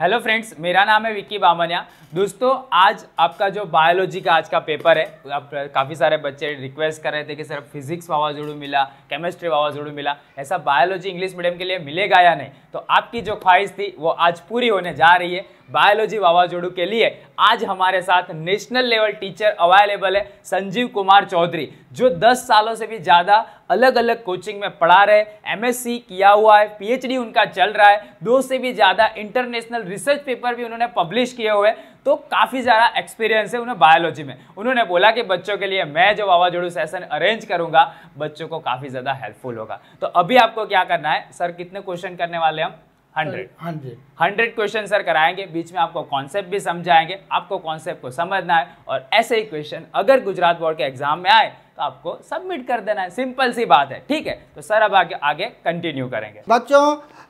Hello friends मेरा नाम है विक्की बामनिया दोस्तों आज आपका जो बायोलॉजी का आज का पेपर है आप काफ़ी सारे बच्चे रिक्वेस्ट कर रहे थे कि सर फिजिक्स वावा जुड़ू मिला केमिस्ट्री वावा जुड़ू मिला ऐसा बायोलॉजी इंग्लिश मीडियम के लिए मिलेगा या नहीं तो आपकी जो ख्वाहिश थी वो आज पूरी होने जा रही है बायोलॉजी वावाजोड़ू के लिए आज हमारे साथ नेशनल लेवल टीचर अवेलेबल है संजीव कुमार चौधरी जो 10 सालों से भी ज़्यादा अलग अलग कोचिंग में पढ़ा रहे एमएससी किया हुआ है पीएचडी उनका चल रहा है दो से भी ज़्यादा इंटरनेशनल रिसर्च पेपर भी उन्होंने पब्लिश किए हुए तो काफ़ी ज़्यादा एक्सपीरियंस है उन्हें बायोलॉजी में उन्होंने बोला कि बच्चों के लिए मैं जो वावाजोड़ू सेशन अरेंज करूँगा बच्चों को काफ़ी ज़्यादा हेल्पफुल होगा तो अभी आपको क्या करना है सर कितने क्वेश्चन करने वाले हम hundred hundred hundred question sir कराएंगे बीच में आपको कॉन्सेप्ट भी समझाएंगे आपको कॉन्सेप्ट को समझना है और ऐसे ही क्वेश्चन अगर गुजरात बोर्ड के एग्जाम में आए तो आपको सबमिट कर देना है सिंपल सी बात है ठीक है तो सर अब आगे आगे कंटिन्यू करेंगे बच्चों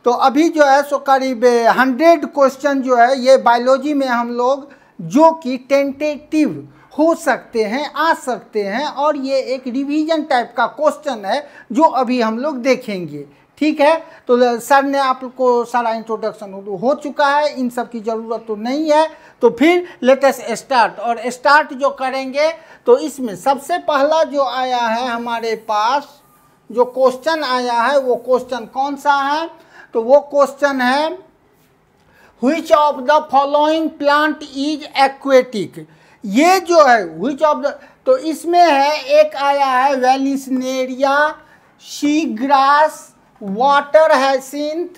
तो अभी जो है सो करीब हंड्रेड क्वेश्चन जो है ये बायोलॉजी में हम लोग जो कि टेंटेटिव हो सकते हैं आ सकते हैं और ये एक रिवीजन टाइप का क्वेश्चन है जो अभी हम लोग देखेंगे ठीक है तो सर ने आपको सारा इंट्रोडक्शन हो चुका है इन सब की ज़रूरत तो नहीं है तो फिर लेटेस्ट स्टार्ट और स्टार्ट जो करेंगे तो इसमें सबसे पहला जो आया है हमारे पास जो क्वेश्चन आया है वो क्वेश्चन कौन सा है तो वो क्वेश्चन है which of the following plant is aquatic ये जो है हुइच ऑफ द तो इसमें है एक आया है Vallisneria sea grass water hyacinth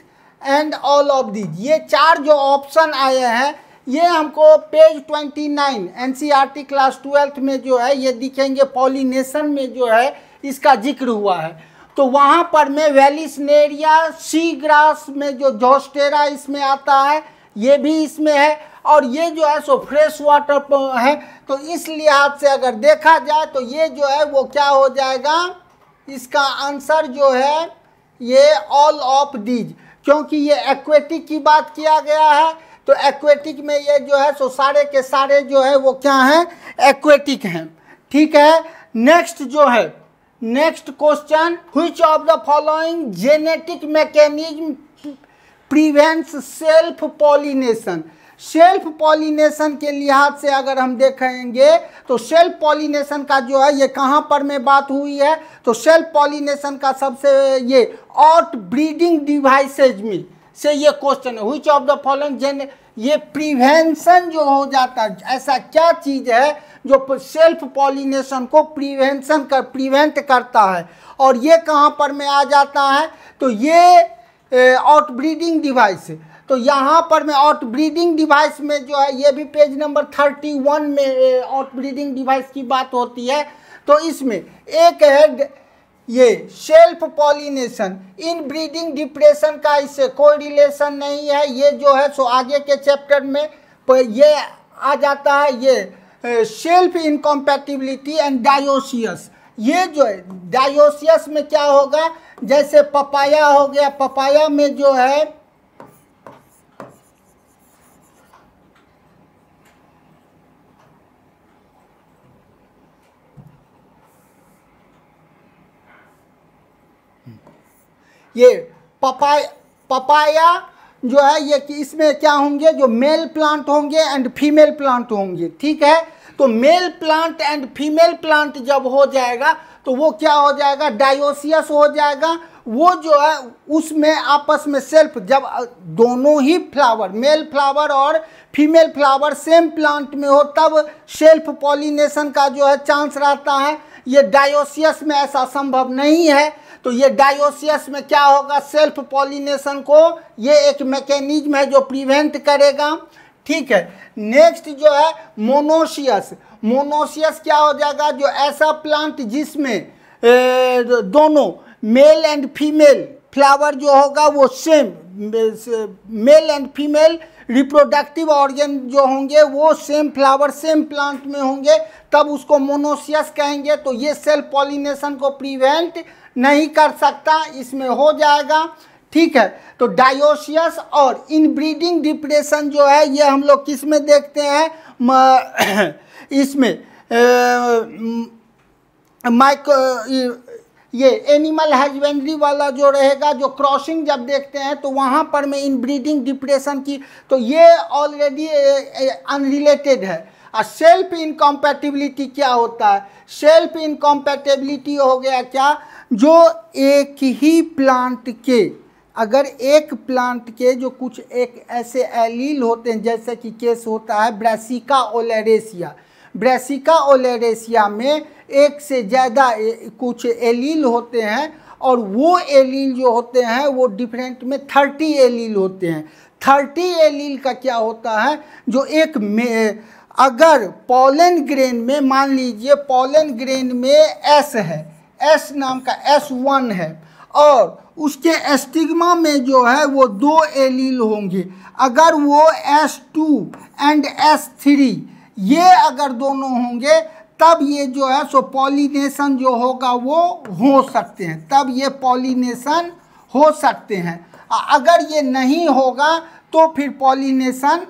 and all of these ये चार जो ऑप्शन आए हैं ये हमको पेज 29 एनसीईआरटी क्लास ट्वेल्थ में जो है ये दिखेंगे पॉलिनेशन में जो है इसका जिक्र हुआ है तो वहाँ पर मैं वेलिसनेरिया सी ग्रास में जो जोस्टेरा इसमें आता है ये भी इसमें है और ये जो है सो फ्रेश वाटर है तो इस लिहाज से अगर देखा जाए तो ये जो है वो क्या हो जाएगा इसका आंसर जो है ये ऑल ऑफ दीज क्योंकि ये एक्वेटिक की बात किया गया है तो एक्वेटिक में ये जो है सो सारे के सारे जो है वो क्या हैं एक्वेटिक हैं ठीक है नेक्स्ट जो है next question which of the following genetic mechanism prevents self pollination self pollination के लिहाज से अगर हम देखेंगे तो सेल्फ पॉलिनेशन का जो है ये कहाँ पर में बात हुई है तो सेल्फ पॉलिनेशन का सबसे ये आउट ब्रीडिंग डिवाइसेज में से ये क्वेश्चन है which of the following gene ये प्रिवेंशन जो हो जाता है ऐसा क्या चीज़ है जो सेल्फ पॉलिनेशन को प्रिवेंशन कर प्रिवेंट करता है और ये कहाँ पर में आ जाता है तो ये आउटब्रीडिंग डिवाइस है तो यहाँ पर मैं आउट ब्रीडिंग डिवाइस में जो है ये भी पेज नंबर थर्टी वन में आउट ब्रीडिंग डिवाइस की बात होती है तो इसमें एक है ये self pollination inbreeding depression का इससे कोई रिलेशन नहीं है ये जो है सो आगे के चैप्टर में ये आ जाता है ये सेल्फ इनकम्पैटिबिलिटी एंड डायोसियस ये जो है डायोसियस में क्या होगा जैसे पपाया हो गया पपाया में जो है ये पपाया पपाया जो है ये कि इसमें क्या होंगे जो मेल प्लांट होंगे एंड फीमेल प्लांट होंगे ठीक है तो male plant and female plant जब हो जाएगा तो वो क्या हो जाएगा डायोसियस हो जाएगा वो जो है उसमें आपस में सेल्फ जब दोनों ही फ्लावर मेल फ्लावर और फीमेल फ्लावर सेम प्लांट में हो तब सेल्फ पॉलिनेशन का जो है चांस रहता है ये डायोसियस में ऐसा संभव नहीं है तो ये डायोसियस में क्या होगा सेल्फ पॉलिनेशन को ये एक मैकेनिज्म है जो प्रिवेंट करेगा ठीक है नेक्स्ट जो है मोनोशियस मोनोशियस क्या हो जाएगा जो ऐसा प्लांट जिसमें दोनों मेल एंड फीमेल फ्लावर जो होगा वो same male and female reproductive organ जो होंगे वो सेम फ्लावर सेम प्लांट में होंगे तब उसको मोनोसियस कहेंगे तो ये सेल्फ पॉलिनेशन को प्रिवेंट नहीं कर सकता इसमें हो जाएगा ठीक है तो डायोसियस और इनब्रीडिंग डिप्रेशन जो है ये हम लोग किस में देखते हैं इसमें माइक्रो ये एनिमल हजबेंड्री वाला जो रहेगा जो क्रॉसिंग जब देखते हैं तो वहाँ पर मैं इनब्रीडिंग डिप्रेशन की तो ये ऑलरेडी अनरिलेटेड है और सेल्फ इनकम्पेटेबिलिटी क्या होता है सेल्फ इनकम्पेटेबिलिटी हो गया क्या जो एक ही प्लांट के अगर एक प्लांट के जो कुछ एक ऐसे एलील होते हैं जैसे कि केस होता है ब्रैसिका ओलेरेसिया ब्रैसिका ओलेरेसिया में एक से ज़्यादा कुछ एलील होते हैं और वो एलील जो होते हैं वो डिफरेंट में थर्टी एलील होते हैं थर्टी एलील का क्या होता है जो एक में अगर पॉलन ग्रेन में मान लीजिए पॉलन ग्रेन में एस है एस नाम का एस वन है और उसके एस्टिग्मा में जो है वो दो एलील होंगे अगर वो S two and S three ये अगर दोनों होंगे तब ये जो है सो पॉलिनेशन जो होगा वो हो सकते हैं तब ये पॉलिनेशन हो सकते हैं अगर ये नहीं होगा तो फिर पॉलिनेशन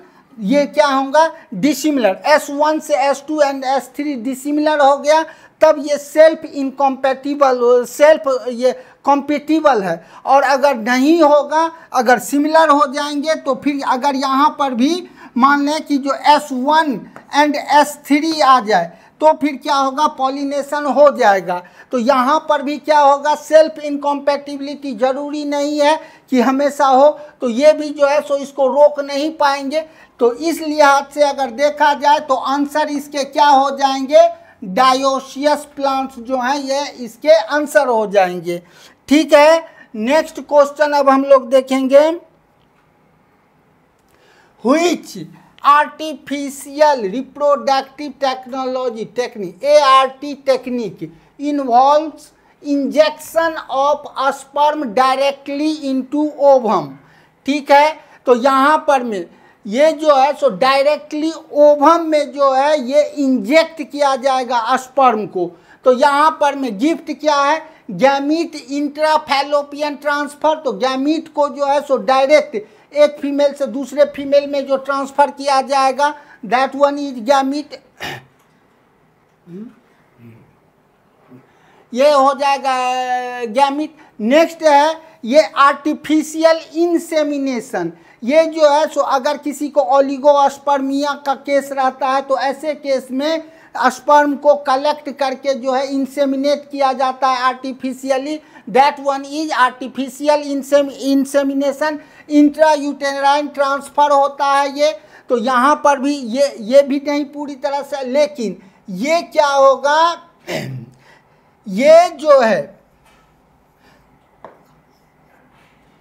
ये क्या होगा डिसिमिलर S1 से S2 एंड S3 डिसिमिलर हो गया तब ये सेल्फ इनकम्पेटिबल सेल्फ ये कॉम्पेटिबल है और अगर नहीं होगा अगर सिमिलर हो जाएंगे तो फिर अगर यहाँ पर भी मान लें कि जो S one and S three आ जाए तो फिर क्या होगा पॉलिनेशन हो जाएगा तो यहाँ पर भी क्या होगा सेल्फ इनकम्पेटिबिलिटी ज़रूरी नहीं है कि हमेशा हो तो ये भी जो है सो इसको रोक नहीं पाएंगे तो इस लिहाज से अगर देखा जाए तो आंसर इसके क्या हो जाएंगे डायोशियस प्लांट्स जो हैं ये इसके आंसर हो जाएंगे ठीक है नेक्स्ट क्वेश्चन अब हम लोग देखेंगे which artificial reproductive technology technique A R T technique involves injection of sperm directly into ovum ठीक है तो यहाँ पर में ये जो है सो डायरेक्टली ओवम में जो है ये इंजेक्ट किया जाएगा स्पर्म को तो यहाँ पर में गिफ्ट क्या है गैमिट इंट्राफेलोपियन ट्रांसफर तो गैमिट को जो है सो डायरेक्ट एक फीमेल से दूसरे फीमेल में जो ट्रांसफर किया जाएगा दैट वन इज गैमिट ये हो जाएगा गैमिट नेक्स्ट है ये आर्टिफिशियल इंसेमिनेशन ये जो है सो अगर किसी को ओलिगो अस्पर्मिया का केस रहता है तो ऐसे केस में स्पर्म को कलेक्ट करके जो है इंसेमिनेट किया जाता है artificially that one is artificial insemination intrauterine transfer होता है ये तो यहाँ पर भी ये ये भी नहीं पूरी तरह से लेकिन ये क्या होगा ये जो है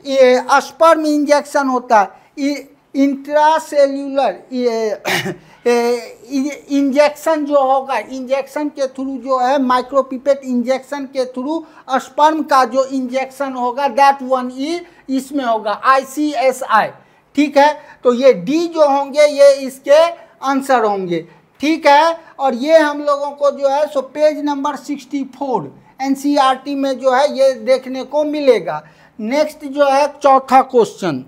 ये अस्पर्म इंजेक्शन होता है इंट्रासेल्यूलर ये इंजेक्शन जो होगा इंजेक्शन के थ्रू जो है माइक्रोपिपेट इंजेक्शन के थ्रू स्पर्म का जो इंजेक्शन होगा दैट वन ई इसमें होगा आई सी एस आई ठीक है तो ये डी जो होंगे ये इसके आंसर होंगे ठीक है और ये हम लोगों को जो है so page number sixty four एन में जो है ये देखने को मिलेगा नेक्स्ट जो है चौथा क्वेश्चन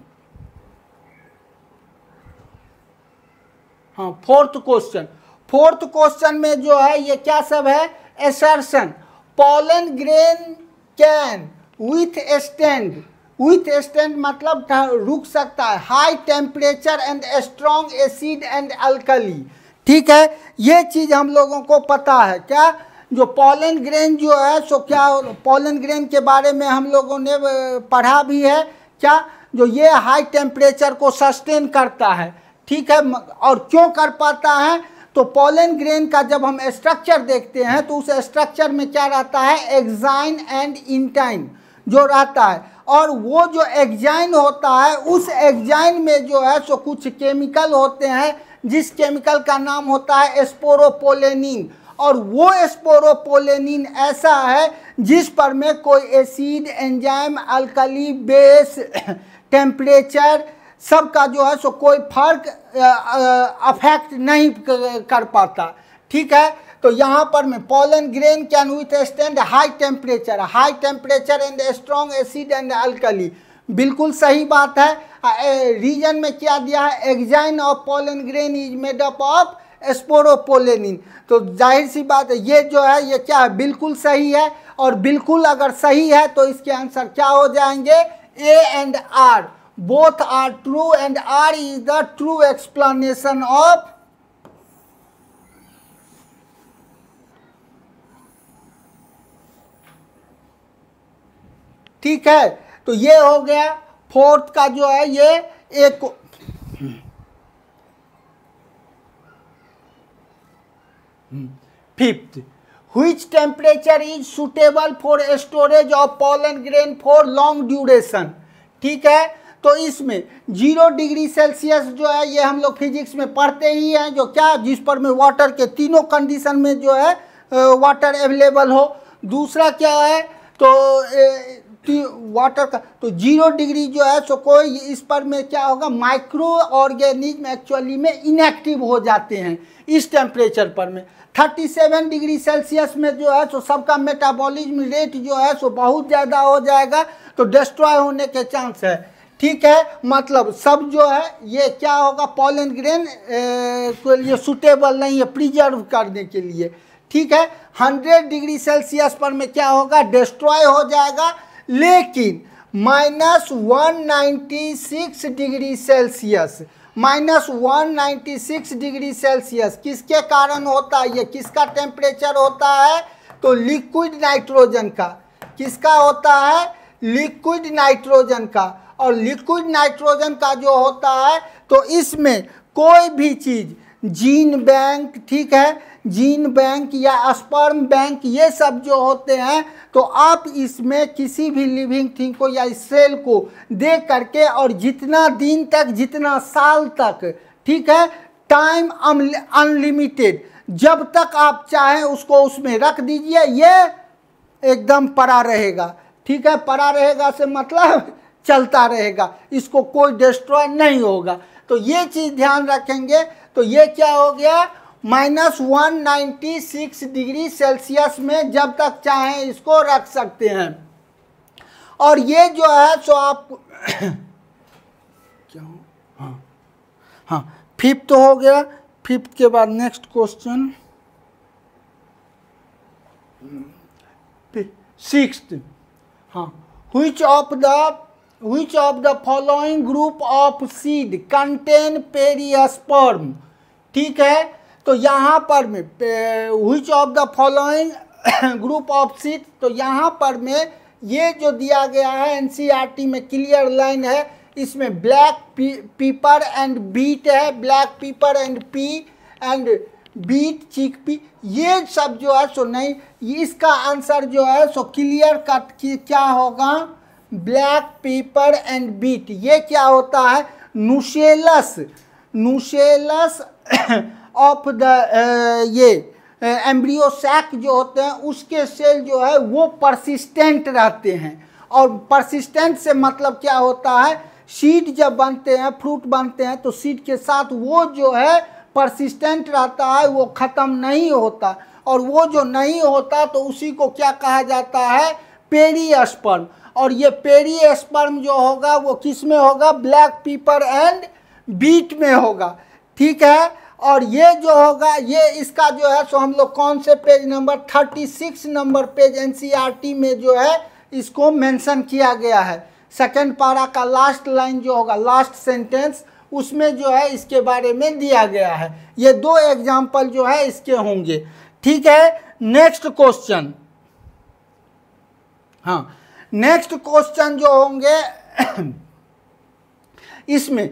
हाँ फोर्थ क्वेश्चन फोर्थ क्वेश्चन में जो है ये क्या सब है assertion pollen grain can withstand withstand मतलब रुक सकता है high temperature and strong acid and alkali ठीक है ये चीज़ हम लोगों को पता है क्या जो पॉलन ग्रेन जो है सो क्या पॉलन ग्रेन के बारे में हम लोगों ने पढ़ा भी है क्या जो ये हाई टेम्परेचर को सस्टेन करता है ठीक है और क्यों कर पाता है तो पॉलन ग्रेन का जब हम स्ट्रक्चर देखते हैं तो उस स्ट्रक्चर में क्या रहता है एग्जाइन एंड इंटाइन जो रहता है और वो जो एग्जाइन होता है उस एग्जाइन में जो है सो कुछ केमिकल होते हैं जिस केमिकल का नाम होता है एस्पोरोपोलिन और वो स्पोरोपोलेनिन ऐसा है जिस पर में कोई acid enzyme alkali base temperature सब का जो है सो कोई फर्क अफेक्ट नहीं कर पाता ठीक है तो यहाँ पर में pollen grain can withstand high temperature high temperature and strong acid and alkali बिल्कुल सही बात है रीजन में क्या दिया है exine of pollen grain is made up of sporopollenin तो जाहिर सी बात है ये जो है ये क्या है बिल्कुल सही है और बिल्कुल अगर सही है तो इसके आंसर क्या हो जाएंगे A and R both are true and R is the true explanation of ठीक है तो ये हो गया फोर्थ का जो है ये एक fifth which temperature is suitable for storage of pollen grain for long duration ठीक है तो इसमें जीरो डिग्री सेल्सियस जो है ये हम लोग फिजिक्स में पढ़ते ही हैं जो क्या जिस पर में वाटर के तीनों कंडीशन में जो है वाटर अवेलेबल हो दूसरा क्या है तो ए, वाटर का तो जीरो डिग्री जो है सो कोई इस पर में क्या होगा माइक्रो ऑर्गेनिज्म एक्चुअली में इनएक्टिव हो जाते हैं इस टेम्परेचर पर में 37 डिग्री सेल्सियस में जो है सो तो सबका मेटाबॉलिज्म रेट जो है सो तो बहुत ज़्यादा हो जाएगा तो डिस्ट्रॉय होने के चांस है ठीक है मतलब सब जो है ये क्या होगा पॉलन ग्रेन के लिए सुटेबल नहीं है प्रिजर्व करने के लिए ठीक है 100 डिग्री सेल्सियस पर में क्या होगा डिस्ट्रॉय हो जाएगा लेकिन minus six degree Celsius minus one ninety six degree Celsius किसके कारण होता है ये किसका टेम्परेचर होता है तो लिक्विड नाइट्रोजन का किसका होता है लिक्विड नाइट्रोजन का और लिक्विड नाइट्रोजन का जो होता है तो इसमें कोई भी चीज़ जीन बैंक ठीक है जीन बैंक या स्पर्म बैंक ये सब जो होते हैं तो आप इसमें किसी भी लिविंग थिंग को या सेल को दे करके और जितना दिन तक जितना साल तक ठीक है टाइम अनलिमिटेड जब तक आप चाहें उसको उसमें रख दीजिए ये एकदम पड़ा रहेगा ठीक है पड़ा रहेगा से मतलब चलता रहेगा इसको कोई डिस्ट्रॉय नहीं होगा तो ये चीज़ ध्यान रखेंगे तो ये क्या हो गया minus one ninety six degree Celsius में जब तक चाहें इसको रख सकते हैं और ये जो है सो आप क्या हो हाँ हाँ फिफ्थ हो गया फिफ्थ के बाद नेक्स्ट क्वेश्चन सिक्स हाँ which of the which of the following group of seed contain perisperm ठीक है तो यहाँ पर में which of the following group of seed तो यहाँ पर में ये जो दिया गया है एनसीईआरटी e में क्लियर लाइन है इसमें black pea, pepper and beet है black pepper and pea and beet chickpea ये सब जो है सो नहीं इसका आंसर जो है सो क्लियर कट क्या होगा ब्लैक पीपर एंड बीट ये क्या होता है nucellus nucellus of the uh, ये एम्ब्रियो uh, सैक जो होते हैं उसके सेल जो है वो परसिस्टेंट रहते हैं और परसिस्टेंट से मतलब क्या होता है सीड जब बनते हैं फ्रूट बनते हैं तो सीड के साथ वो जो है परसिस्टेंट रहता है वो ख़त्म नहीं होता और वो जो नहीं होता तो उसी को क्या कहा जाता है पेरी स्पर्म और ये पेरी स्पर्म जो होगा वो किस में होगा ब्लैक पीपर एंड बीट में होगा ठीक है और ये जो होगा ये इसका जो है सो हम लोग कौन से page number thirty six number page N में जो है इसको मेंशन किया गया है सेकेंड पारा का लास्ट लाइन जो होगा लास्ट सेंटेंस उसमें जो है इसके बारे में दिया गया है ये दो एग्जाम्पल जो है इसके होंगे ठीक है नेक्स्ट क्वेश्चन हाँ नेक्स्ट क्वेश्चन जो होंगे इसमें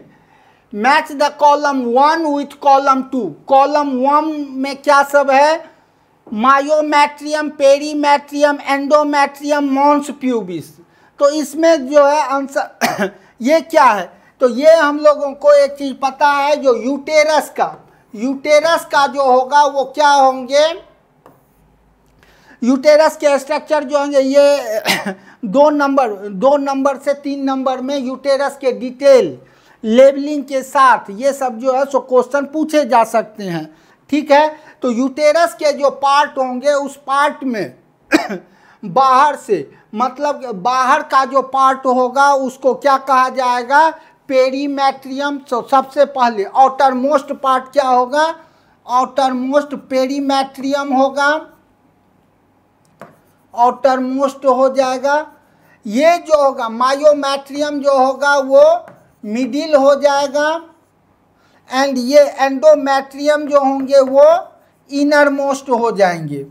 match the column one with column two column one में क्या सब है मायोमैट्रियम पेरीमैट्रियम एंडोमैट्रियम मॉन्स प्यूबिस तो इसमें जो है आंसर ये क्या है तो ये हम लोगों को एक चीज़ पता है जो यूटेरस का यूटेरस का जो होगा वो क्या होंगे यूटेरस के स्ट्रक्चर जो होंगे ये दो नंबर दो नंबर से तीन नंबर में यूटेरस के डिटेल लेबलिंग के साथ ये सब जो है सो क्वेश्चन पूछे जा सकते हैं ठीक है तो यूटेरस के जो पार्ट होंगे उस पार्ट में बाहर से मतलब बाहर का जो पार्ट होगा उसको क्या कहा जाएगा पेरीमेट्रियम सबसे पहले आउटर मोस्ट पार्ट क्या होगा आउटर मोस्ट पेरीमेट्रियम होगा आउटर मोस्ट हो जाएगा ये जो होगा मायोमेट्रियम जो होगा वो मिडिल हो जाएगा एंड ये एंडोमेट्रियम जो होंगे वो इनर मोस्ट हो जाएंगे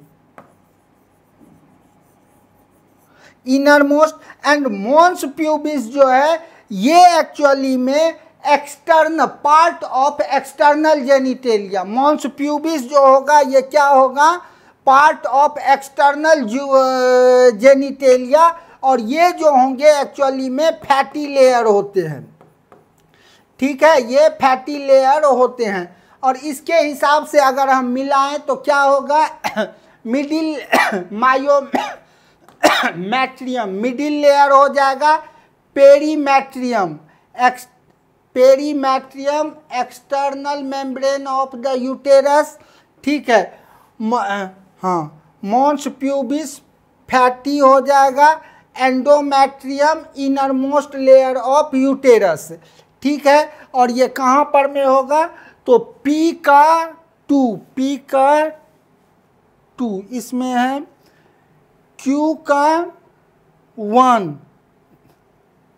innermost and mons pubis जो है ये एक्चुअली में external part of external genitalia mons pubis जो होगा ये क्या होगा पार्ट ऑफ एक्सटर्नल जेनिटेलिया और ये जो होंगे एक्चुअली में फैटी लेयर होते हैं ठीक है ये फैटी लेयर होते हैं और इसके हिसाब से अगर हम मिलाएं तो क्या होगा middle myometrium middle layer हो जाएगा perimetrium exometrium external membrane of the uterus ठीक है म, हाँ मॉन्स प्यूबिस फैटी हो जाएगा endometrium innermost layer of uterus ठीक है और ये कहाँ पर में होगा तो पी का टू पी का टू इसमें है क्यू का वन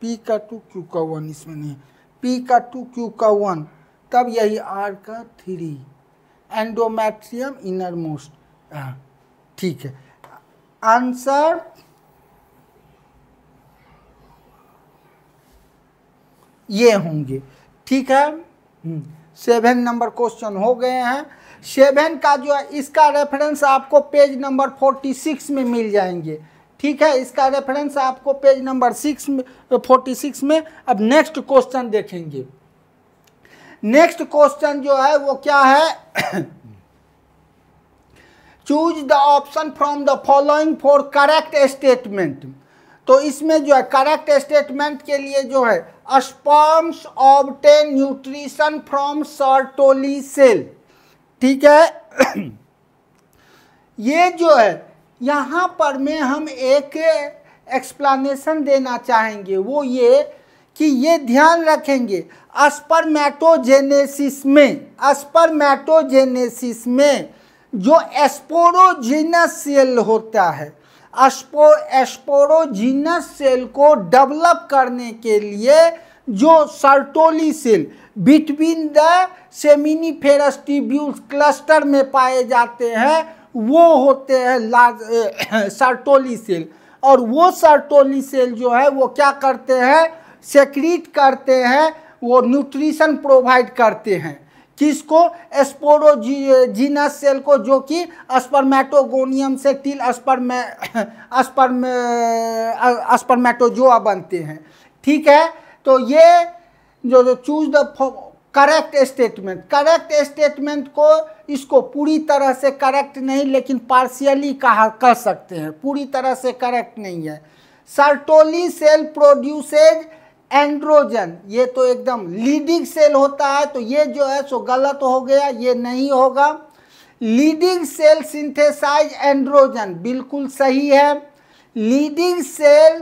पी का टू क्यू का वन इसमें नहीं पी का टू क्यू का वन तब यही आर का थ्री एंडोमैट्रियम इनर मोस्ट ठीक है आंसर ये होंगे ठीक है हम्म। सेवन नंबर क्वेश्चन हो गए हैं सेवन का जो है इसका रेफरेंस आपको पेज नंबर फोर्टी सिक्स में मिल जाएंगे ठीक है इसका रेफरेंस आपको पेज नंबर सिक्स में फोर्टी सिक्स में अब नेक्स्ट क्वेश्चन देखेंगे नेक्स्ट क्वेश्चन जो है वो क्या है choose the option from the following for correct statement तो इसमें जो है करेक्ट स्टेटमेंट के लिए जो है sperms obtain nutrition from Sertoli cell ठीक है ये जो है यहाँ पर में हम एक एक्सप्लानेशन देना चाहेंगे वो ये कि ये ध्यान रखेंगे अस्परमेटोजेनेसिस में अस्परमेटोजेनेसिस में जो एस्पोरोजिनस सेल होता है अस्पो सेल को डेवलप करने के लिए जो सर्टोली सेल बिटवीन द सेमिनी ट्यूब्यूल्स क्लस्टर में पाए जाते हैं वो होते हैं लार्ज सर्टोली सेल और वो सर्टोली सेल जो है वो क्या करते हैं सेक्रीट करते हैं वो न्यूट्रिशन प्रोवाइड करते हैं किसको एस्पोरोजीनस सेल को जो कि स्पर्मेटोगोनियम से टील स्पर्मे स्पर्मेटोजोआ बनते हैं ठीक है तो ये जो जो choose the correct statement correct statement को इसको पूरी तरह से करेक्ट नहीं लेकिन पार्शियली कहा कह सकते हैं पूरी तरह से करेक्ट नहीं है सर्टोली सेल प्रोड्यूसेज एंड्रोजन ये तो एकदम लीडिंग सेल होता है तो ये जो है सो गलत हो गया ये नहीं होगा लीडिंग सेल सिंथेसाइज एंड्रोजन बिल्कुल सही है Leydig cell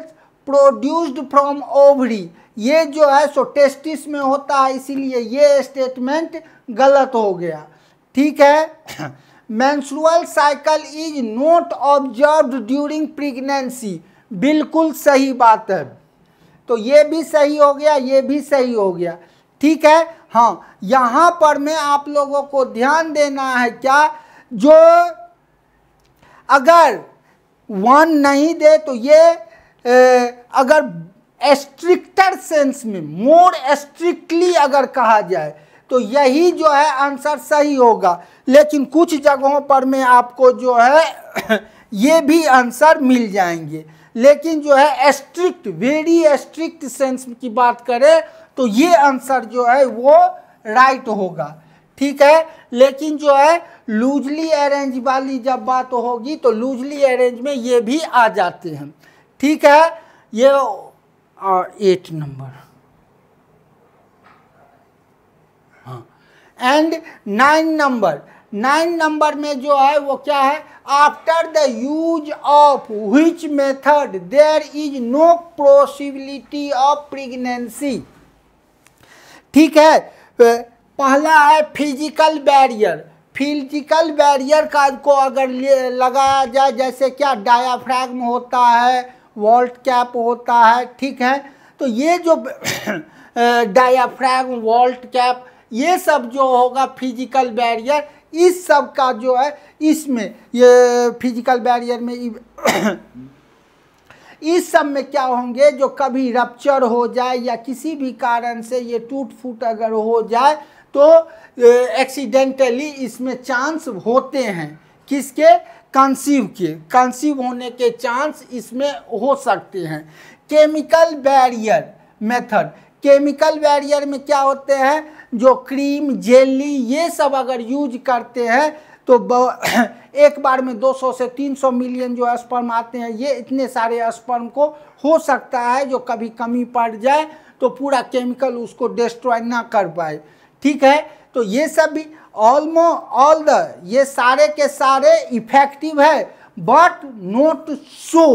produced from ovary ये जो है सो टेस्टिस में होता है इसीलिए ये स्टेटमेंट गलत हो गया ठीक है menstrual cycle is not observe during pregnancy बिल्कुल सही बात है तो ये भी सही हो गया ये भी सही हो गया ठीक है हाँ यहाँ पर मैं आप लोगों को ध्यान देना है क्या जो अगर वन नहीं दे तो ये ए, अगर एस्ट्रिक्टर सेंस में मोर स्ट्रिक्टली अगर कहा जाए तो यही जो है आंसर सही होगा लेकिन कुछ जगहों पर मैं आपको जो है ये भी आंसर मिल जाएंगे लेकिन जो है स्ट्रिक्ट वेरी स्ट्रिक्ट सेंस की बात करें तो ये आंसर जो है वो राइट होगा ठीक है लेकिन जो है लूजली अरेंज वाली जब बात होगी तो लूजली अरेंज में ये भी आ जाते हैं ठीक है ये और एट नंबर हाँ and nine number nine number में जो है वो क्या है after the use of which method there is no possibility of pregnancy ठीक है पहला है फिजिकल बैरियर फिजिकल बैरियर का को अगर लगाया जाए जैसे क्या डायाफ्रैग्म होता है वॉल्ट कैप होता है ठीक है तो ये जो डायाफ्रैग्म वॉल्ट कैप ये सब जो होगा फिजिकल बैरियर इस सब का जो है इसमें ये फिजिकल बैरियर में इस सब में क्या होंगे जो कभी रप्चर हो जाए या किसी भी कारण से ये टूट फूट अगर हो जाए तो एक्सीडेंटली इसमें चांस होते हैं किसके कंसीव के कंसीव होने के चांस इसमें हो सकते हैं chemical barrier method chemical barrier में क्या होते हैं जो क्रीम जेली ये सब अगर यूज करते हैं तो एक बार में 200 से 300 मिलियन जो स्पर्म आते हैं ये इतने सारे स्पर्म को हो सकता है जो कभी कमी पड़ जाए तो पूरा केमिकल उसको डिस्ट्रॉय ना कर पाए ठीक है तो ये सब भी ऑलमो ऑल द ये सारे के सारे इफेक्टिव है बट नोट सो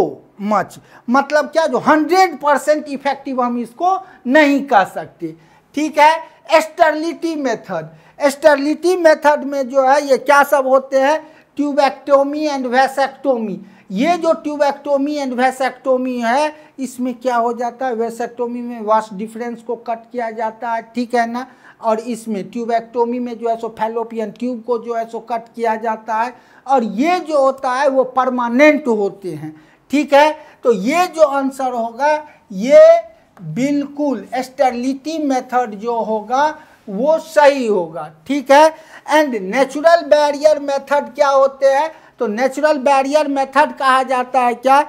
मच मतलब क्या जो हंड्रेड परसेंट इफेक्टिव हम इसको नहीं कह सकते ठीक है एस्टर्लिटी मेथड एस्टर्लिटी मेथड में जो है ये क्या सब होते हैं ट्यूबेक्टोमी एंड वेसेक्टोमी ये जो ट्यूबेक्टोमी एंड वेसेक्टोमी है इसमें क्या हो जाता है वेसेक्टोमी में वास डिफरेंस को कट किया जाता है ठीक है ना और इसमें ट्यूबेक्टोमी में जो है सो फैलोपियन ट्यूब को जो है सो कट किया जाता है और ये जो होता है वो परमानेंट होते हैं ठीक है तो ये जो आंसर होगा ये बिल्कुल एस्टेलिटी मेथड जो होगा वो सही होगा ठीक है एंड नेचुरल बैरियर मेथड क्या होते हैं तो नेचुरल बैरियर मेथड कहा जाता है क्या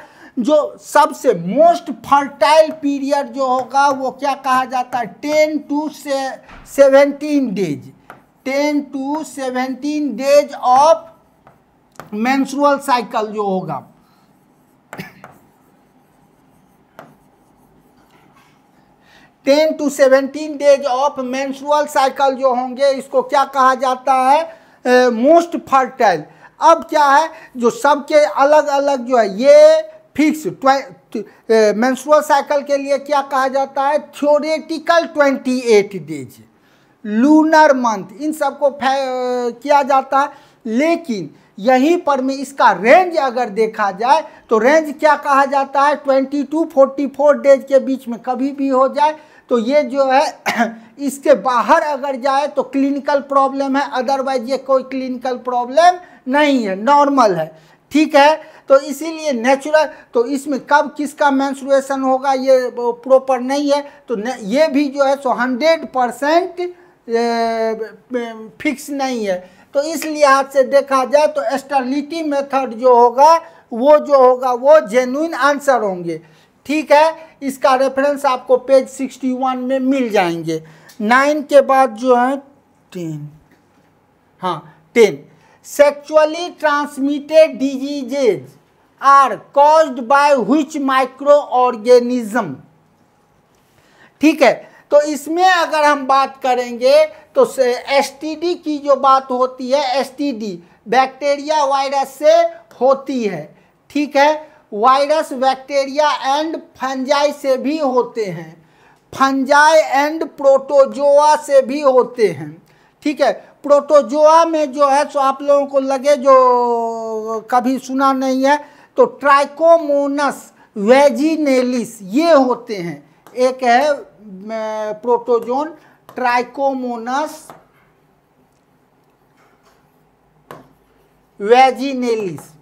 जो सबसे मोस्ट फर्टाइल पीरियड जो होगा वो क्या कहा जाता है टेन टू से seventeen days ten to seventeen days of menstrual cycle जो होगा ten to seventeen days of menstrual cycle जो होंगे इसको क्या कहा जाता है मोस्ट फर्टाइल अब क्या है जो सबके अलग अलग जो है ये फिक्स मैंसुरल साइकिल के लिए क्या कहा जाता है theoretical twenty eight days lunar month इन सबको किया जाता है लेकिन यहीं पर में इसका रेंज अगर देखा जाए तो रेंज क्या कहा जाता है 22 टू 44 डेज के बीच में कभी भी हो जाए तो ये जो है इसके बाहर अगर जाए तो क्लिनिकल प्रॉब्लम है अदरवाइज ये कोई क्लिनिकल प्रॉब्लम नहीं है नॉर्मल है ठीक है तो इसीलिए नेचुरल तो इसमें कब किसका मैंसुरेशन होगा ये प्रॉपर नहीं है तो ये भी जो है सो हंड्रेड परसेंट फिक्स नहीं है तो इस लिहाज से देखा जाए तो एस्टर्लिटी मेथड जो होगा वो जो होगा वो जेनुइन आंसर होंगे ठीक है इसका रेफरेंस आपको पेज सिक्सटी वन में मिल जाएंगे नाइन के बाद जो है टेन हाँ ten sexually transmitted diseases are caused by which microorganism ठीक है तो इसमें अगर हम बात करेंगे तो एस की जो बात होती है एस बैक्टीरिया वायरस से होती है ठीक है वायरस बैक्टीरिया एंड फंजाई से भी होते हैं फंजाई एंड प्रोटोजोआ से भी होते हैं ठीक है प्रोटोजोआ में जो है सो आप लोगों को लगे जो कभी सुना नहीं है तो ट्राइकोमोनस वेजिनेलिस ये होते हैं एक है प्रोटोजोन ट्राइकोमोनस वेजिनेलिस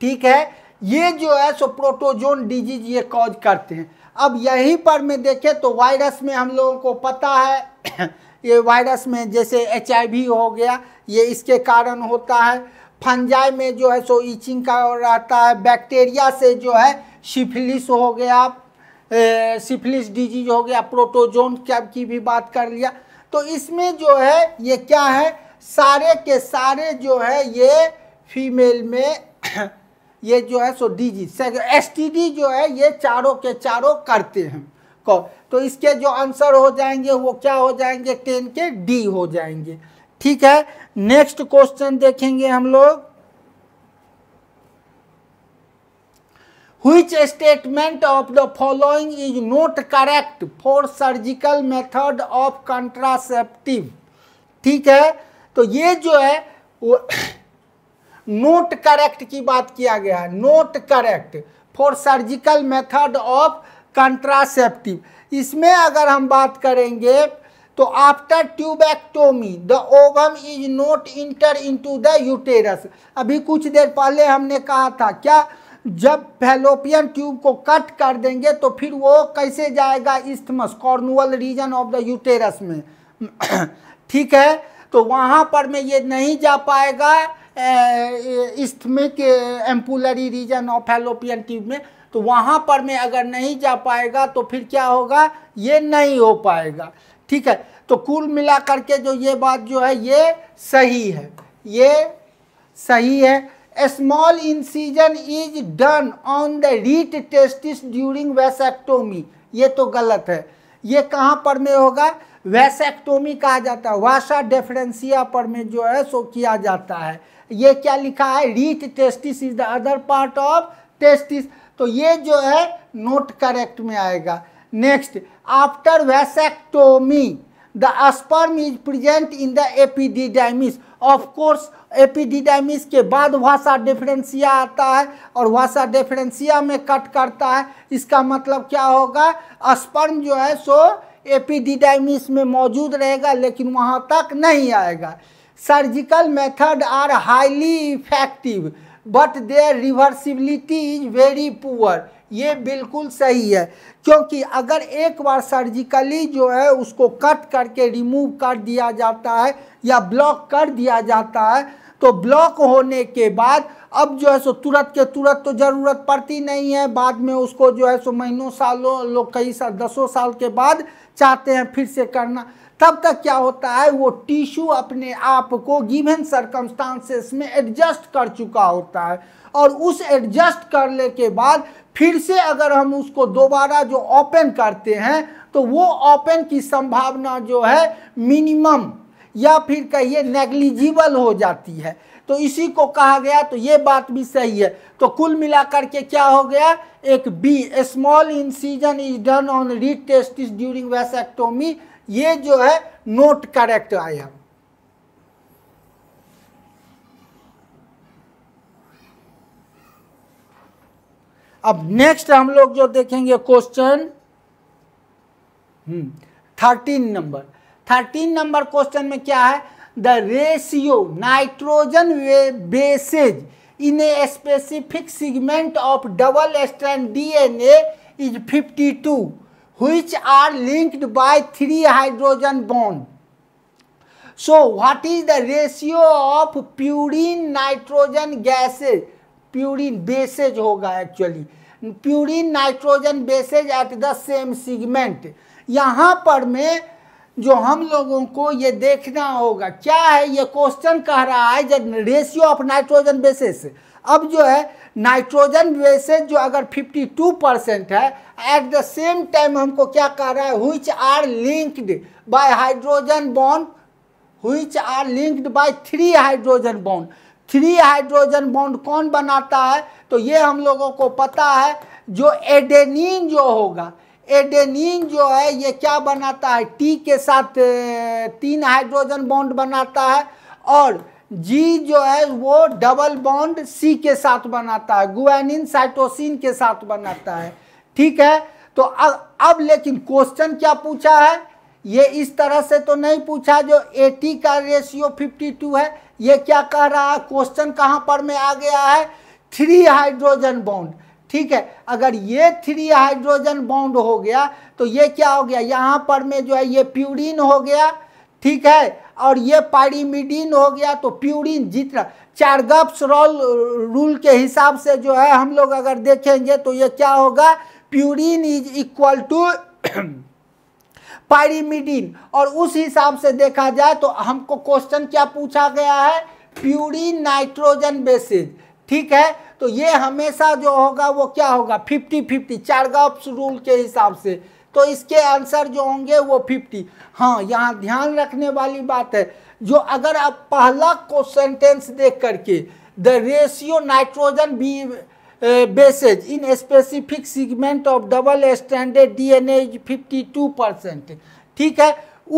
ठीक है ये जो है सो प्रोटोजोन डिजीज ये कॉज करते हैं अब यहीं पर में देखें तो वायरस में हम लोगों को पता है ये वायरस में जैसे एच हो गया ये इसके कारण होता है फंजाई में जो है सो ईचिंग का रहता है बैक्टीरिया से जो है सिफिलिस हो गया सिफिलिस डिजीज हो गया प्रोटोजोन कैब की भी बात कर लिया तो इसमें जो है ये क्या है सारे के सारे जो है ये फीमेल में ये जो है सो डी जी एस जो है ये चारों के चारों करते हैं को तो इसके जो आंसर हो जाएंगे वो क्या हो जाएंगे टेन के डी हो जाएंगे ठीक है नेक्स्ट क्वेश्चन देखेंगे हम लोग which statement of the following is not correct for surgical method of contraceptive ठीक है तो ये जो है वो नोट करेक्ट की बात किया गया है not correct for surgical method of contraceptive इसमें अगर हम बात करेंगे तो after tubectomy the ovum is not enter into the uterus अभी कुछ देर पहले हमने कहा था क्या जब फेलोपियन ट्यूब को कट कर देंगे तो फिर वो कैसे जाएगा isthmus cornual region of the uterus में ठीक है तो वहाँ पर में ये नहीं जा पाएगा isthmic ampullary region of fallopian tube में तो वहाँ पर में अगर नहीं जा पाएगा तो फिर क्या होगा ये नहीं हो पाएगा ठीक है तो कुल मिला करके जो ये बात जो है ये सही है ये सही है small incision is done on the right testis during vasectomy ये तो गलत है ये कहाँ पर में होगा वैसेक्टोमी कहा जाता है वाशा डेफरेंसिया पर में जो है सो किया जाता है ये क्या लिखा है right testis is the other part of testis तो ये जो है नोट करेक्ट में आएगा next after vasectomy the sperm is present in the epididymis of course epididymis के बाद वाशा डिफरेंसिया आता है और वासा डिफरेंसिया में कट करता है इसका मतलब क्या होगा स्पर्म जो है सो एपिडिडाइमिस में मौजूद रहेगा लेकिन वहाँ तक नहीं आएगा surgical method are highly effective but their reversibility is very poor ये बिल्कुल सही है क्योंकि अगर एक बार सर्जिकली जो है उसको कट करके रिमूव कर दिया जाता है या ब्लॉक कर दिया जाता है तो ब्लॉक होने के बाद अब जो है सो तुरंत के तुरंत तो ज़रूरत पड़ती नहीं है बाद में उसको जो है सो महीनों सालों लोग कई साल दसों साल के बाद चाहते हैं फिर से करना तब तक क्या होता है वो टिश्यू अपने आप को गिवन सरकमस्टांसेस में एडजस्ट कर चुका होता है और उस एडजस्ट करने के बाद फिर से अगर हम उसको दोबारा जो ओपन करते हैं तो वो ओपन की संभावना जो है मिनिमम या फिर कहिए नेग्लिजिबल हो जाती है तो इसी को कहा गया तो ये बात भी सही है तो कुल मिलाकर के क्या हो गया एक बी small incision is done on right test during vasectomy ये जो है नोट करेक्ट आया अब नेक्स्ट हम लोग जो देखेंगे question thirteen number thirteen number question में क्या है the ratio nitrogenous bases in a specific segment of double strand D N A is fifty two which are linked by three hydrogen bond so what is the ratio of purine nitrogen bases purine bases होगा actually purine nitrogen bases at the same segment यहाँ पर मैं जो हम लोगों को ये देखना होगा क्या है ये क्वेश्चन कह रहा है जब रेशियो ऑफ नाइट्रोजन बेसिस अब जो है नाइट्रोजन बेसिस जो अगर 52 परसेंट है एट द सेम टाइम हमको क्या कह रहा है which are linked by hydrogen bond which are linked by three hydrogen bond three hydrogen bond कौन बनाता है तो ये हम लोगों को पता है जो एडेनिन जो होगा एडेनिन जो है ये क्या बनाता है टी के साथ तीन हाइड्रोजन बॉन्ड बनाता है और जी जो है वो डबल बॉन्ड सी के साथ बनाता है गुआनिन साइटोसिन के साथ बनाता है ठीक है तो अब अब लेकिन क्वेश्चन क्या पूछा है ये इस तरह से तो नहीं पूछा जो ए टी का रेशियो 52 है ये क्या कह रहा है क्वेश्चन कहाँ पर में आ गया है थ्री हाइड्रोजन बॉन्ड ठीक है अगर ये थ्री हाइड्रोजन बाउंड हो गया तो ये क्या हो गया यहाँ पर में जो है ये प्यूरिन हो गया ठीक है और ये पायरीमिडीन हो गया तो प्यूरिन जितना चार चारगप्स रोल रूल के हिसाब से जो है हम लोग अगर देखेंगे तो ये क्या होगा purine is equal to pyrimidine और उस हिसाब से देखा जाए तो हमको क्वेश्चन क्या पूछा गया है प्यूरिन नाइट्रोजन बेसिस ठीक है तो ये हमेशा जो होगा वो क्या होगा फिफ्टी फिफ्टी चार गप्स रूल के हिसाब से तो इसके आंसर जो होंगे वो फिफ्टी हाँ यहाँ ध्यान रखने वाली बात है जो अगर आप पहला को सेंटेंस देख करके the ratio nitrogenous bases in specific segment of double stranded DNA fifty two percent ठीक है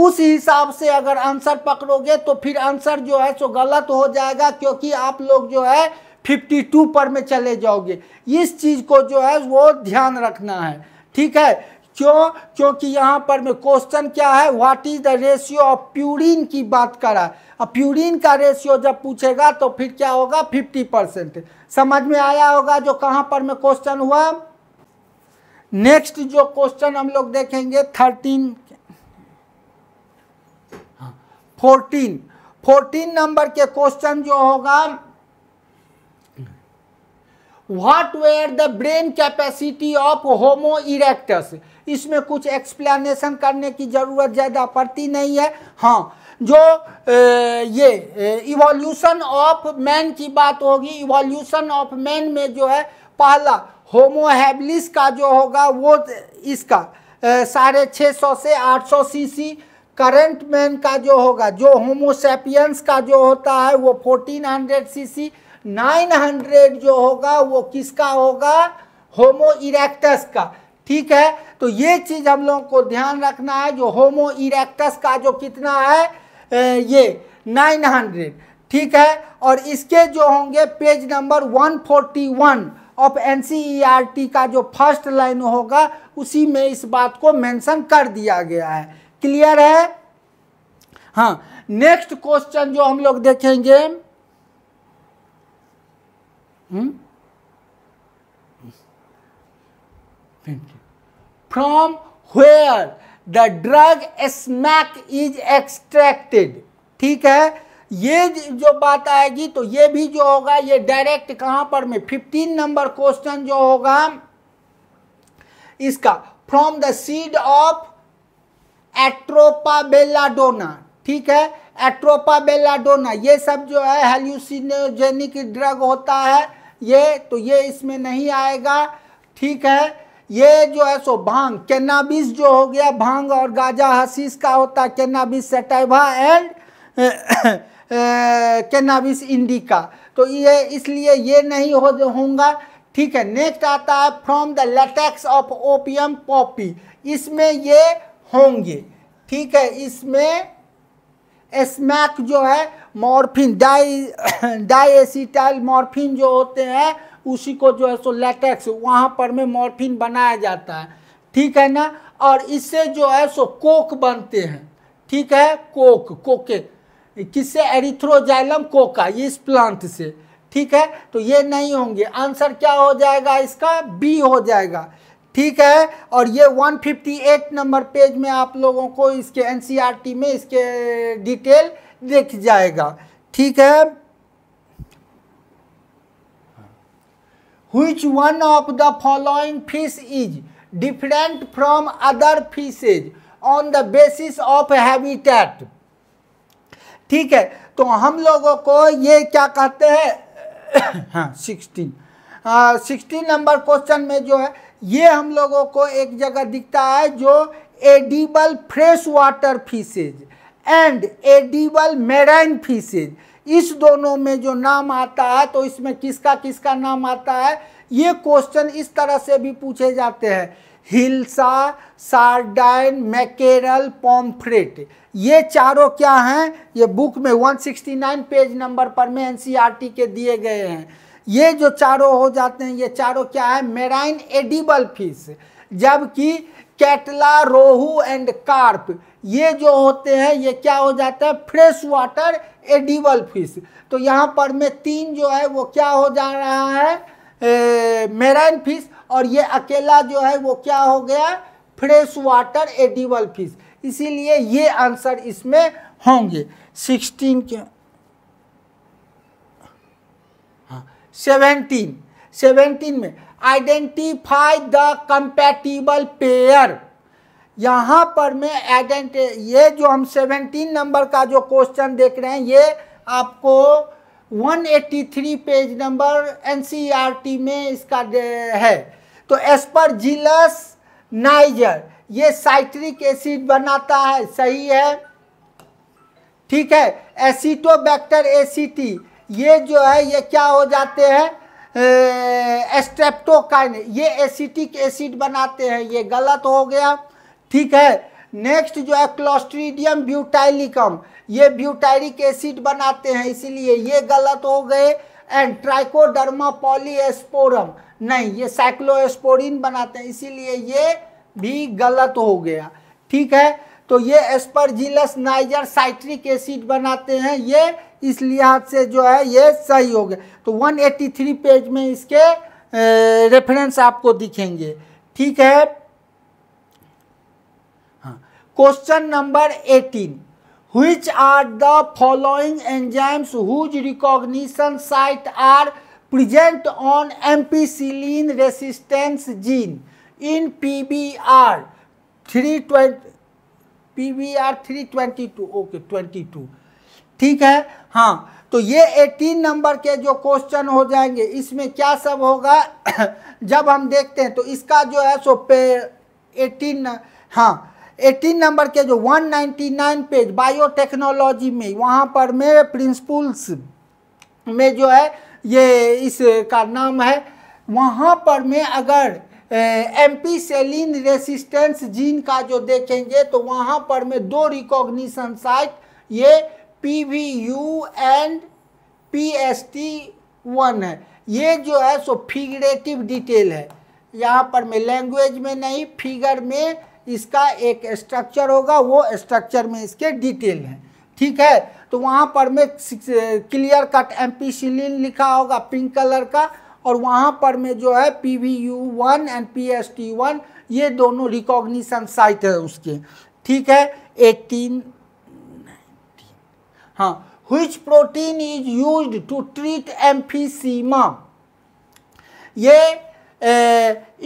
उस हिसाब से अगर आंसर पकड़ोगे तो फिर आंसर जो है सो गलत हो जाएगा क्योंकि आप लोग जो है 52 पर में चले जाओगे इस चीज़ को जो है वो ध्यान रखना है ठीक है क्यों क्योंकि यहाँ पर में क्वेश्चन क्या है what is the ratio of purine की बात करा अब प्यूरिन का रेशियो जब पूछेगा तो फिर क्या होगा 50 परसेंट समझ में आया होगा जो कहाँ पर में क्वेश्चन हुआ नेक्स्ट जो क्वेश्चन हम लोग देखेंगे थर्टीन फोर्टीन फोर्टीन नंबर के क्वेश्चन जो होगा what were the brain capacity of Homo erectus इसमें कुछ एक्सप्लेनेशन करने की ज़रूरत ज़्यादा पड़ती नहीं है हाँ जो ए, ये इवोल्यूशन ऑफ मैन की बात होगी इवोल्यूशन ऑफ मैन में जो है पहला होमोहेबलिस का जो होगा वो इसका साढ़े छः सौ से आठ सौ सी सी करेंट मैन का जो होगा जो होमोसेपियंस का जो होता है वो फोर्टीन हंड्रेड सी सी 900 जो होगा वो किसका होगा होमो इरेक्टस का ठीक है तो ये चीज़ हम लोगों को ध्यान रखना है जो होमो इरेक्टस का जो कितना है ये 900 ठीक है और इसके जो होंगे पेज नंबर 141 ऑफ एन का जो फर्स्ट लाइन होगा उसी में इस बात को मेंशन कर दिया गया है क्लियर है हाँ नेक्स्ट क्वेश्चन जो हम लोग देखेंगे from hmm? where the drug smack is extracted ठीक है ये जो बात आएगी तो ये भी जो होगा ये डायरेक्ट कहां पर में फिफ्टीन नंबर क्वेश्चन जो होगा इसका from the seed of Atropa belladonna ठीक है एट्रोपा बेलाडोना ये सब जो है हेल्यूसिनोजेनिक ड्रग होता है ये तो ये इसमें नहीं आएगा ठीक है ये जो है सो भांग कैनाबिस जो हो गया भांग और गाजा हसीस का होता है Cannabis sativa and Cannabis indica तो ये इसलिए ये नहीं हो होगा ठीक है नेक्स्ट आता है from the latex of opium poppy इसमें ये होंगे ठीक है इसमें स्मैक जो है मॉर्फिन डाई डाईसिटाइल मॉर्फिन जो होते हैं उसी को जो है सो लेटेक्स वहाँ पर में मॉर्फिन बनाया जाता है ठीक है ना और इससे जो है सो कोक बनते हैं ठीक है कोक कोके किससे एरिथ्रोजाइलम कोका ये इस प्लांट से ठीक है तो ये नहीं होंगे आंसर क्या हो जाएगा इसका बी हो जाएगा ठीक है और ये 158 नंबर पेज में आप लोगों को इसके एन e में इसके डिटेल देख जाएगा ठीक है which one of the following fish is different from other fishes on the basis of habitat ठीक है तो हम लोगों को ये क्या कहते हैं हाँ सिक्सटीन सिक्सटीन नंबर क्वेश्चन में जो है ये हम लोगों को एक जगह दिखता है जो edible fresh water fishes and edible marine fishes इस दोनों में जो नाम आता है तो इसमें किसका किसका नाम आता है ये क्वेश्चन इस तरह से भी पूछे जाते हैं हिल्सा सार्डाइन मैकेरल पॉम्फ्रेट ये चारों क्या हैं ये बुक में 169 पेज नंबर पर में एनसीईआरटी e के दिए गए हैं ये जो चारों हो जाते हैं ये चारों क्या है मेराइन एडिबल फिश जबकि कैटला रोहू एंड कार्प ये जो होते हैं ये क्या हो जाता है फ्रेश वाटर एडिबल फिश तो यहाँ पर में तीन जो है वो क्या हो जा रहा है मेराइन फिश और ये अकेला जो है वो क्या हो गया फ्रेश वाटर एडिबल फिश इसीलिए ये आंसर इसमें होंगे सिक्सटीन के सेवेंटीन सेवेंटीन में आइडेंटिफाई द कंपैटिबल पेयर यहाँ पर मैं आइडेंट ये जो हम सेवेंटीन नंबर का जो क्वेश्चन देख रहे हैं ये आपको 183 पेज नंबर एनसीईआरटी में इसका है तो एस्परजिलस नाइजर ये साइट्रिक एसिड बनाता है सही है ठीक है एसिटोबैक्टर एसीटी ये जो है ये क्या हो जाते हैं स्ट्रेप्टोकाइन ये एसिटिक एसिड बनाते हैं ये गलत हो गया ठीक है नेक्स्ट जो है क्लोस्ट्रीडियम ब्यूटाइलिकम ये ब्यूटाइरिक एसिड बनाते हैं इसीलिए ये गलत हो गए एंड ट्राइकोडर्मा पॉलीस्पोरम नहीं ये साइक्लोस्पोरिन बनाते हैं इसीलिए ये भी गलत हो गया ठीक है तो ये एस्परजिलस नाइजर साइट्रिक एसिड बनाते हैं ये इस लिहाज से जो है ये सही हो गया तो 183 पेज में इसके रेफरेंस आपको दिखेंगे ठीक है question number 18 which are the following enzymes whose recognition site are present on ampicillin resistance gene in P B R three twenty P B R three twenty two okay twenty two ठीक है हाँ तो ये 18 number के जो question हो जाएंगे इसमें क्या सब होगा जब हम देखते हैं तो इसका जो है सो पे एटीन हाँ 18 नंबर के जो 199 पेज बायोटेक्नोलॉजी में वहाँ पर मेरे प्रिंसिपल्स में जो है ये इसका नाम है वहाँ पर मैं अगर एमपी सेलिन रेसिस्टेंस जीन का जो देखेंगे तो वहाँ पर मैं दो रिकॉग्निशन साइट ये P V U and P S T one है ये जो है सो फिगरेटिव डिटेल है यहाँ पर मैं लैंग्वेज में नहीं फिगर में इसका एक स्ट्रक्चर होगा वो स्ट्रक्चर में इसके डिटेल हैं ठीक है तो वहाँ पर मैं क्लियर कट एम्पीसिलिन लिखा होगा पिंक कलर का और वहाँ पर मैं जो है P V U one and P S T one ये दोनों रिकॉग्निशन साइट है उसके ठीक है एटीन हाँ which protein is use to treat emphysema ये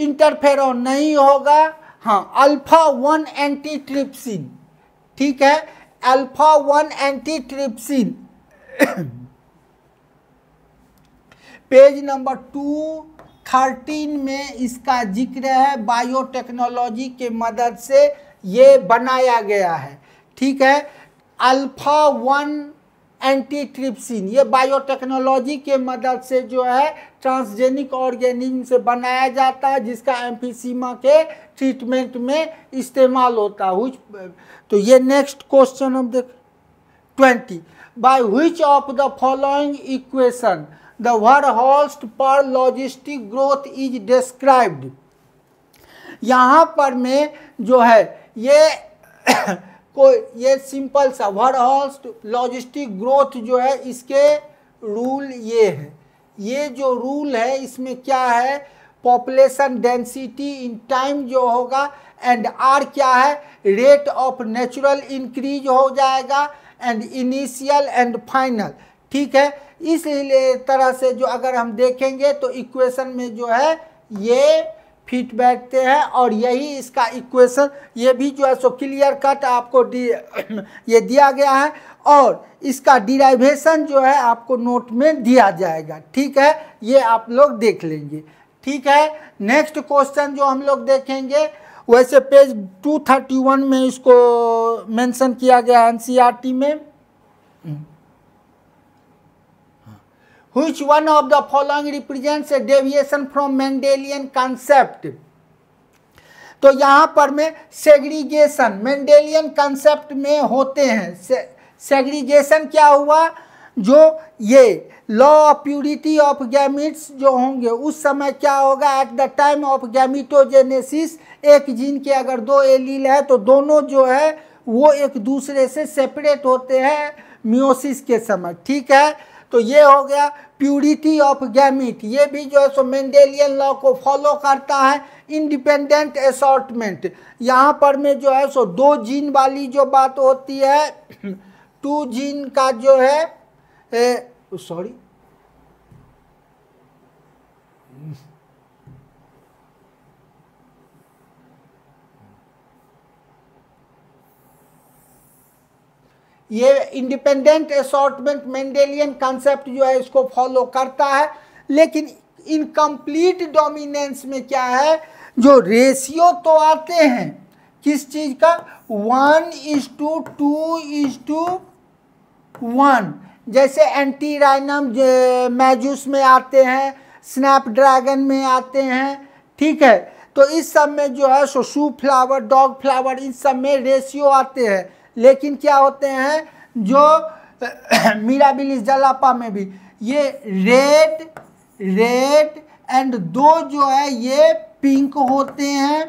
इंटरफेर नहीं होगा हाँ अल्फा वन एंटी ट्रिप्सिन ठीक है alpha one anti trypsin page number two thirteen में इसका जिक्र है बायोटेक्नोलॉजी के मदद से ये बनाया गया है ठीक है अल्फा वन एंटी ट्रिप्सिन ये बायोटेक्नोलॉजी के मदद से जो है ट्रांसजेनिक ऑर्गेनिज्म से बनाया जाता है जिसका एम्फीसीमा के ट्रीटमेंट में इस्तेमाल होता है तो ये नेक्स्ट क्वेश्चन हम देख twenty by which of the following equation the were हॉल्स्ट पर लॉजिस्टिक ग्रोथ इज डिस्क्राइब्ड यहाँ पर में जो है ये को ये सिंपल सा ओवरऑल लॉजिस्टिक ग्रोथ जो है इसके रूल ये है ये जो रूल है इसमें क्या है पॉपुलेशन डेंसिटी इन टाइम जो होगा एंड आर क्या है रेट ऑफ नेचुरल इंक्रीज हो जाएगा एंड इनिशियल एंड फाइनल ठीक है इस तरह से जो अगर हम देखेंगे तो इक्वेशन में जो है ये फिट बैठते हैं और यही इसका इक्वेशन ये भी जो है सो क्लियर कट आपको ये दिया गया है और इसका डिराइवेशन जो है आपको नोट में दिया जाएगा ठीक है ये आप लोग देख लेंगे ठीक है नेक्स्ट क्वेश्चन जो हम लोग देखेंगे वैसे पेज 231 में इसको मेंशन किया गया है एनसीईआरटी e में which one of the following represents a deviation from mendelian concept तो यहाँ पर में सेग्रीगेशन मेंडेलियन कंसेप्ट में होते हैं सेग्रीगेशन क्या हुआ जो ये law of purity of gametes जो होंगे उस समय क्या होगा at the time of gametogenesis एक जीन के अगर दो एलील है तो दोनों जो है वो एक दूसरे से सेपरेट होते हैं म्योसिस के समय ठीक है तो ये हो गया प्यूरिटी ऑफ गैमिट ये भी जो है सो मेंडेलियन लॉ को फॉलो करता है इंडिपेंडेंट असॉर्टमेंट यहाँ पर में जो है सो दो जीन वाली जो बात होती है टू जीन का जो है सॉरी ये इंडिपेंडेंट असॉर्टमेंट मेंडेलियन कंसेप्ट जो है इसको फॉलो करता है लेकिन इनकम्प्लीट डोमिनेंस में क्या है जो रेशियो तो आते हैं किस चीज़ का one is to two is to one जैसे एंटीराइनम मैजूस में आते हैं स्नैपड्रैगन में आते हैं ठीक है तो इस सब में जो है so shoe flower dog flower इन सब में रेशियो आते हैं लेकिन क्या होते हैं जो मीराबिलिस जलापा में भी ये रेड रेड एंड दो जो है ये पिंक होते हैं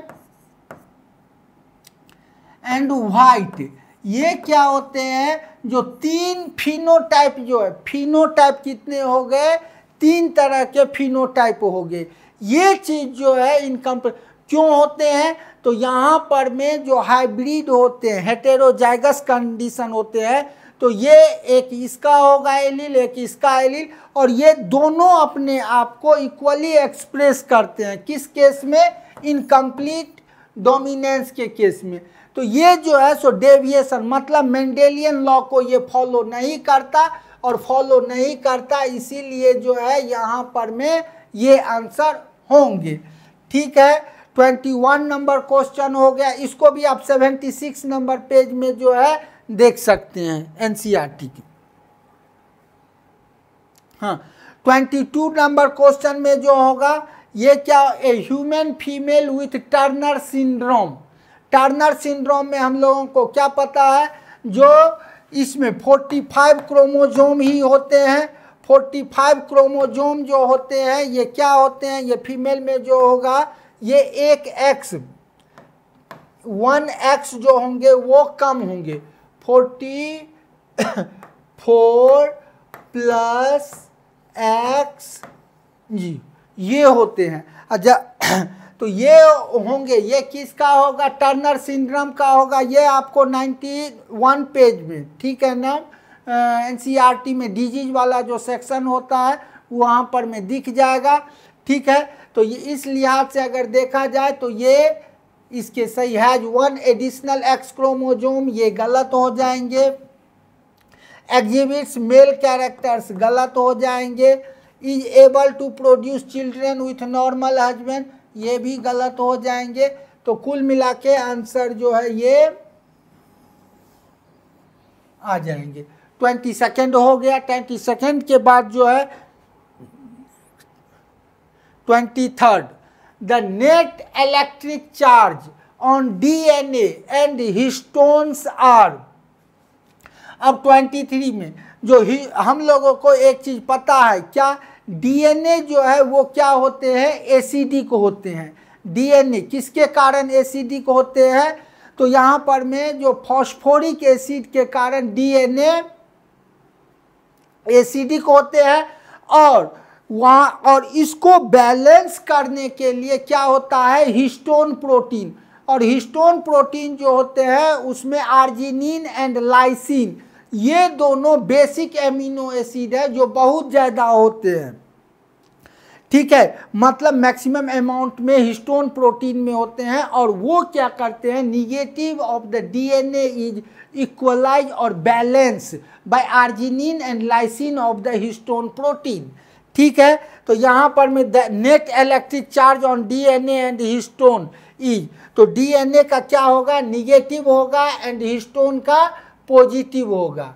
एंड वाइट ये क्या होते हैं जो तीन फिनो टाइप जो है फिनो टाइप कितने हो गए तीन तरह के फिनो टाइप हो गए ये चीज़ जो है इनकम क्यों होते हैं तो यहाँ पर में जो हाइब्रिड होते हैं हेटेरोजाइगस कंडीशन होते हैं तो ये एक इसका होगा एलिल एक इसका एलिल और ये दोनों अपने आप को इक्वली एक्सप्रेस करते हैं किस केस में इनकम्प्लीट डोमिनेंस के केस में तो ये जो है सो डेविएशन मतलब मेंडेलियन लॉ को ये फॉलो नहीं करता और फॉलो नहीं करता इसीलिए जो है यहाँ पर में ये आंसर होंगे ठीक है ट्वेंटी वन नंबर क्वेश्चन हो गया इसको भी आप सेवेंटी सिक्स नंबर पेज में जो है देख सकते हैं एन सी आर टी की हाँ ट्वेंटी टू नंबर क्वेश्चन में जो होगा ये क्या a human female with Turner syndrome Turner syndrome में हम लोगों को क्या पता है जो इसमें फोर्टी फाइव क्रोमोजोम ही होते हैं फोर्टी फाइव क्रोमोजोम जो होते हैं ये क्या होते हैं ये फीमेल में जो होगा ये एक एक्स वन एक्स जो होंगे वो कम होंगे forty four plus X G ये होते हैं अच्छा तो ये होंगे ये किसका होगा टर्नर सिंड्रम का होगा ये आपको नाइन्टी वन पेज में ठीक है ना एन e में डिजीज वाला जो सेक्शन होता है वहाँ पर में दिख जाएगा ठीक है तो ये इस लिहाज से अगर देखा जाए तो ये इसके सही has one additional X chromosome ये गलत हो जाएंगे एग्जिबिट्स मेल कैरेक्टर्स गलत हो जाएंगे is able to produce children with normal husband ये भी गलत हो जाएंगे तो कुल मिला के आंसर जो है ये आ जाएंगे ट्वेंटी सेकेंड हो गया ट्वेंटी सेकेंड के बाद जो है 23rd the net electric charge on DNA and histones are अब 23 में जो ही हम लोगों को एक चीज़ पता है क्या डीएनए जो है वो क्या होते हैं एसीडी को होते हैं डीएनए किसके कारण एसीडी को होते हैं तो यहाँ पर मैं जो फॉस्फोरिक एसिड के कारण डीएनए एसीडी को होते हैं और वहाँ और इसको बैलेंस करने के लिए क्या होता है हिस्टोन प्रोटीन और हिस्टोन प्रोटीन जो होते हैं उसमें आर्जिनिन एंड लाइसिन ये दोनों बेसिक एमिनो एसिड है जो बहुत ज़्यादा होते हैं ठीक है मतलब मैक्सिमम अमाउंट में हिस्टोन प्रोटीन में होते हैं और वो क्या करते हैं negative of the DNA is equalize और balance by arginine and lysine of the histone protein ठीक है तो यहाँ पर में net electric charge on DNA and histone is तो डीएनए का क्या होगा निगेटिव होगा एंड हिस्टोन का पॉजिटिव होगा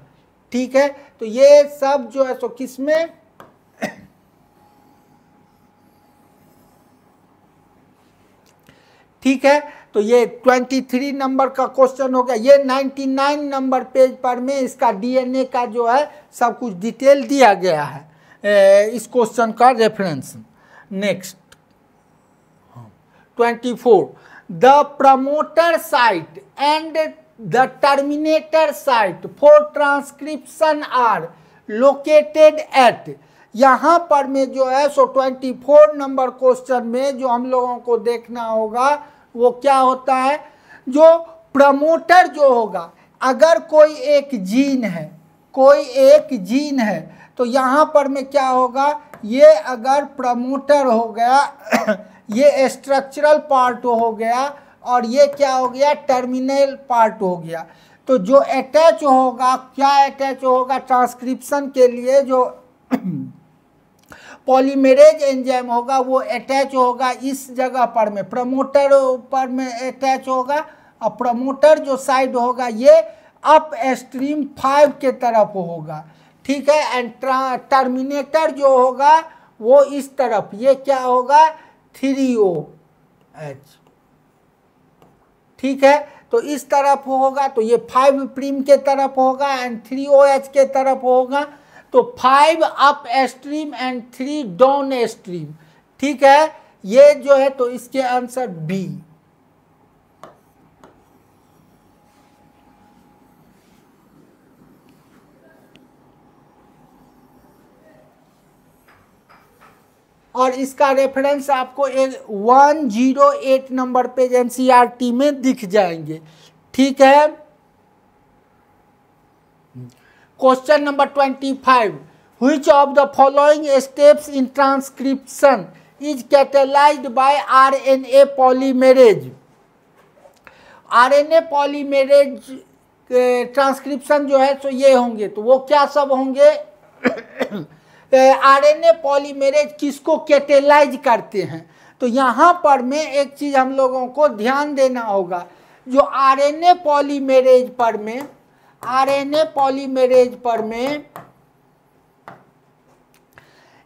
ठीक है तो ये सब जो है सो किस में ठीक है तो ये 23 नंबर का क्वेश्चन हो गया ये 99 नंबर पेज पर में इसका डीएनए का जो है सब कुछ डिटेल दिया गया है इस क्वेश्चन का reference next twenty four the promoter site and the terminator site for transcription are located at यहाँ पर में जो है so twenty four number question में जो हम लोगों को देखना होगा वो क्या होता है जो प्रमोटर जो होगा अगर कोई एक जीन है कोई एक जीन है तो यहाँ पर में क्या होगा ये अगर प्रमोटर हो गया ये स्ट्रक्चरल पार्ट हो गया और ये क्या हो गया टर्मिनल पार्ट हो गया तो जो अटैच होगा क्या अटैच होगा ट्रांसक्रिप्शन के लिए जो पॉलीमेरेज एंजाइम होगा वो अटैच होगा इस जगह पर में प्रमोटर पर में अटैच होगा और प्रमोटर जो साइड होगा ये अप स्ट्रीम फाइव के तरफ होगा ठीक है एंड टर्मिनेटर जो होगा वो इस तरफ ये क्या होगा थ्री ओ एच ठीक है तो इस तरफ होगा तो ये फाइव प्रीम के तरफ होगा एंड थ्री ओ एच के तरफ होगा तो five upstream and three downstream ठीक है ये जो है तो इसके आंसर बी और इसका रेफरेंस आपको एक one zero eight number page N में दिख जाएंगे ठीक है question number twenty five which of the following steps in transcription is catalysed by RNA polymerase RNA polymerase transcription जो है सो ये होंगे तो वो क्या सब होंगे आरएनए पॉलीमरेज किसको कैटेलाइज करते हैं तो यहाँ पर में एक चीज़ हम लोगों को ध्यान देना होगा जो आरएनए पॉलीमरेज पर में आरएनए पॉलीमरेज पर में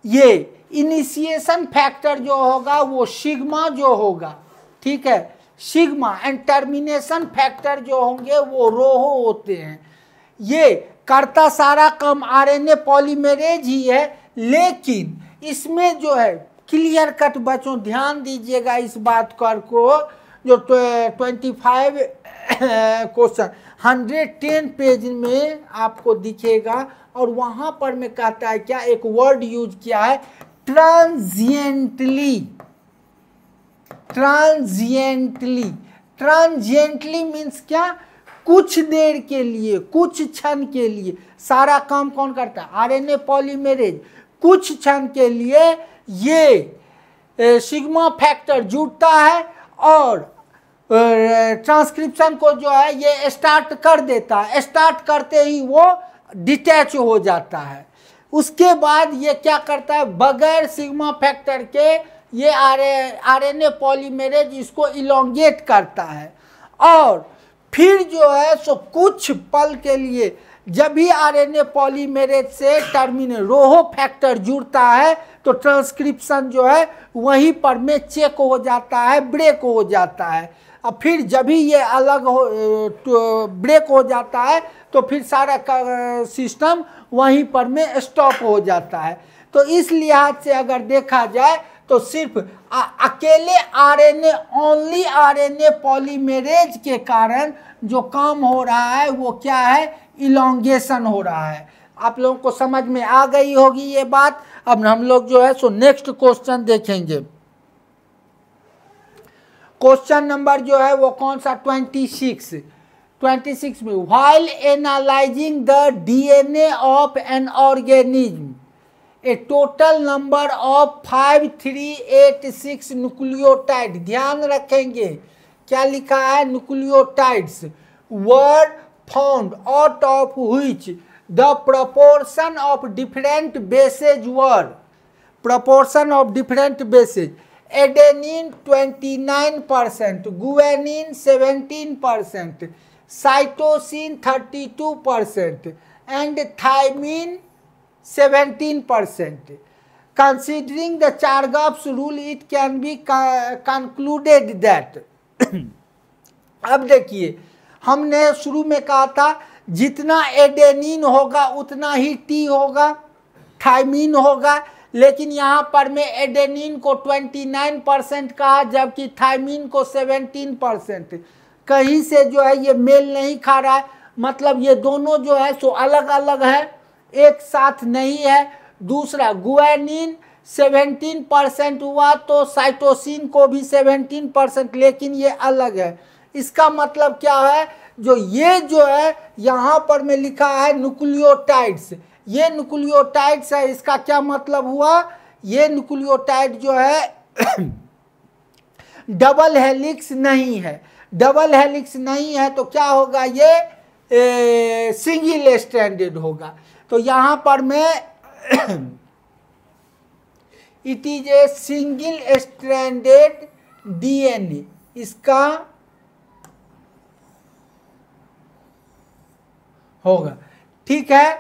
ये इनिशिएशन फैक्टर जो होगा वो सिग्मा जो होगा ठीक है सिग्मा एंड टर्मिनेशन फैक्टर जो होंगे वो रोहो होते हैं ये करता सारा काम आरएनए पॉलीमरेज ही है लेकिन इसमें जो है क्लियर कट बच्चों ध्यान दीजिएगा इस बात कर को जो twenty five question hundred ten page में आपको दिखेगा और वहाँ पर मैं कहता है क्या एक वर्ड यूज किया है ट्रांजिएंटली ट्रांजिएंटली ट्रांजिएंटली मीन्स क्या कुछ देर के लिए कुछ क्षण के लिए सारा काम कौन करता है आरएनए पॉलीमरेज कुछ क्षण के लिए ये सिग्मा फैक्टर जुटता है और ट्रांसक्रिप्शन को जो है ये स्टार्ट कर देता है स्टार्ट करते ही वो डिटैच हो जाता है उसके बाद ये क्या करता है बगैर सिग्मा फैक्टर के ये R R N A polymerase इसको इलोंगेट करता है और फिर जो है सो कुछ पल के लिए जब भी आरएनए पॉलीमेरेज से टर्मिन रोहो फैक्टर जुड़ता है तो ट्रांसक्रिप्शन जो है वहीं पर में चेक हो जाता है ब्रेक हो जाता है अब फिर जब भी ये अलग हो तो ब्रेक हो जाता है तो फिर सारा सिस्टम वहीं पर में स्टॉप हो जाता है तो इस लिहाज से अगर देखा जाए तो सिर्फ आ, अकेले आरएनए ओनली आरएनए पॉलीमेरेज के कारण जो काम हो रहा है वो क्या है इलोंगेशन हो रहा है आप लोगों को समझ में आ गई होगी ये बात अब हम लोग जो है सो नेक्स्ट क्वेश्चन देखेंगे क्वेश्चन नंबर जो है वो कौन सा ट्वेंटी सिक्स ट्वेंटी सिक्स में while analysing the DNA of an organism a total number of five three eight six nucleotide ध्यान रखेंगे क्या लिखा है nucleotides were found out of which the proportion of different bases were proportion of different bases adenine twenty nine percent guanine seventeen percent cytosine thirty two percent and thymine 17 percent. Considering the Chargaff's rule, it can be concluded that अब देखिए हमने शुरू में कहा था जितना adenine होगा उतना ही टी होगा थाइमिन होगा लेकिन यहाँ पर मैं एडेनिन को 29 परसेंट कहा जबकि थाइमिन को 17 परसेंट कहीं से जो है ये मेल नहीं खा रहा है मतलब ये दोनों जो है सो अलग अलग है एक साथ नहीं है दूसरा गुएनिन 17 परसेंट हुआ तो साइटोसिन को भी 17 परसेंट लेकिन ये अलग है इसका मतलब क्या है जो ये जो है यहाँ पर मैं लिखा है न्यूक्लियोटाइड्स ये न्यूक्लियोटाइड्स है इसका क्या मतलब हुआ ये न्यूक्लियोटाइड जो है डबल हेलिक्स नहीं है डबल हेलिक्स नहीं है तो क्या होगा ये सिंगल स्टैंडर्ड होगा तो यहाँ पर मैं it is a single stranded DNA इसका होगा ठीक है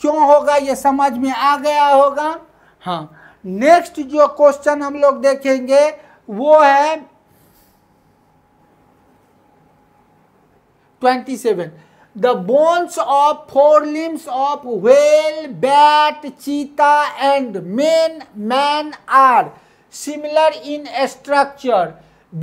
क्यों होगा ये समझ में आ गया होगा हाँ नेक्स्ट जो क्वेश्चन हम लोग देखेंगे वो है twenty seven the bones of fore limbs of whale bat cheetah and men man are similar in structure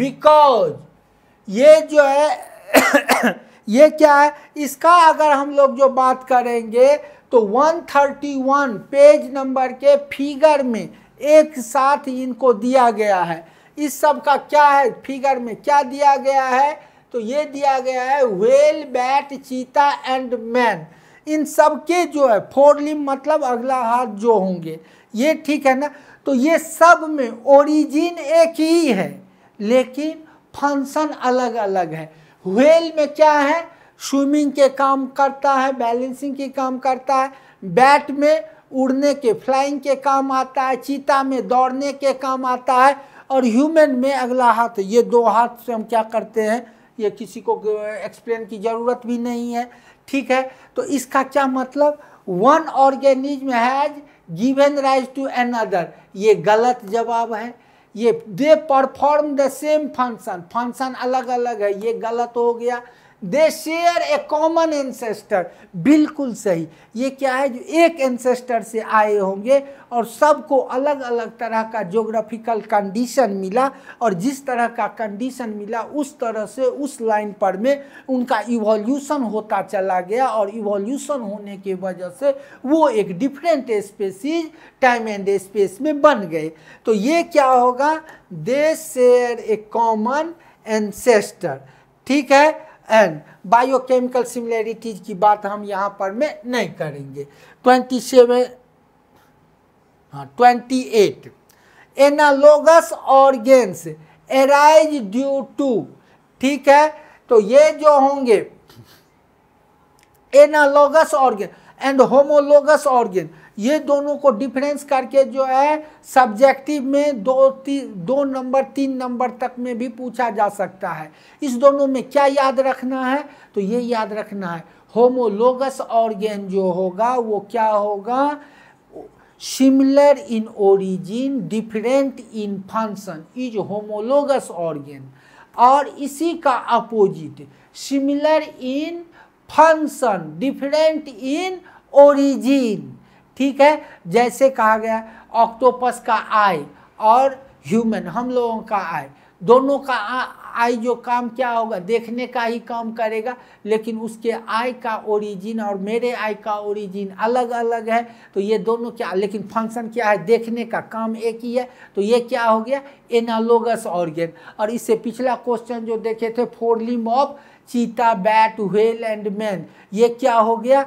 because ये जो है ये क्या है इसका अगर हम लोग जो बात करेंगे तो 131 पेज नंबर के फिगर में एक साथ इनको दिया गया है इस सब का क्या है फिगर में क्या दिया गया है तो ये दिया गया है whale bat cheetah and man इन सब के जो है फोर लिम मतलब अगला हाथ जो होंगे ये ठीक है ना तो ये सब में ओरिजिन एक ही है लेकिन फंक्शन अलग अलग है व्हेल में क्या है स्विमिंग के काम करता है बैलेंसिंग के काम करता है बैट में उड़ने के फ्लाइंग के काम आता है चीता में दौड़ने के काम आता है और ह्यूमन में अगला हाथ ये दो हाथ से हम क्या करते हैं ये किसी को एक्सप्लेन की ज़रूरत भी नहीं है ठीक है तो इसका क्या मतलब one organism has given rise to another ये गलत जवाब है ये they perform the same function function अलग अलग है ये गलत हो गया they share a common ancestor बिल्कुल सही ये क्या है जो एक एंसेस्टर से आए होंगे और सबको अलग अलग तरह का जोग्राफिकल कंडीशन मिला और जिस तरह का कंडीशन मिला उस तरह से उस लाइन पर में उनका इवोल्यूशन होता चला गया और इवोल्यूशन होने की वजह से वो एक different species time and space में बन गए तो ये क्या होगा they share a common ancestor ठीक है एंड बायोकेमिकल सिमिलैरिटीज की बात हम यहाँ पर में नहीं करेंगे ट्वेंटी सेवन हाँ twenty eight analogous organs arise due to ठीक है तो ये जो होंगे analogous organ and homologous organ ये दोनों को डिफरेंस करके जो है सब्जेक्टिव में दो तीन दो नंबर तीन नंबर तक में भी पूछा जा सकता है इस दोनों में क्या याद रखना है तो ये याद रखना है होमोलोगस ऑर्गेन जो होगा वो क्या होगा similar in origin different in function is homologous organ और इसी का opposite similar in function different in origin ठीक है जैसे कहा गया ऑक्टोपस का आई और ह्यूमन हम लोगों का आई दोनों का आई जो काम क्या होगा देखने का ही काम करेगा लेकिन उसके आई का ओरिजिन और मेरे आई का ओरिजिन अलग अलग है तो ये दोनों क्या लेकिन फंक्शन क्या है देखने का काम एक ही है तो ये क्या हो गया एनालोगस ऑर्गेन और इससे पिछला क्वेश्चन जो देखे थे fore limb of cheetah bat whale and man ये क्या हो गया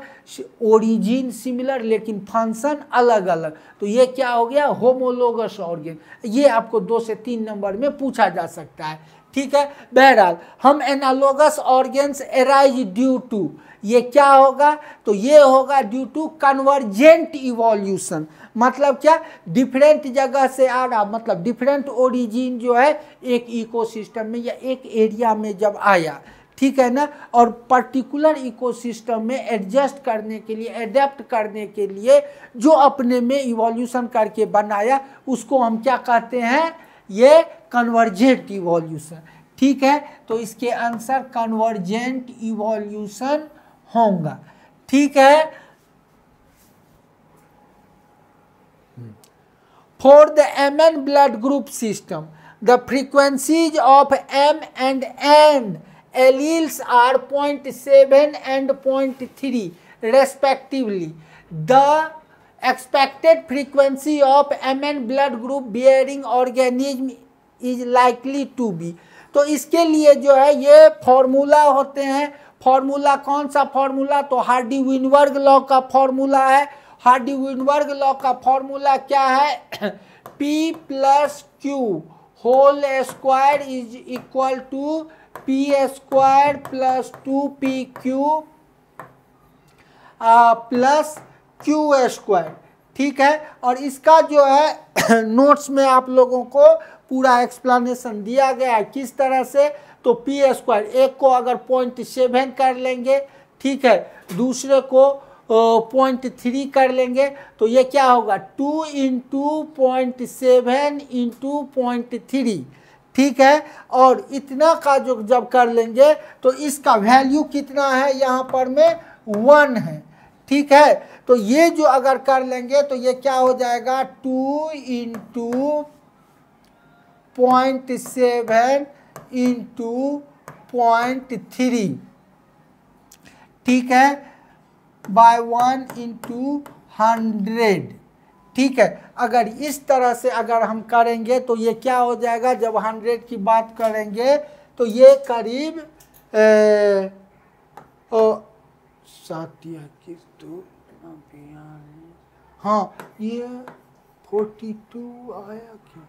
ओरिजिन सिमिलर लेकिन फंक्शन अलग अलग तो ये क्या हो गया होमोलोगस ऑर्गेन ये आपको दो से तीन नंबर में पूछा जा सकता है ठीक है बहरहाल हम analogous organs arise due to ये क्या होगा तो ये होगा ड्यू टू कन्वर्जेंट इवोल्यूशन मतलब क्या डिफरेंट जगह से आ रहा मतलब डिफरेंट ओरिजिन जो है एक इकोसिस्टम में या एक एरिया में जब आया ठीक है ना और पर्टिकुलर इकोसिस्टम में एडजस्ट करने के लिए एडेप्ट करने के लिए जो अपने में इवोल्यूशन करके बनाया उसको हम क्या कहते हैं ये कन्वर्जेंट इवोल्यूशन ठीक है तो इसके आंसर कन्वर्जेंट इवोल्यूशन होगा ठीक है for the M N blood group system the frequencies of M and and alleles are point seven and point three respectively the expected frequency of M N blood group bearing organism is likely to be तो इसके लिए जो है ये formula होते हैं formula कौन सा फॉर्मूला तो हार्डी विनवर्ग लॉ का फॉर्मूला है हार्डी विनवर्ग लॉ का फॉर्मूला क्या है p plus q whole square is equal to p square plus two p q plus q square ठीक है और इसका जो है नोट्स में आप लोगों को पूरा एक्सप्लेनेशन दिया गया है किस तरह से तो पी स्क्वायर एक को अगर पॉइंट सेवन कर लेंगे ठीक है दूसरे को पॉइंट थ्री कर लेंगे तो ये क्या होगा two into point seven into point three ठीक है और इतना का जो जब कर लेंगे तो इसका वैल्यू कितना है यहाँ पर में वन है ठीक है तो ये जो अगर कर लेंगे तो ये क्या हो जाएगा two into point seven into point three ठीक है बाय वन इंटू हंड्रेड ठीक है अगर इस तरह से अगर हम करेंगे तो ये क्या हो जाएगा जब हंड्रेड की बात करेंगे तो ये करीब ए, ओ, सात या किस दो हाँ ये फोर्टी टू आया क्या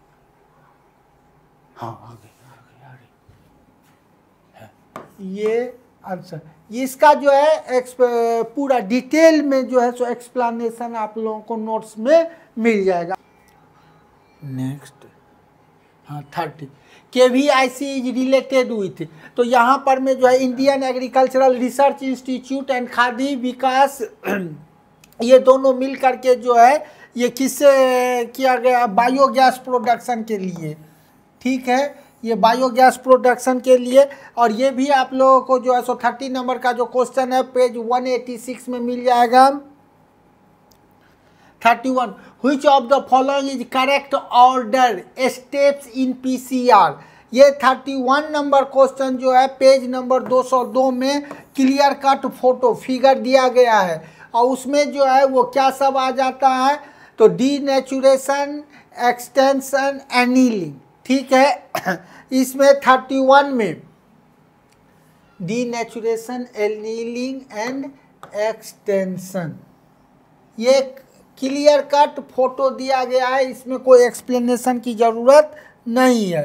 हाँ आ गया आ गया हाँ, ये आंसर इसका जो है पूरा डिटेल में जो है सो एक्सप्लेनेशन आप लोगों को नोट्स में मिल जाएगा नेक्स्ट हाँ thirty K V I C is related with तो यहाँ पर मैं जो है Indian agricultural research institute and Khadi विकास ये दोनों मिल करके जो है ये किससे किया गया बायोगैस प्रोडक्शन के लिए ठीक है ये बायोगैस प्रोडक्शन के लिए और ये भी आप लोगों को जो है सो थर्टी नंबर का जो क्वेश्चन है पेज वन एटी सिक्स में मिल जाएगा 31 which of the following is correct order steps in pcr ये थर्टी वन नंबर क्वेश्चन जो है पेज नंबर दो सौ दो में क्लियर कट फोटो फिगर दिया गया है और उसमें जो है वो क्या सब आ जाता है तो डी नेचुरेशन एक्सटेंशन एनीलिंग ठीक है इसमें थर्टी वन में denaturation annealing and extension ये क्लियर कट फोटो दिया गया है इसमें कोई एक्सप्लेनेशन की ज़रूरत नहीं है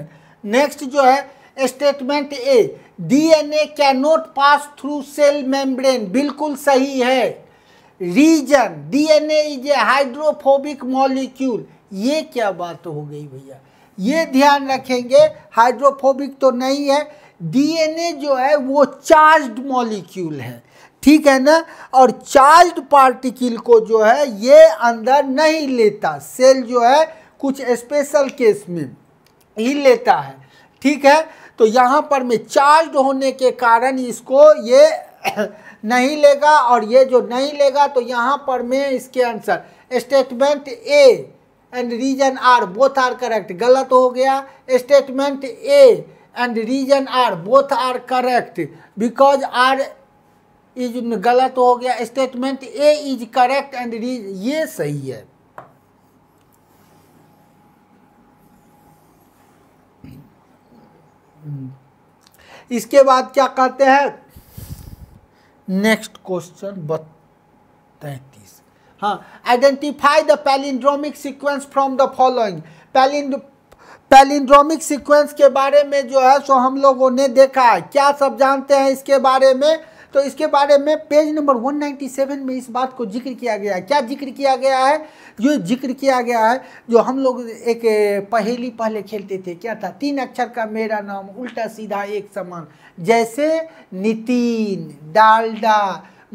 नेक्स्ट जो है statement A DNA can not pass through cell membrane बिल्कुल सही है reason DNA is a hydrophobic molecule ये क्या बात हो गई भैया ये ध्यान रखेंगे हाइड्रोफोबिक तो नहीं है डीएनए जो है वो चार्ज्ड मॉलिक्यूल है ठीक है ना और चार्ज पार्टिकल को जो है ये अंदर नहीं लेता सेल जो है कुछ स्पेशल केस में ही लेता है ठीक है तो यहाँ पर में चार्ज होने के कारण इसको ये नहीं लेगा और ये जो नहीं लेगा तो यहाँ पर में इसके answer statement A and reason R both are correct गलत हो गया statement A and reason R both are correct because R is गलत हो गया statement A is correct and reason ये सही है इसके बाद क्या कहते हैं नेक्स्ट क्वेश्चन तैतीस हाँ identify the palindromic sequence from the following पैलिंड पैलिंड्रोमिक सीक्वेंस के बारे में जो है सो हम लोगों ने देखा है क्या सब जानते हैं इसके बारे में तो इसके बारे में पेज नंबर 197 में इस बात को जिक्र किया गया है क्या जिक्र किया गया है जो जिक्र किया गया है जो हम लोग एक पहेली पहले खेलते थे क्या था तीन अक्षर का मेरा नाम उल्टा सीधा एक समान जैसे नितिन डालडा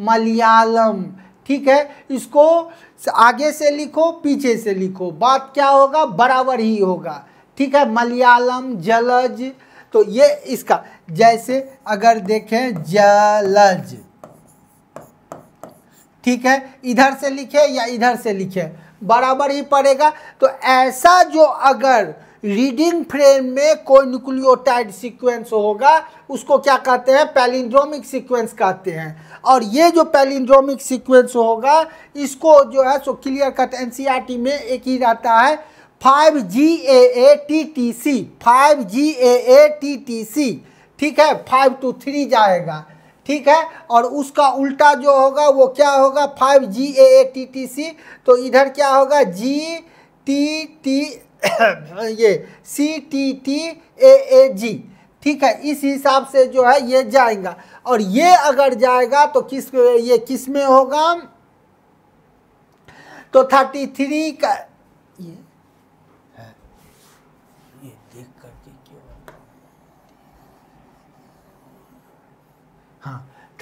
मलयालम ठीक है इसको आगे से लिखो पीछे से लिखो बात क्या होगा बराबर ही होगा ठीक है मलयालम जलज तो ये इसका जैसे अगर देखें जलज ठीक है इधर से लिखे या इधर से लिखे बराबर ही पड़ेगा तो ऐसा जो अगर रीडिंग फ्रेम में कोई न्यूक्लियोटाइड सीक्वेंस होगा उसको क्या कहते हैं पैलिंड्रोमिक सीक्वेंस कहते हैं और ये जो पैलिंड्रोमिक सीक्वेंस होगा इसको जो है सो क्लियर कट एन में एक ही रहता है five G A A T T C five G A A T T C ठीक है फाइव टू थ्री जाएगा ठीक है और उसका उल्टा जो होगा वो क्या होगा five G A A T T C तो इधर क्या होगा जी टी टी ये सी टी टी ए ए जी ठीक है इस हिसाब से जो है ये जाएगा और ये अगर जाएगा तो किस ये किस में होगा तो थर्टी थ्री का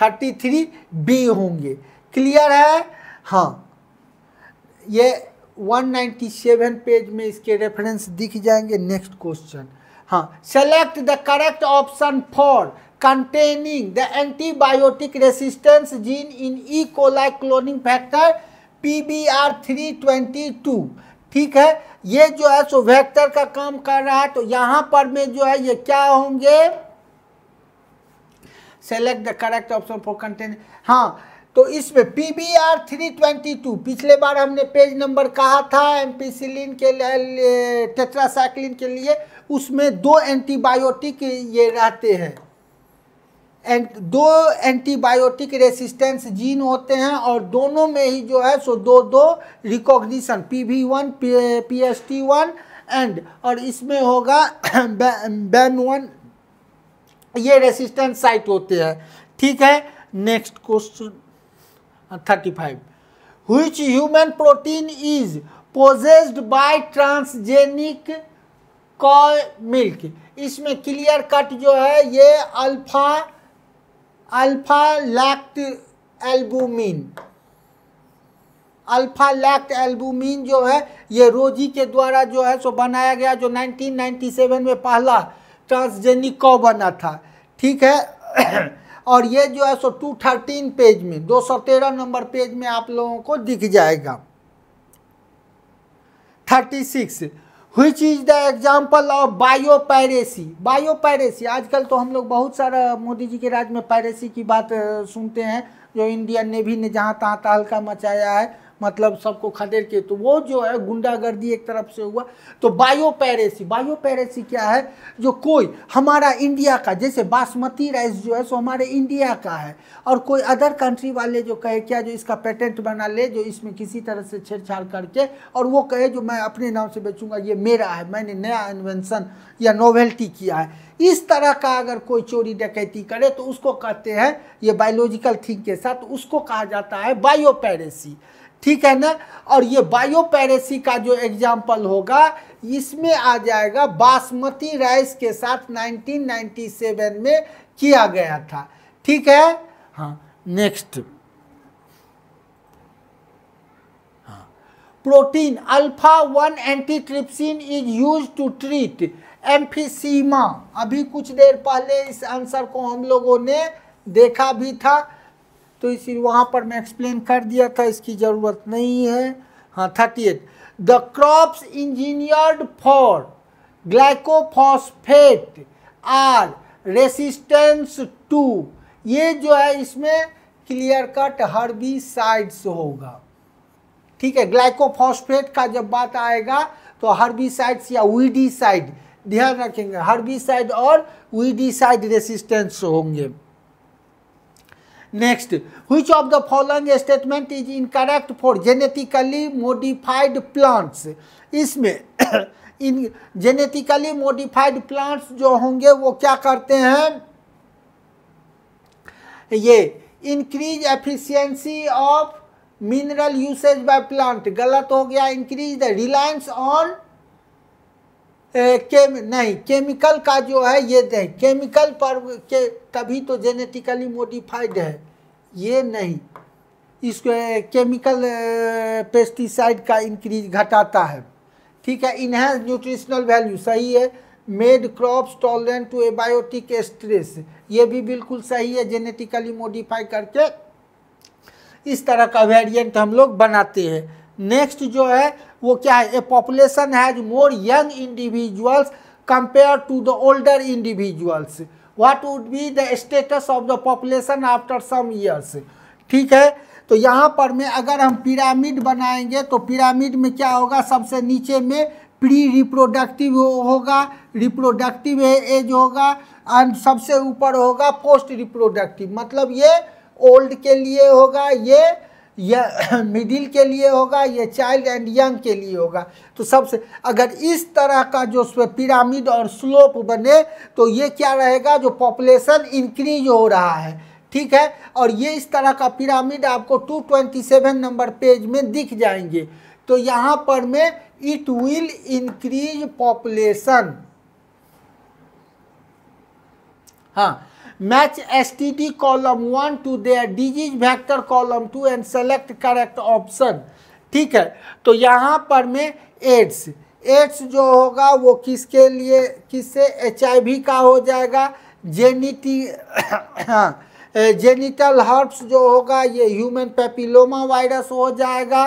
थर्टी थ्री बी होंगे क्लियर है हाँ ये 197 पेज में इसके रेफरेंस दिख जाएंगे नेक्स्ट क्वेश्चन हाँ select the correct option for containing the antibiotic resistance gene in E coli cloning factor P B R three twenty two ठीक है ये जो है सो वेक्टर का काम कर रहा है तो यहाँ पर में जो है ये क्या होंगे select the correct option for contain हाँ तो इसमें P B R three twenty two पिछले बार हमने पेज नंबर कहा था एम्पिसिलिन के लिए टेट्रासाइक्लिन के लिए उसमें दो एंटीबायोटिक ये रहते हैं एंट दो एंटीबायोटिक रेसिस्टेंस जीन होते हैं और दोनों में ही जो है सो दो दो recognition P V one P S T one and और इसमें होगा बैन वन ये रेसिस्टेंस साइट होते हैं ठीक है next question thirty five which human protein is possessed by transgenic cow milk इसमें क्लियर कट जो है ये alpha alpha lactalbumin alpha lactalbumin जो है ये रोजी के द्वारा जो है सो बनाया गया जो 1997 में पहला कौ बना था ठीक है और ये जो है सो टू थर्टीन पेज में दो सौ तेरह नंबर पेज में आप लोगों को दिख जाएगा thirty six which is the example of biopiracy biopiracy आजकल तो हम लोग बहुत सारा मोदी जी के राज्य में पायरेसी की बात सुनते हैं जो इंडियन नेवी ने जहाँ तहाँ तहलका मचाया है मतलब सबको खदेड़ के तो वो जो है गुंडागर्दी एक तरफ से हुआ तो बायो पैरेसी बायो पैरेसी क्या है जो कोई हमारा इंडिया का जैसे बासमती राइस जो है सो हमारे इंडिया का है और कोई अदर कंट्री वाले जो कहे क्या जो इसका पेटेंट बना ले जो इसमें किसी तरह से छेड़छाड़ करके और वो कहे जो मैं अपने नाम से बेचूँगा ये मेरा है मैंने नया इन्वेंसन या नोवेल्टी किया है इस तरह का अगर कोई चोरी डकैती करे तो उसको कहते हैं ये बायोलॉजिकल थिंक के साथ उसको कहा जाता है बायोपैरेसी ठीक है ना और ये बायोपेरेसी का जो एग्जाम्पल होगा इसमें आ जाएगा बासमती राइस के साथ 1997 में किया गया था ठीक है हाँ नेक्स्ट हाँ protein alpha one anti antitrypsin is use to treat emphysema अभी कुछ देर पहले इस आंसर को हम लोगों ने देखा भी था तो इसी वहाँ पर मैं एक्सप्लेन कर दिया था इसकी ज़रूरत नहीं है हाँ thirty eight the crops engineered for glycophosphate are resistance to ये जो है इसमें क्लियर कट से होगा ठीक है ग्लाइकोफॉस्फेट का जब बात आएगा तो साइड्स या वीडी साइड ध्यान रखेंगे साइड और वीडी साइड रेसिस्टेंस होंगे next of the following statement is incorrect for genetically modified plants इसमें इन जेनेटिकली मोडिफाइड प्लांट्स जो होंगे वो क्या करते हैं ये increase efficiency of mineral usage by plant गलत हो गया इंक्रीज द रिलायंस ऑन के नहीं केमिकल का जो है ये नहीं केमिकल पर के तभी तो जेनेटिकली मॉडिफाइड है ये नहीं इसको केमिकल पेस्टिसाइड का इंक्रीज घटाता है ठीक है इनहेंस न्यूट्रिशनल वैल्यू सही है made crops tolerant to abiotic stress ये भी बिल्कुल सही है जेनेटिकली मॉडिफाई करके इस तरह का वेरिएंट हम लोग बनाते हैं नेक्स्ट जो है वो क्या है a population has more young individuals compare to the older individuals what would be the status of the population after some years ठीक है तो यहाँ पर में अगर हम पिरामिड बनाएंगे तो पिरामिड में क्या होगा सबसे नीचे में प्री रिप्रोडक्टिव होगा रिप्रोडक्टिव एज होगा एंड सबसे ऊपर होगा पोस्ट रिप्रोडक्टिव मतलब ये ओल्ड के लिए होगा ये यह मिडिल के लिए होगा यह चाइल्ड एंड यंग के लिए होगा तो सबसे अगर इस तरह का जो पिरामिड और स्लोप बने तो ये क्या रहेगा जो पॉपुलेशन इंक्रीज हो रहा है ठीक है और ये इस तरह का पिरामिड आपको 227 नंबर पेज में दिख जाएंगे तो यहाँ पर में इट विल इंक्रीज पॉपुलेशन हाँ match STD column 1 to their disease vector column 2 and select correct option ठीक है तो यहाँ पर मैं एड्स एड्स जो होगा वो किसके लिए किससे एच का हो जाएगा जेनिटी हाँ जेनिटल हर्ब्स जो होगा ये ह्यूमन पेपिलोमा वायरस हो जाएगा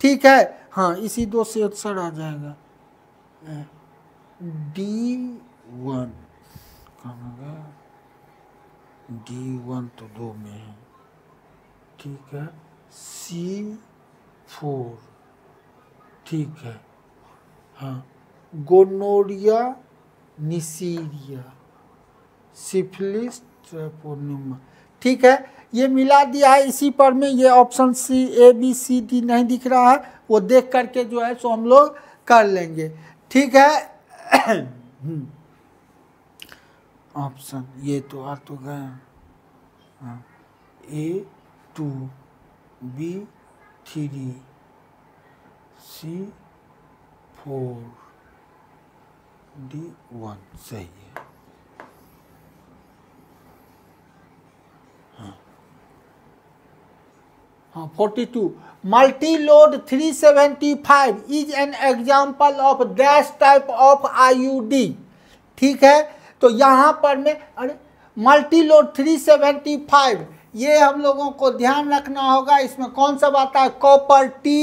ठीक है हाँ इसी दो से आंसर आ जाएगा डी वन डी वन तो दो में है ठीक है सी फोर ठीक है हाँ गोनोरिया निसीरिया सिफिलिस ट्रेपोनिमा ठीक है ये मिला दिया है इसी पर में ये option C A B C D नहीं दिख रहा है वो देख करके जो है सो हम लोग कर लेंगे ठीक है हम्म। ऑप्शन ये तो आ तो गए हाँ A two B three C four D one सही है हाँ, हाँ forty two multi load three seventy five is an example of dash type of I U D ठीक है तो यहाँ पर मैं अरे multi load three seventy five ये हम लोगों को ध्यान रखना होगा इसमें कौन सा आता है copper T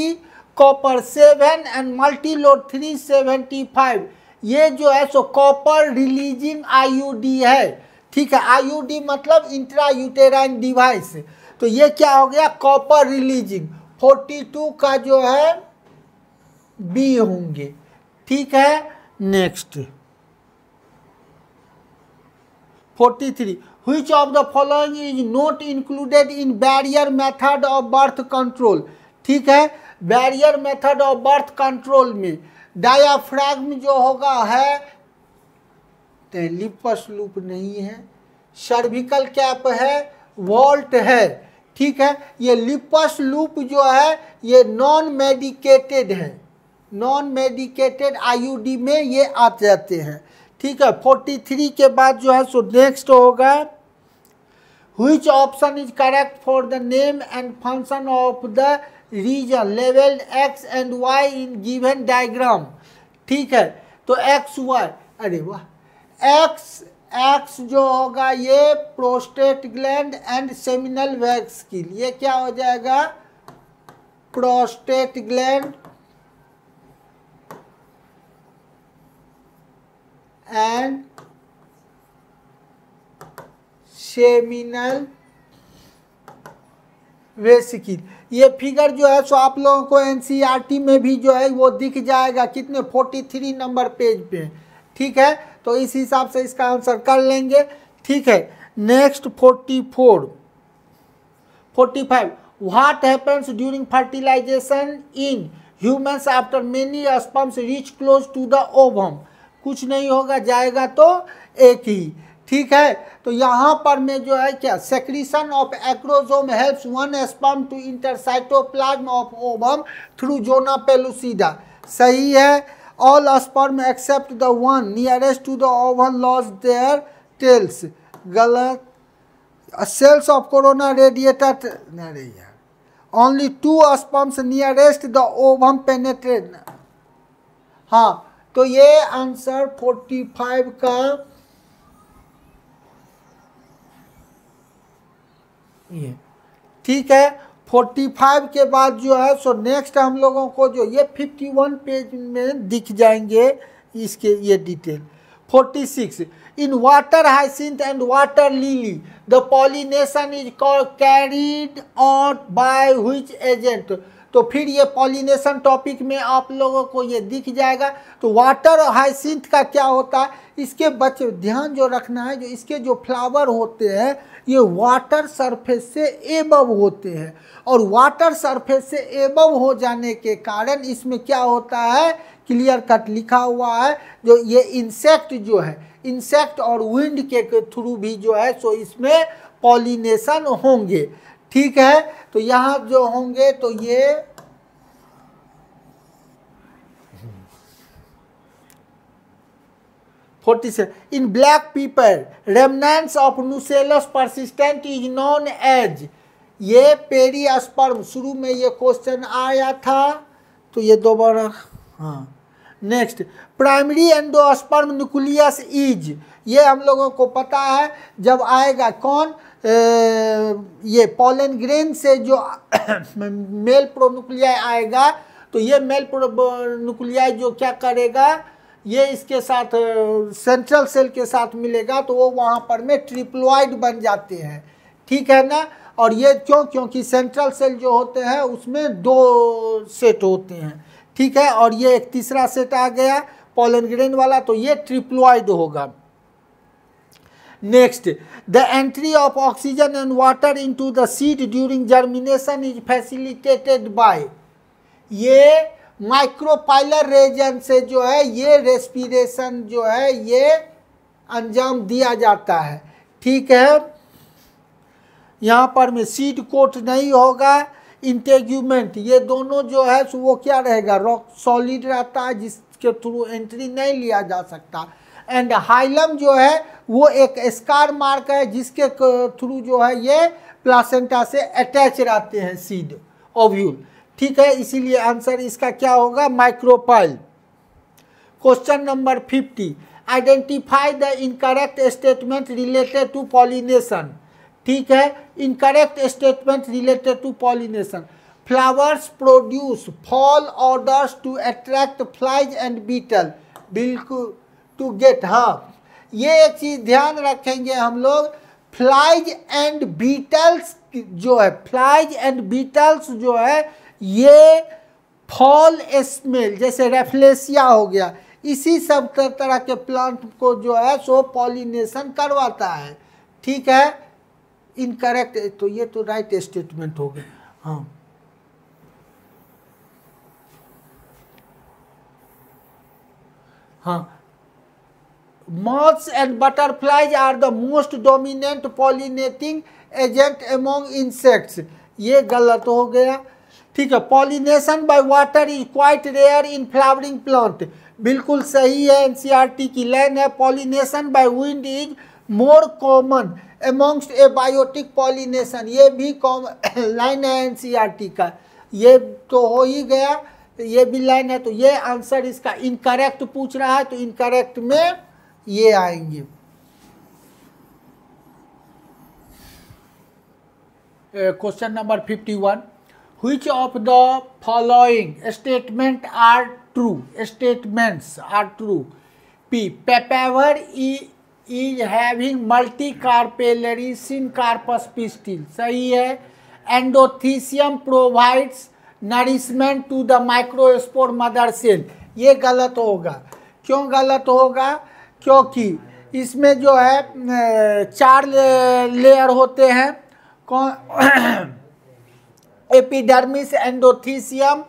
copper seven and multi load three seventy five ये जो है सो कॉपर रिलीजिंग आईयूडी है ठीक है आईयूडी मतलब इंट्रा यूटेराइन डिवाइस तो ये क्या हो गया कॉपर रिलीजिंग फोर्टी टू का जो है बी होंगे ठीक है next forty three which of the following is not included in barrier method of birth control ठीक है barrier method of birth control में डायाफ्राग्म जो होगा है लिपस तो लूप नहीं है सर्विकल कैप है वॉल्ट है ठीक है ये लिपस लूप जो है ये नॉन मेडिकेटेड है नॉन मेडिकेटेड आईयूडी में ये आ जाते हैं ठीक है फोर्टी थ्री के बाद जो है सो नेक्स्ट होगा which option is correct for the name and function of the region level X and Y in given diagram ठीक है तो एक्स वाई अरे वाह एक्स एक्स जो होगा ये प्रोस्टेट ग्लैंड एंड सेमिनल वैक्स की ये क्या हो जाएगा prostate gland and seminal vesicle ये फिगर जो है सो आप लोगों को एन e में भी जो है वो दिख जाएगा कितने 43 नंबर पेज पे ठीक है तो इस हिसाब से इसका आंसर कर लेंगे ठीक है next 44 45 what happens during fertilisation in humans after many sperms reach close to the ovum कुछ नहीं होगा जाएगा तो एक ही ठीक है तो यहाँ पर में जो है क्या secretion of acrosome helps one sperm to intercytoplasm of ovum through zona pellucida सही है all sperm except the one nearest to the ovum loss their tails गलत सेल्स ऑफ कोरोना रेडिएटर अरे है only two sperms nearest the ovum penetrate हाँ तो ये answer forty five का ये ठीक है फोर्टी फाइव के बाद जो है सो नेक्स्ट हम लोगों को जो ये फिफ्टी वन पेज में दिख जाएंगे इसके ये detail forty six in water hyacinth and water lily the pollination is call carried on by which agent तो फिर ये पॉलिनेशन टॉपिक में आप लोगों को ये दिख जाएगा तो वाटर हाइसिंथ का क्या होता है इसके बच्चे ध्यान जो रखना है जो इसके जो फ्लावर होते हैं ये वाटर सरफेस से एबव होते हैं और वाटर सरफेस से एबव हो जाने के कारण इसमें क्या होता है क्लियर कट लिखा हुआ है जो ये इंसेक्ट जो है इंसेक्ट और विंड के थ्रू भी जो है सो इसमें पॉलिनेशन होंगे ठीक है तो यहां जो होंगे तो ये फोर्टी से in black pepper remnants of nucellus persistent is known as ये पेरी स्पर्म शुरू में ये क्वेश्चन आया था तो ये दोबारा हाँ next primary endosperm nucleus is ये हम लोगों को पता है जब आएगा कौन ये पॉलन ग्रेन से जो मेल प्रोनुक्लिया आएगा तो ये मेल प्रोनुक्लिया जो क्या करेगा ये इसके साथ सेंट्रल सेल के साथ मिलेगा तो वो वहाँ पर में ट्रिप्लॉइड बन जाते हैं ठीक है ना और ये क्यों क्योंकि सेंट्रल सेल जो होते हैं उसमें दो सेट होते हैं ठीक है और ये एक तीसरा सेट आ गया पॉलन ग्रेन वाला तो ये ट्रिप्लॉइड होगा Next, the entry of oxygen and water into the seed during germination is facilitated by ये माइक्रोपाइलर रेजन से जो है ये रेस्पिरेशन जो है ये अंजाम दिया जाता है ठीक है यहाँ पर में सीड कोट नहीं होगा इंटेग्यूमेंट ये दोनों जो है वो क्या रहेगा रॉक सॉलिड रहता है जिसके थ्रू एंट्री नहीं लिया जा सकता एंड हाइलम जो है वो एक स्कार मार्क है जिसके थ्रू जो है ये प्लासेंटा से अटैच रहते हैं सीड ओव्यूल ठीक है इसीलिए आंसर इसका क्या होगा micropyle question number fifty identify the incorrect statement related to pollination ठीक है incorrect statement related to pollination flowers produce foul odours to attract flies and beetle बिल्कुल टू गेट हाँ ये एक चीज़ ध्यान रखेंगे हम लोग फ्लाइज एंड बीटल्स जो है फ्लाइज एंड बीटल्स जो है ये फॉल स्मेल जैसे रेफ्लेसिया हो गया इसी सब तरह के प्लांट को जो है सो पॉलिनेशन करवाता है ठीक है इनकरेक्ट तो ये तो राइट स्टेटमेंट हो गया हाँ हाँ moths and butterflies are the most dominant pollinating agent among insects ये गलत हो गया ठीक है pollination by water is quite rare in flowering plant बिल्कुल सही है एन सी आर टी की लाइन है pollination by wind is more common amongst abiotic pollination ये भी कॉमन लाइन है एन सी आर टी का ये तो हो ही गया ये भी लाइन है तो ये आंसर इसका इनकरेक्ट पूछ रहा है तो इनकरेक्ट में ये आएंगे question number fifty one which of the following statement are true statements are true P papaver is having multi carpellary syncarpous pistil सही है endothecium provides nourishment to the microspore mother cell ये गलत होगा क्यों गलत होगा क्योंकि इसमें जो है चार लेयर होते हैं कौन epidermis endothecium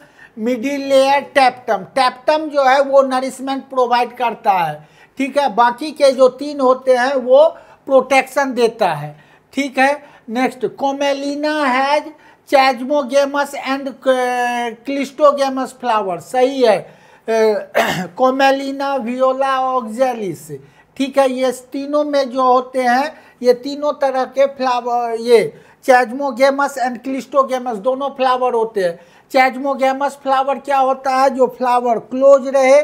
middle layer tapetum tapetum जो है वो नरिशमेंट प्रोवाइड करता है ठीक है बाकी के जो तीन होते हैं वो प्रोटेक्शन देता है ठीक है next commelina has chasmogamous and cleistogamous flower सही है कोमेलिना वियोला ऑक्जेलिस ठीक है ये तीनों में जो होते हैं ये तीनों तरह के फ्लावर ये चैजमोगेमस एंड क्लिस्टोगेमस दोनों फ्लावर होते हैं चैजमोगेमस फ्लावर क्या होता है जो फ्लावर क्लोज रहे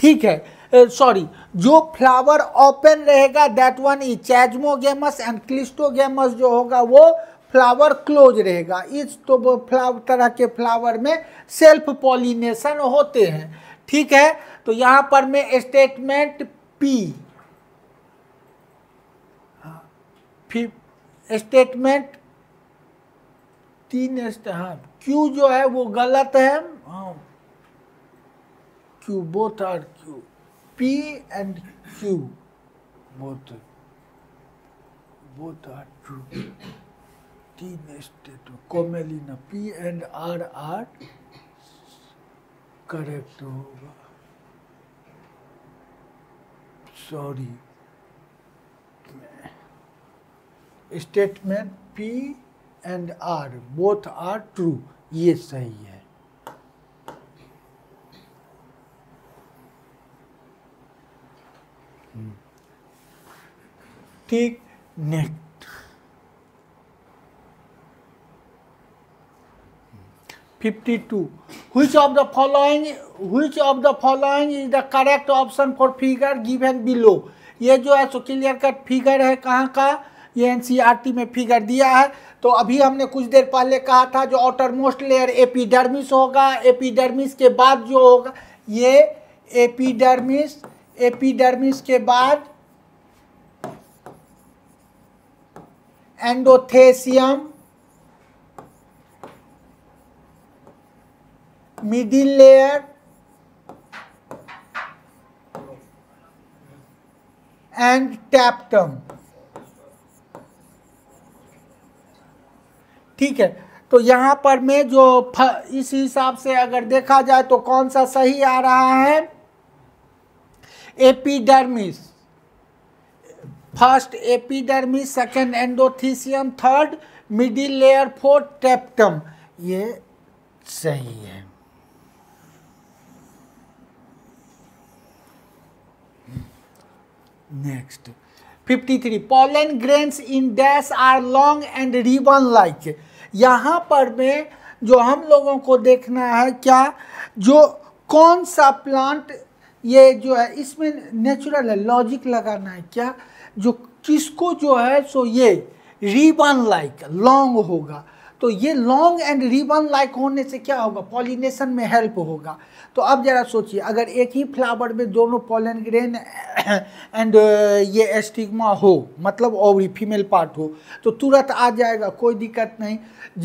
ठीक है सॉरी जो फ्लावर ओपन रहेगा that one is chasmogamous and cleistogamous जो होगा वो फ्लावर क्लोज रहेगा इस तो फ्लावर तरह के फ्लावर में सेल्फ पॉलिनेशन होते हैं ठीक है तो यहां पर मैं स्टेटमेंट पी स्टेटमेंट तीन हाँ क्यू जो है वो गलत है हाँ Q both are Q P and Q both both are true तीन स्टेट तो commelina P and R are correct होगा sorry statement P and R both are true ये सही है ठीक next 52 which of the following which of the following is the correct option for figure given below ये जो है so clear cut figure है कहाँ का ये एन e में फिगर दिया है तो अभी हमने कुछ देर पहले कहा था जो आउटर मोस्ट लेयर एपीडर्मिस होगा एपीडर्मिस के बाद जो होगा ये एपीडर्मिस एपीडर्मिस के बाद endothecium middle layer and tapetum ठीक है तो यहां पर मैं जो इस हिसाब से अगर देखा जाए तो कौन सा सही आ रहा है epidermis first epidermis second endothecium third middle layer fourth tapetum ये सही है fifty 53 pollen grains in dash are long and ribbon like यहाँ पर में जो हम लोगों को देखना है क्या जो कौन सा प्लांट ये जो है इसमें नेचुरल है लॉजिक लगाना है क्या जो किसको जो है सो ये रिबन लाइक लॉन्ग होगा तो ये लॉन्ग एंड रिबन लाइक होने से क्या होगा पॉलिनेशन में हेल्प होगा तो अब ज़रा सोचिए अगर एक ही फ्लावर में दोनों पोलन ग्रेन एंड ये एस्टिग्मा हो मतलब और फीमेल पार्ट हो तो तुरंत आ जाएगा कोई दिक्कत नहीं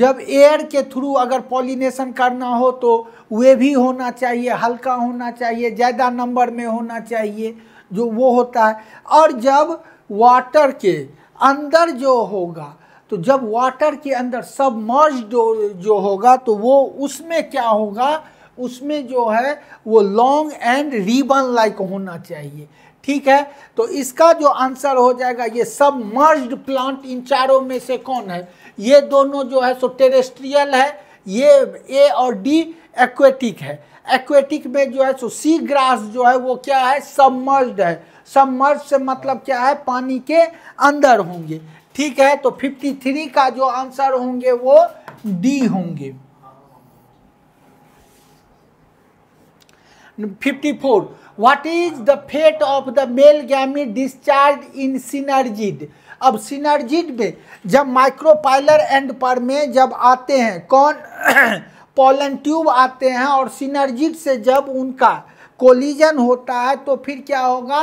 जब एयर के थ्रू अगर पॉलिनेशन करना हो तो वे भी होना चाहिए हल्का होना चाहिए ज़्यादा नंबर में होना चाहिए जो वो होता है और जब वाटर के अंदर जो होगा तो जब वाटर के अंदर सब मर्ज जो होगा तो वो उसमें क्या होगा उसमें जो है वो लॉन्ग एंड रिबन लाइक होना चाहिए ठीक है तो इसका जो आंसर हो जाएगा ये सब मर्ज्ड प्लांट इन चारों में से कौन है ये दोनों जो है सो टेरेस्ट्रियल है ये ए और डी एक्वेटिक है एक्वेटिक में जो है सो सी ग्रास जो है वो क्या है सबमर्ज्ड है सबमर्ज से मतलब क्या है पानी के अंदर होंगे ठीक है तो 53 का जो आंसर होंगे वो डी होंगे 54 what is the fate of the male gamete discharge in synergid अब सिनर्जिड में जब माइक्रोपाइलर एंड पर में जब आते हैं कौन पॉलन ट्यूब आते हैं और सिनर्जिड से जब उनका कोलिजन होता है तो फिर क्या होगा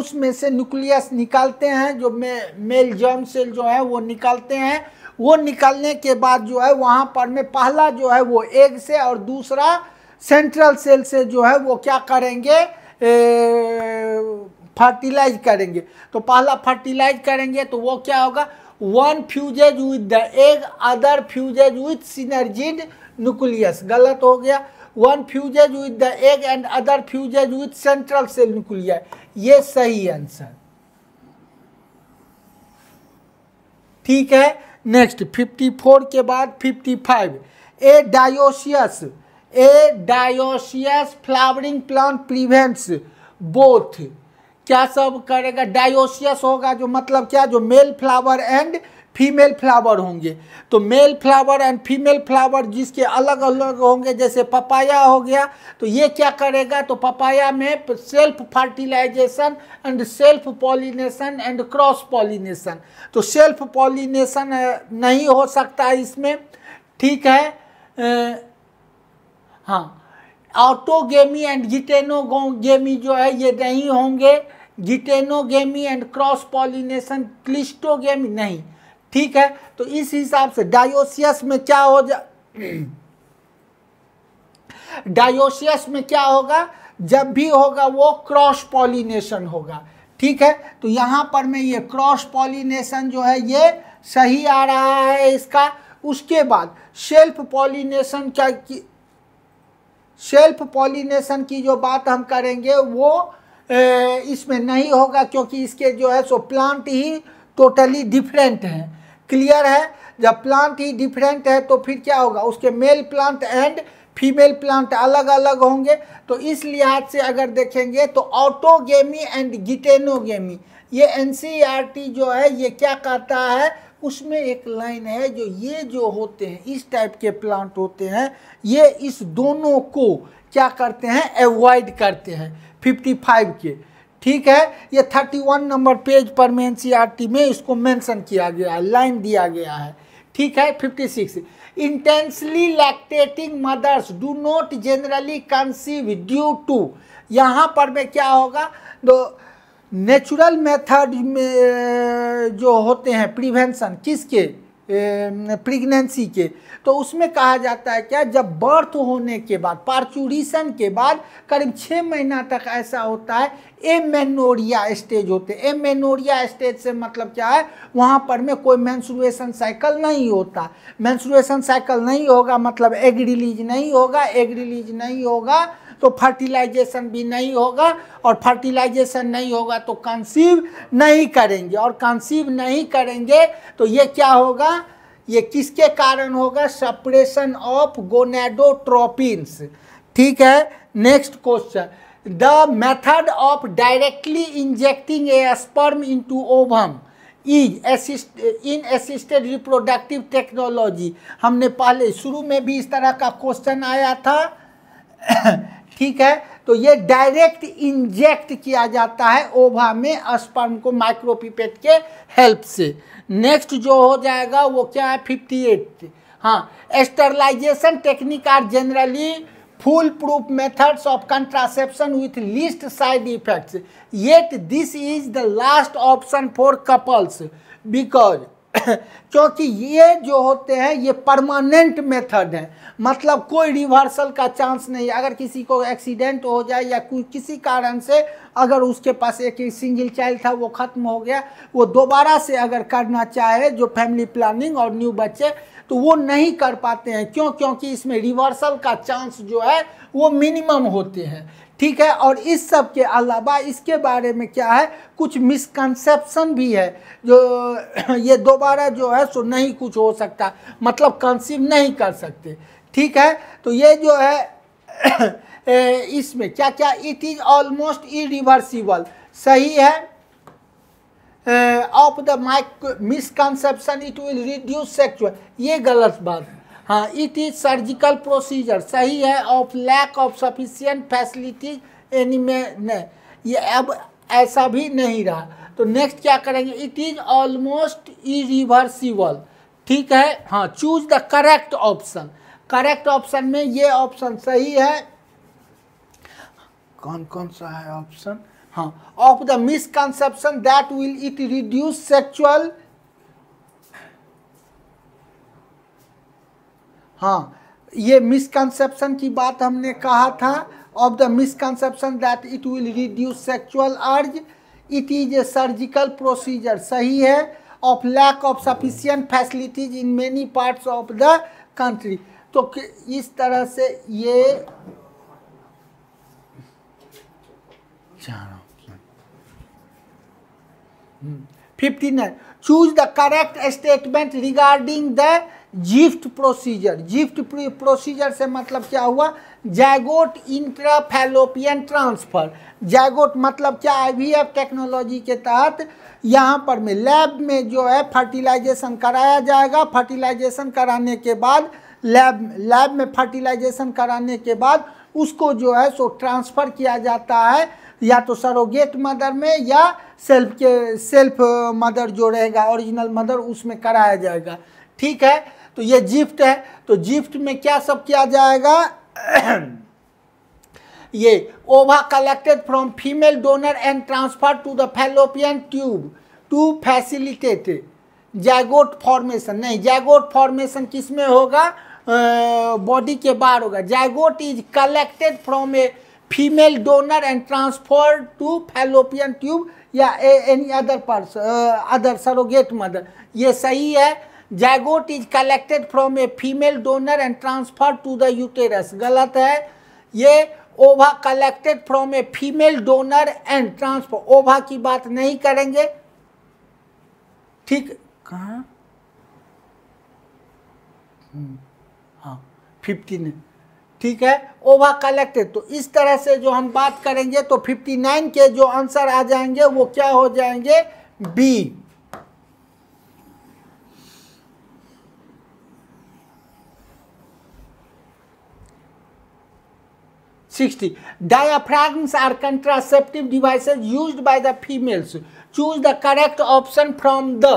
उसमें से न्यूक्लियस निकालते हैं जो मे मेल जर्म सेल जो है वो निकालते हैं वो निकालने के बाद जो है वहाँ पर में पहला जो है वो एग से और दूसरा सेंट्रल सेल से जो है वो क्या करेंगे फर्टिलाइज करेंगे तो पहला फर्टिलाइज करेंगे तो वो क्या होगा one fuses with the egg other fuses with synergid nucleus गलत हो गया one fuses with the egg and other fuses with central cell nuclear ये सही आंसर ठीक है नेक्स्ट 54 के बाद 55 A dioecious A dioecious flowering plant prevents both क्या सब करेगा डायोसियस होगा जो मतलब क्या जो male flower and female flower होंगे तो male flower and female flower जिसके अलग अलग होंगे जैसे पपाया हो गया तो ये क्या करेगा तो पपाया में self fertilisation and self pollination and cross pollination तो सेल्फ पॉलिनेशन नहीं हो सकता इसमें ठीक है हाँ ऑटोगेमी एंड गिटेनो गेमी जो है ये नहीं होंगे geitonogamy and cross pollination cleistogamy नहीं ठीक है तो इस हिसाब से डायोसियस में क्या हो जा डायोसियस में क्या होगा जब भी होगा वो क्रॉस पॉलिनेशन होगा ठीक है तो यहाँ पर में ये क्रॉस पॉलिनेशन जो है ये सही आ रहा है इसका उसके बाद सेल्फ पॉलिनेशन क्या की सेल्फ पॉलिनेशन की जो बात हम करेंगे वो ए, इसमें नहीं होगा क्योंकि इसके जो है सो प्लांट ही टोटली डिफरेंट हैं क्लियर है जब प्लांट ही डिफरेंट है तो फिर क्या होगा उसके male plant and female plant अलग अलग होंगे तो इस लिहाज से अगर देखेंगे तो ऑटोगेमी एंड गिटेनोगेमी ये एन e जो है ये क्या कहता है उसमें एक लाइन है जो ये जो होते हैं इस टाइप के प्लांट होते हैं ये इस दोनों को क्या करते हैं एवॉइड करते हैं 55 के ठीक है ये 31 नंबर पेज पर में एनसीईआरटी में इसको मेंशन किया गया है लाइन दिया गया है ठीक है 56 intensely lactating mothers do not generally conceive due to यहाँ पर में क्या होगा तो नेचुरल मेथड में जो होते हैं प्रिवेंशन किसके प्रेगनेंसी के तो उसमें कहा जाता है क्या जब बर्थ होने के बाद पार्चुरेशन के बाद करीब छः महीना तक ऐसा होता है एमेनोरिया स्टेज होते हैं एमेनोरिया स्टेज से मतलब क्या है वहाँ पर में कोई मैंसुरेशन साइकिल नहीं होता मैंसुरेशन साइकिल नहीं होगा मतलब एग रिलीज नहीं होगा एग रिलीज नहीं होगा तो फर्टिलाइजेशन भी नहीं होगा और फर्टिलाइजेशन नहीं होगा तो कंसीव नहीं करेंगे और कंसीव नहीं करेंगे तो ये क्या होगा ये किसके कारण होगा सप्रेशन ऑफ गोनेडोट्रोपिन्स ठीक है next question the method of directly injecting a sperm into ovum is assist in assisted reproductive technology हमने पहले शुरू में भी इस तरह का क्वेश्चन आया था ठीक है तो ये डायरेक्ट इंजेक्ट किया जाता है ओभा में स्पर्म को माइक्रोपिपेट के हेल्प से नेक्स्ट जो हो जाएगा वो क्या है फिफ्टी एट हाँ sterilization technique are generally foolproof methods of contraception with least side effects yet this is the last option for couples because क्योंकि ये जो होते हैं ये परमानेंट मेथड है मतलब कोई रिवर्सल का चांस नहीं अगर किसी को एक्सीडेंट हो जाए या कोई किसी कारण से अगर उसके पास एक ही सिंगल चाइल्ड था वो ख़त्म हो गया वो दोबारा से अगर करना चाहे जो फैमिली प्लानिंग और न्यू बच्चे तो वो नहीं कर पाते हैं क्यों क्योंकि इसमें रिवर्सल का चांस जो है वो मिनिमम होते हैं ठीक है और इस सब के अलावा इसके बारे में क्या है कुछ मिसकंसेप्शन भी है जो ये दोबारा जो है सो नहीं कुछ हो सकता मतलब कंसीव नहीं कर सकते ठीक है तो ये जो है इसमें क्या क्या इट इज़ ऑलमोस्ट इरिवर्सिबल सही है of the mike misconception it will reduce sexual ये गलत बात है हाँ इट इज सर्जिकल प्रोसीजर सही है of lack of sufficient facilities एनिमे ने ये अब ऐसा भी नहीं रहा तो नेक्स्ट क्या करेंगे इट इज ऑलमोस्ट इरिवर्सिबल ठीक है हाँ choose the correct option correct option में ये ऑप्शन सही है कौन कौन सा है ऑप्शन हाँ of the misconception that will it reduce sexual हाँ ये मिसकंसेप्शन की बात हमने कहा था of the misconception that it will reduce sexual urge it is a surgical procedure सही है of lack of sufficient facilities in many parts of the country तो इस तरह से ये fifty nine choose the correct statement regarding the GIFT procedure GIFT procedure से मतलब क्या हुआ जैगोट इंट्राफेलोपियन ट्रांसफ़र जैगोट मतलब क्या आईवीएफ टेक्नोलॉजी के तहत यहाँ पर में लैब में जो है फर्टिलाइजेशन कराया जाएगा फर्टिलाइजेशन कराने के बाद लैब लैब में फर्टिलाइजेशन कराने के बाद उसको जो है सो ट्रांसफ़र किया जाता है या तो सरोगेट मदर में या सेल्फ के सेल्फ मदर जो रहेगा ओरिजिनल मदर उसमें कराया जाएगा ठीक है तो ये जिफ्ट है तो जिफ्ट में क्या सब किया जाएगा ये ova collected from female donor and transfer to the fallopian tube to facilitate zygote formation नहीं जैगोट फॉर्मेशन किस में होगा बॉडी के बाहर होगा zygote is collected from a female donor and transfer to fallopian tube या any other person other surrogate mother ये सही है zygote is collected from a female donor and transfer to the uterus गलत है ये ova collected from a female donor and transfer ova की बात नहीं करेंगे ठीक कहा हम्म, हाँ फिफ्टीन ठीक है ओवा कलेक्टेड तो इस तरह से जो हम बात करेंगे तो 59 के जो आंसर आ जाएंगे वो क्या हो जाएंगे B sixty Diaphragms are contraceptive devices use by the females choose the correct option from the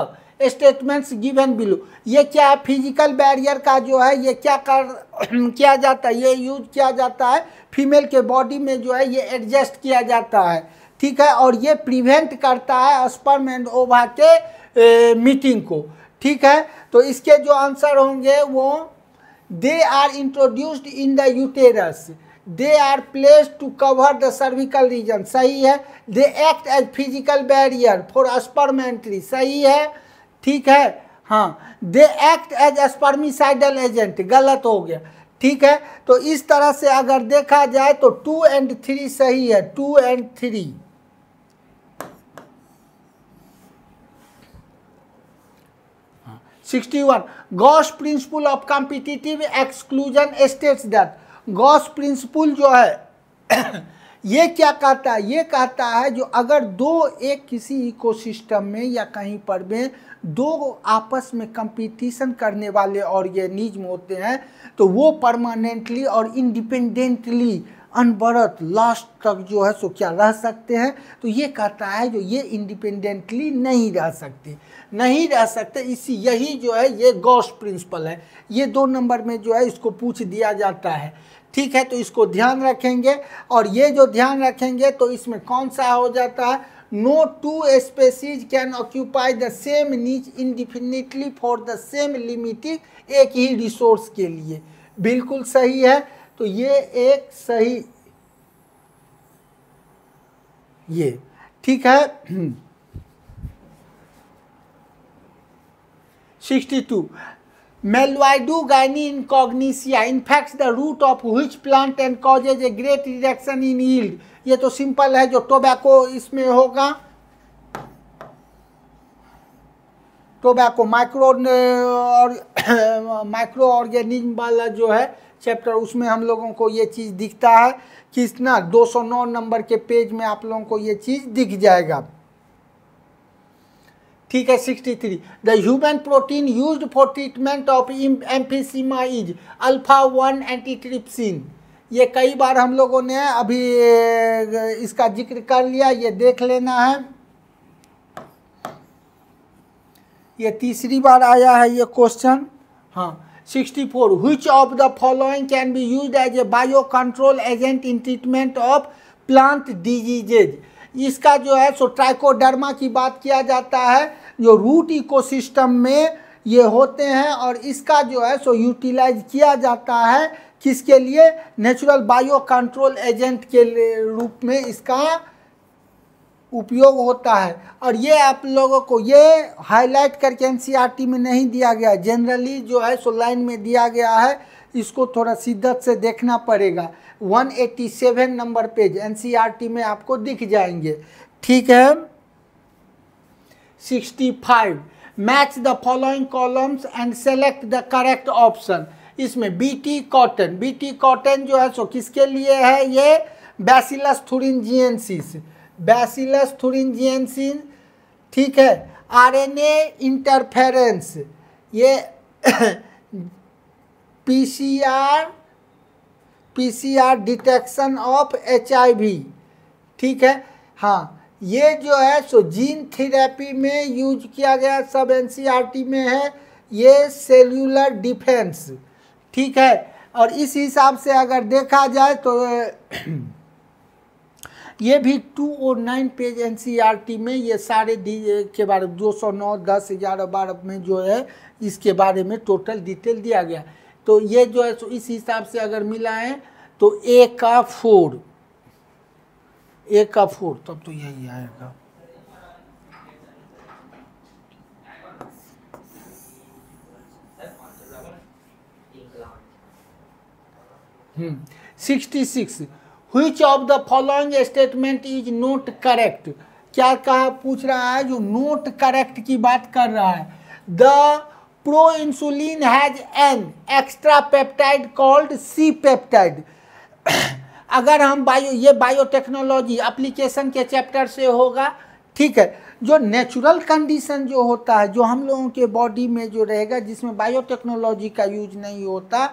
statements given below ये क्या है फिजिकल बैरियर का जो है ये क्या कर किया जाता है ये यूज किया जाता है फीमेल के बॉडी में जो है ये एडजस्ट किया जाता है ठीक है और ये प्रिवेंट करता है स्पर्म एंड ओवा के ए, मीटिंग को ठीक है तो इसके जो आंसर होंगे वो they are introduced in the uterus they are place to cover the cervical region सही है they act as physical barrier for sperm entry सही है ठीक है हाँ they act as spermicidal agent गलत हो गया ठीक है तो इस तरह से अगर देखा जाए तो टू एंड थ्री सही है two and three sixty one Gause principle of competitive exclusion states that Gause principle जो है ये क्या कहता है ये कहता है जो अगर दो एक किसी इकोसिस्टम में या कहीं पर में दो आपस में कंपटीशन करने वाले ऑर्गेनिज्म होते हैं तो वो परमानेंटली और इंडिपेंडेंटली अनबरत लास्ट तक जो है सो क्या रह सकते हैं तो ये कहता है जो ये इंडिपेंडेंटली नहीं रह सकते नहीं रह सकते इसी यही जो है ये गॉस प्रिंसिपल है ये दो नंबर में जो है इसको पूछ दिया जाता है ठीक है तो इसको ध्यान रखेंगे और ये जो ध्यान रखेंगे तो इसमें कौन सा हो जाता है no two species can occupy the same niche indefinitely for the same limiting एक ही रिसोर्स के लिए बिल्कुल सही है तो ये एक सही ये ठीक है सिक्सटी टू इन कॉग्निशिया infects द रूट ऑफ हुई plant and causes a great reduction in yield ये तो सिंपल है जो टोबैको इसमें होगा टोबैको माइक्रो और माइक्रो ऑर्गेनिज्म वाला जो है चैप्टर उसमें हम लोगों को ये चीज़ दिखता है कि इतना 209 नंबर के पेज में आप लोगों को ये चीज़ दिख जाएगा ठीक है 63 the human protein use for treatment of emphysema is alpha one antitrypsin ये कई बार हम लोगों ने अभी इसका जिक्र कर लिया ये देख लेना है ये तीसरी बार आया है ये क्वेश्चन हाँ 64 of the following can be use as a biocontrol agent in treatment of plant diseases इसका जो है सो ट्राइकोडर्मा की बात किया जाता है जो रूट इकोसिस्टम में ये होते हैं और इसका जो है सो यूटिलाइज किया जाता है किसके लिए नेचुरल बायो कंट्रोल एजेंट के रूप में इसका उपयोग होता है और ये आप लोगों को ये हाईलाइट करके एन e में नहीं दिया गया जनरली जो है सो लाइन में दिया गया है इसको थोड़ा शिद्दत से देखना पड़ेगा 187 नंबर पेज एन में आपको दिख जाएंगे ठीक है 65 match the following columns and select the correct option इसमें बीटी कॉटन बीटी कॉटन जो है सो किसके लिए है ये बैसिलस थुरिंजियनसिस बैसिलस थुरिंजियनसिन ठीक है आरएनए इंटरफेरेंस ये PCR PCR detection of HIV ठीक है हाँ ये जो है सो जीन थेरेपी में यूज किया गया सब एनसीईआरटी e में है ये सेल्यूलर डिफेंस ठीक है और इस हिसाब से अगर देखा जाए तो ये भी 209 पेज एनसीईआरटी में ये सारे डी के बारे में दो सौ नौ दस ग्यारह बारह में जो है इसके बारे में टोटल डिटेल दिया गया तो ये जो है सो इस हिसाब से अगर मिला है तो ए का फोर एक का फोर तब तो यही आएगा hmm. Sixty six which of the following statement is not correct क्या कहा पूछ रहा है जो नोट करेक्ट की बात कर रहा है the proinsulin has an extra peptide called C peptide अगर हम बायो ये बायोटेक्नोलॉजी अप्लीकेशन के चैप्टर से होगा ठीक है जो नेचुरल कंडीशन जो होता है जो हम लोगों के बॉडी में जो रहेगा जिसमें बायोटेक्नोलॉजी का यूज नहीं होता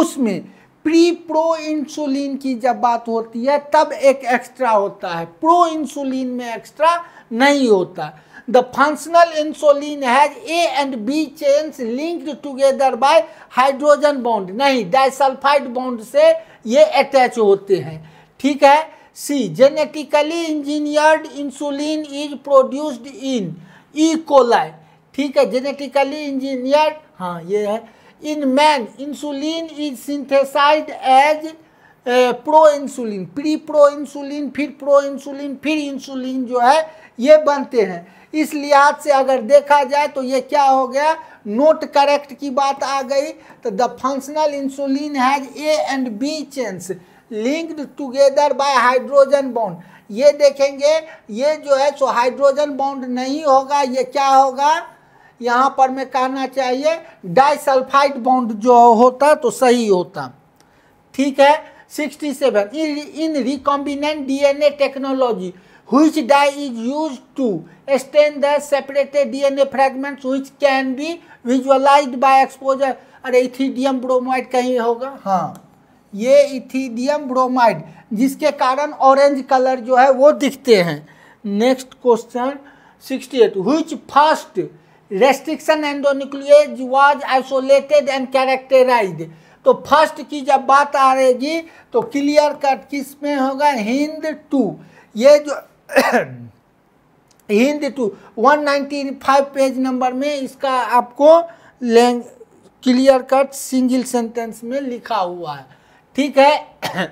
उसमें प्री प्रो इंसुलिन की जब बात होती है तब एक एक्स्ट्रा होता है प्रो इंसुलिन में एक्स्ट्रा नहीं होता the functional insulin has A and B chains linked together by hydrogen bond नहीं डाइसल्फाइड बॉन्ड से ये अटैच होते हैं ठीक है C genetically engineered insulin is produced in E coli ठीक है जेनेटिकली इंजीनियर्ड हाँ ये है in man insulin is synthesise as proinsulin pro insulin फिर प्रो इंसुलिन फिर इंसुलिन जो है ये बनते हैं इस लिहाज से अगर देखा जाए तो ये क्या हो गया नोट करेक्ट की बात आ गई तो the functional insulin has A and B chains linked together by hydrogen bond ये देखेंगे ये जो है सो हाइड्रोजन बॉन्ड नहीं होगा ये क्या होगा यहाँ पर मैं कहना चाहिए डाइसल्फाइड बॉन्ड जो होता तो सही होता ठीक है 67 seven in recombinant DNA technology which dye is used to stain the separated DNA fragments which can be visualized by exposure अरे इथीडियम ब्रोमाइड कहीं होगा हाँ ये इथीडियम ब्रोमाइड जिसके कारण ऑरेंज कलर जो है वो दिखते हैं next question sixty eight which first restriction endonuclease was isolated and characterize तो फर्स्ट की जब बात आ रहेगी तो क्लियर कट किस में होगा हिंद टू ये जो हिंद टू 195 पेज नंबर में इसका आपको लैंग क्लियर कट सिंगल सेंटेंस में लिखा हुआ है ठीक है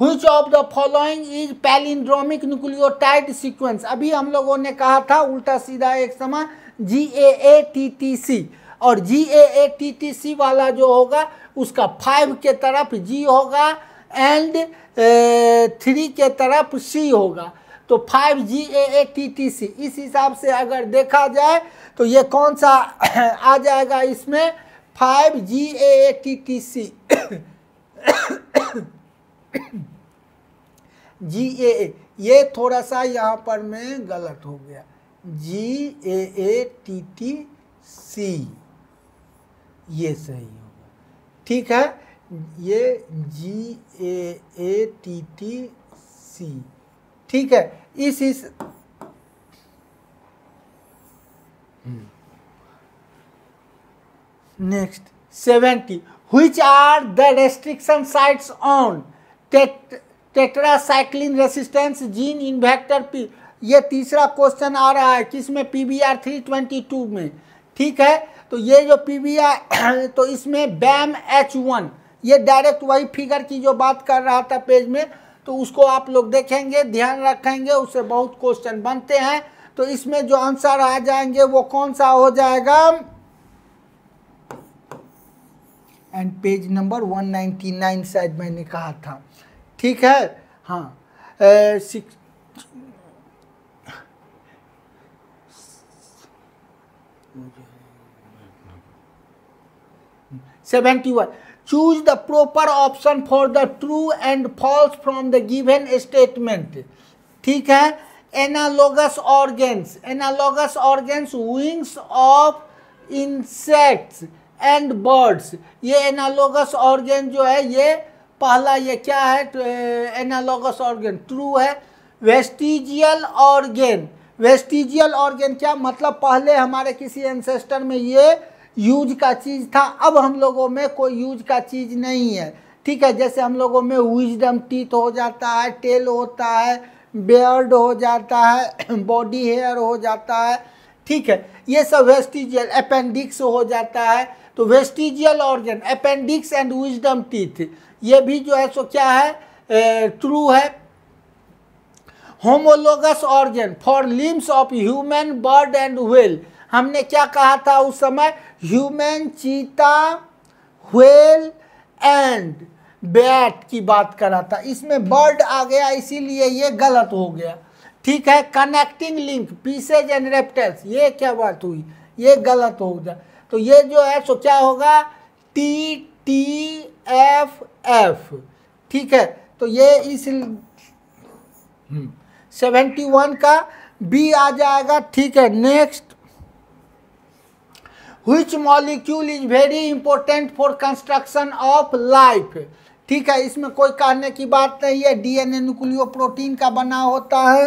which of the following is palindromic nucleotide sequence अभी हम लोगों ने कहा था उल्टा सीधा एक समय जी ए ए टी टी सी और जी ए ए टी टी सी वाला जो होगा उसका फाइव के तरफ जी होगा एंड थ्री के तरफ सी होगा तो five G A A T T C इस हिसाब से अगर देखा जाए तो ये कौन सा आ जाएगा इसमें five G A A T T C G A A ये थोड़ा सा यहाँ पर मैं गलत हो गया जी ए ए टी टी सी ये सही होगा ठीक है ये जी A A T T C ठीक है इस इस next seventy which are the restriction sites on tetracycline resistance gene in vector P ये तीसरा क्वेश्चन आ रहा है किसमें P B R three twenty two में ठीक है तो ये जो पी बी आर तो इसमें बैम एच वन ये डायरेक्ट वही फिगर की जो बात कर रहा था पेज में तो उसको आप लोग देखेंगे ध्यान रखेंगे उससे बहुत क्वेश्चन बनते हैं तो इसमें जो आंसर आ जाएंगे वो कौन सा हो जाएगा एंड पेज नंबर 199 शायद मैंने कहा था ठीक है हाँ ए, सिक, seventy one choose the proper option for the true and false from the given statement ठीक है analogous organs analogous organs wings of insects and birds ये एनालोगस ऑर्गेन जो है ये पहला ये क्या है एनालोगस ऑर्गेन ट्रू है वेस्टिजियल ऑर्गेन वेस्टिजियल ऑर्गेन क्या मतलब पहले हमारे किसी एंसेस्टर में ये यूज का चीज़ था अब हम लोगों में कोई यूज का चीज़ नहीं है ठीक है जैसे हम लोगों में विजडम टीथ हो जाता है टेल होता है बेयर्ड हो जाता है बॉडी हेयर हो जाता है ठीक है ये सब वेस्टिजियल अपेंडिक्स हो जाता है तो vestigial organ appendix and wisdom teeth ये भी जो है सो क्या है ट्रू है homologous organ for limbs of human bird and whale हमने क्या कहा था उस समय ह्यूमन चीता व्हेल एंड बैट की बात करा था इसमें बर्ड आ गया इसीलिए ये गलत हो गया ठीक है connecting link Pisces and reptiles ये क्या बात हुई ये गलत हो गया तो ये जो है सो क्या होगा टी टी एफ एफ ठीक है तो ये इस सेवेंटी वन हम्म, का बी आ जाएगा ठीक है next which molecule is very important for construction of life ठीक है इसमें कोई कहने की बात नहीं है डीएनए न्यूक्लियो प्रोटीन का बना होता है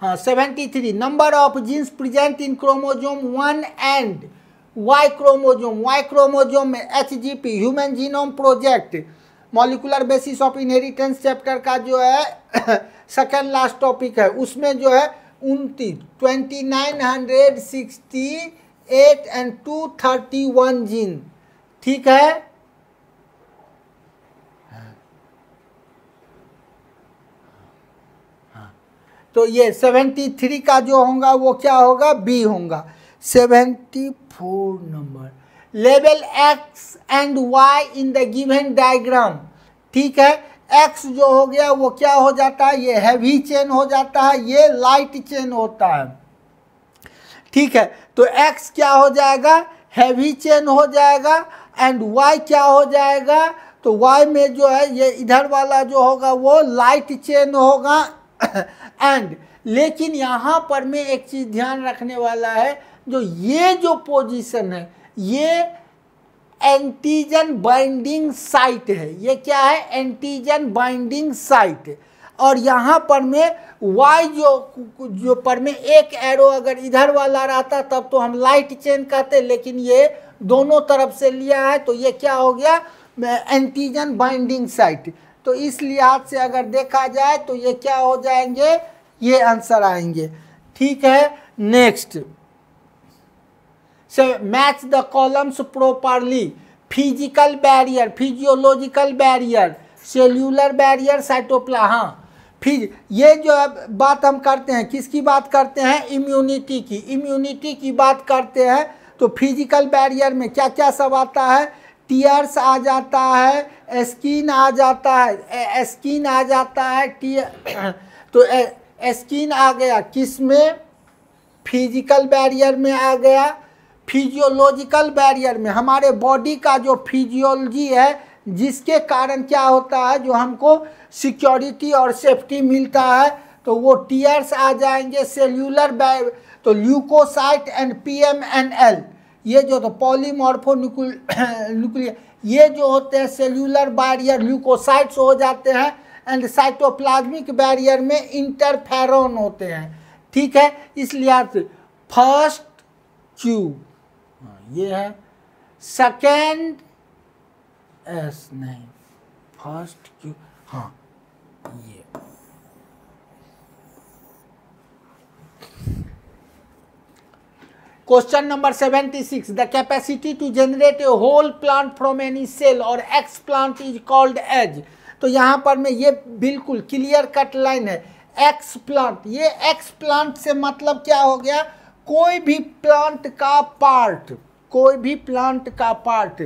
हाँ seventy three number of genes present in chromosome one and Y chromosome Y chromosome में H G P human genome project molecular basis of inheritance chapter का जो है सेकेंड लास्ट टॉपिक है उसमें जो है उनतीस twenty nine hundred sixty eight and two thirty one gene ठीक है तो ये सेवेंटी थ्री का जो होगा वो क्या होगा बी होगा सेवेंटी फोर नंबर लेवल X and Y in the given diagram ठीक है एक्स जो हो गया वो क्या हो जाता है ये हैवी चेन हो जाता है ये लाइट चेन होता है ठीक है तो एक्स क्या हो जाएगा हैवी चेन हो जाएगा एंड वाई क्या हो जाएगा तो वाई में जो है ये इधर वाला जो होगा वो लाइट चेन होगा एंड लेकिन यहाँ पर मैं एक चीज़ ध्यान रखने वाला है जो ये जो पोजीशन है ये एंटीजन बाइंडिंग साइट है ये क्या है एंटीजन बाइंडिंग साइट और यहाँ पर में वाई जो जो पर में एक एरो अगर इधर वाला रहता तब तो हम लाइट चेन कहते लेकिन ये दोनों तरफ से लिया है तो ये क्या हो गया एंटीजन बाइंडिंग साइट तो इस लिहाज से अगर देखा जाए तो ये क्या हो जाएंगे ये आंसर आएंगे ठीक है नेक्स्ट से match the columns properly physical barrier physiological barrier cellular barrier साइटोप्ला हाँ फिर ये जो बात हम करते हैं किसकी बात करते हैं इम्यूनिटी की इम्यूनिटी की बात करते हैं तो फिजिकल बैरियर में क्या क्या सब आता है टीयर्स आ जाता है स्किन आ जाता है स्किन आ जाता है टी तो स्किन आ गया किस में फिजिकल बैरियर में आ गया फिजियोलॉजिकल बैरियर में हमारे बॉडी का जो फिजियोलॉजी है जिसके कारण क्या होता है जो हमको सिक्योरिटी और सेफ्टी मिलता है तो वो टीयर्स आ जाएंगे सेल्यूलर बै तो leucocyte and P M N L ये जो तो पॉलीमॉर्फोनुकुल न्यूक्लियर ये जो होते हैं सेल्यूलर बैरियर ल्यूकोसाइट्स हो जाते हैं एंड साइटोप्लाज्मिक बैरियर में इंटरफेरॉन होते हैं ठीक है इसलिए फर्स्ट क्यूब ये है सेकेंड एस नहीं फर्स्ट क्यू हाँ ये question number seventy six the capacity to generate a whole plant from any cell और explant is called as तो यहाँ पर मैं ये बिल्कुल क्लियर कट लाइन है एक्स प्लांट ये एक्स प्लांट से मतलब क्या हो गया कोई भी प्लांट का पार्ट कोई भी प्लांट का पार्ट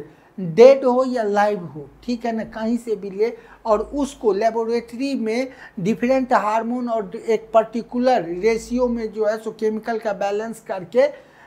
डेड हो या लाइव हो ठीक है ना कहीं से भी ले और उसको लेबोरेटरी में डिफरेंट हार्मोन और एक पर्टिकुलर रेशियो में जो है सो केमिकल का बैलेंस करके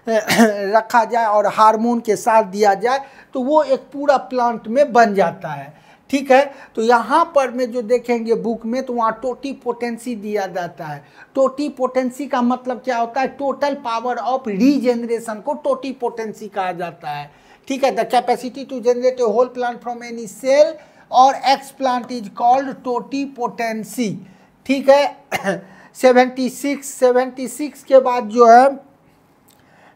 रखा जाए और हार्मोन के साथ दिया जाए तो वो एक पूरा प्लांट में बन जाता है ठीक है तो यहाँ पर में जो देखेंगे बुक में तो वहाँ टोटी पोटेंसी दिया जाता है टोटी पोटेंसी का मतलब क्या होता है टोटल पावर ऑफ रीजेनरेशन को टोटी पोटेंसी कहा जाता है ठीक है the capacity to generate a whole plant from any cell और explant is called totipotency ठीक है सेवेंटी सिक्स सेवेंटी सिक्स के बाद जो है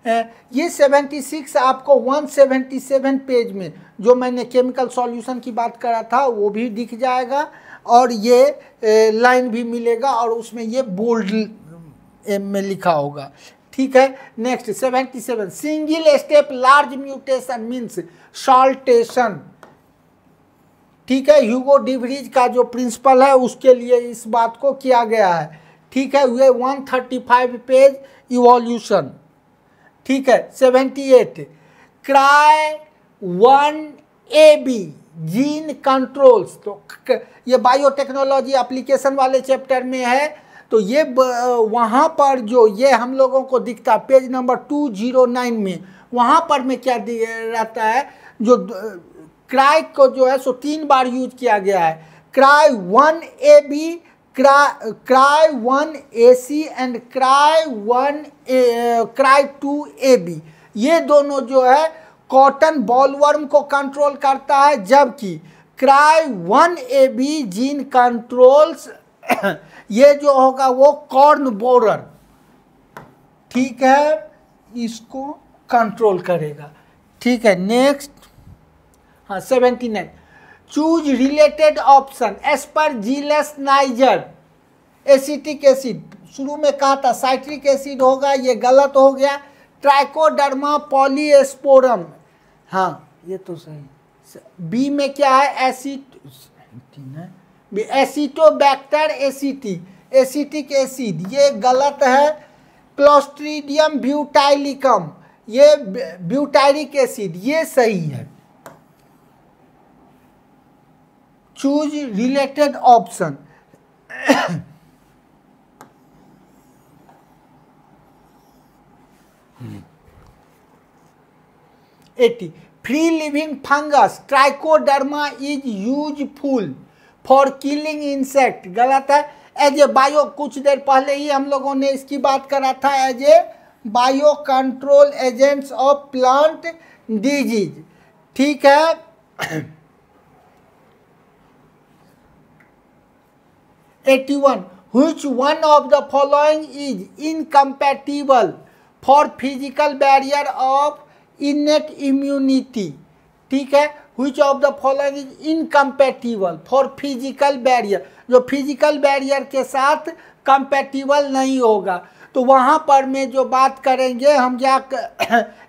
ये 76 आपको 177 पेज में जो मैंने केमिकल सॉल्यूशन की बात करा था वो भी दिख जाएगा और ये लाइन भी मिलेगा और उसमें ये बोल्ड में लिखा होगा ठीक है next 77 single step large mutation means saltation ठीक है ह्यूगो डिवरीज का जो प्रिंसिपल है उसके लिए इस बात को किया गया है ठीक है वे 135 पेज इवोल्यूशन ठीक है seventy eight cry one A B gene controls तो ये बायोटेक्नोलॉजी एप्लीकेशन वाले चैप्टर में है तो ये वहाँ पर जो ये हम लोगों को दिखता page number two zero nine में वहाँ पर में क्या रहता है जो क्राई को जो है सो तीन बार यूज किया गया है cry one A B cry cry A AC and cry one A, cry A AB ये दोनों जो है कॉटन बॉलवर्म को कंट्रोल करता है जबकि cry one A B gene controls ये जो होगा वो कॉर्न बोरर ठीक है इसको कंट्रोल करेगा ठीक है नेक्स्ट हाँ seventy nine choose related option aspergillus niger acetic acid शुरू में कहा था साइट्रिक एसिड होगा ये गलत हो गया ट्राइकोडर्मा पॉलीस्पोरम हाँ ये तो सही बी में क्या है acid acetobacter aceti acetic acid ये गलत है क्लोस्ट्रीडियम ब्यूटाइलिकम ये ब्यूटाइलिक एसिड ये सही है choose related option eighty free living fungus trichoderma is useful for killing insect गलत है एज ए बायो कुछ देर पहले ही हम लोगों ने इसकी बात करा था as a biocontrol agents of plant disease ठीक है 81 which one of the following is incompatible for physical barrier of innate immunity ठीक है which of the following is incompatible for physical barrier जो physical barrier के साथ compatible नहीं होगा तो वहाँ पर मैं जो बात करेंगे हम जा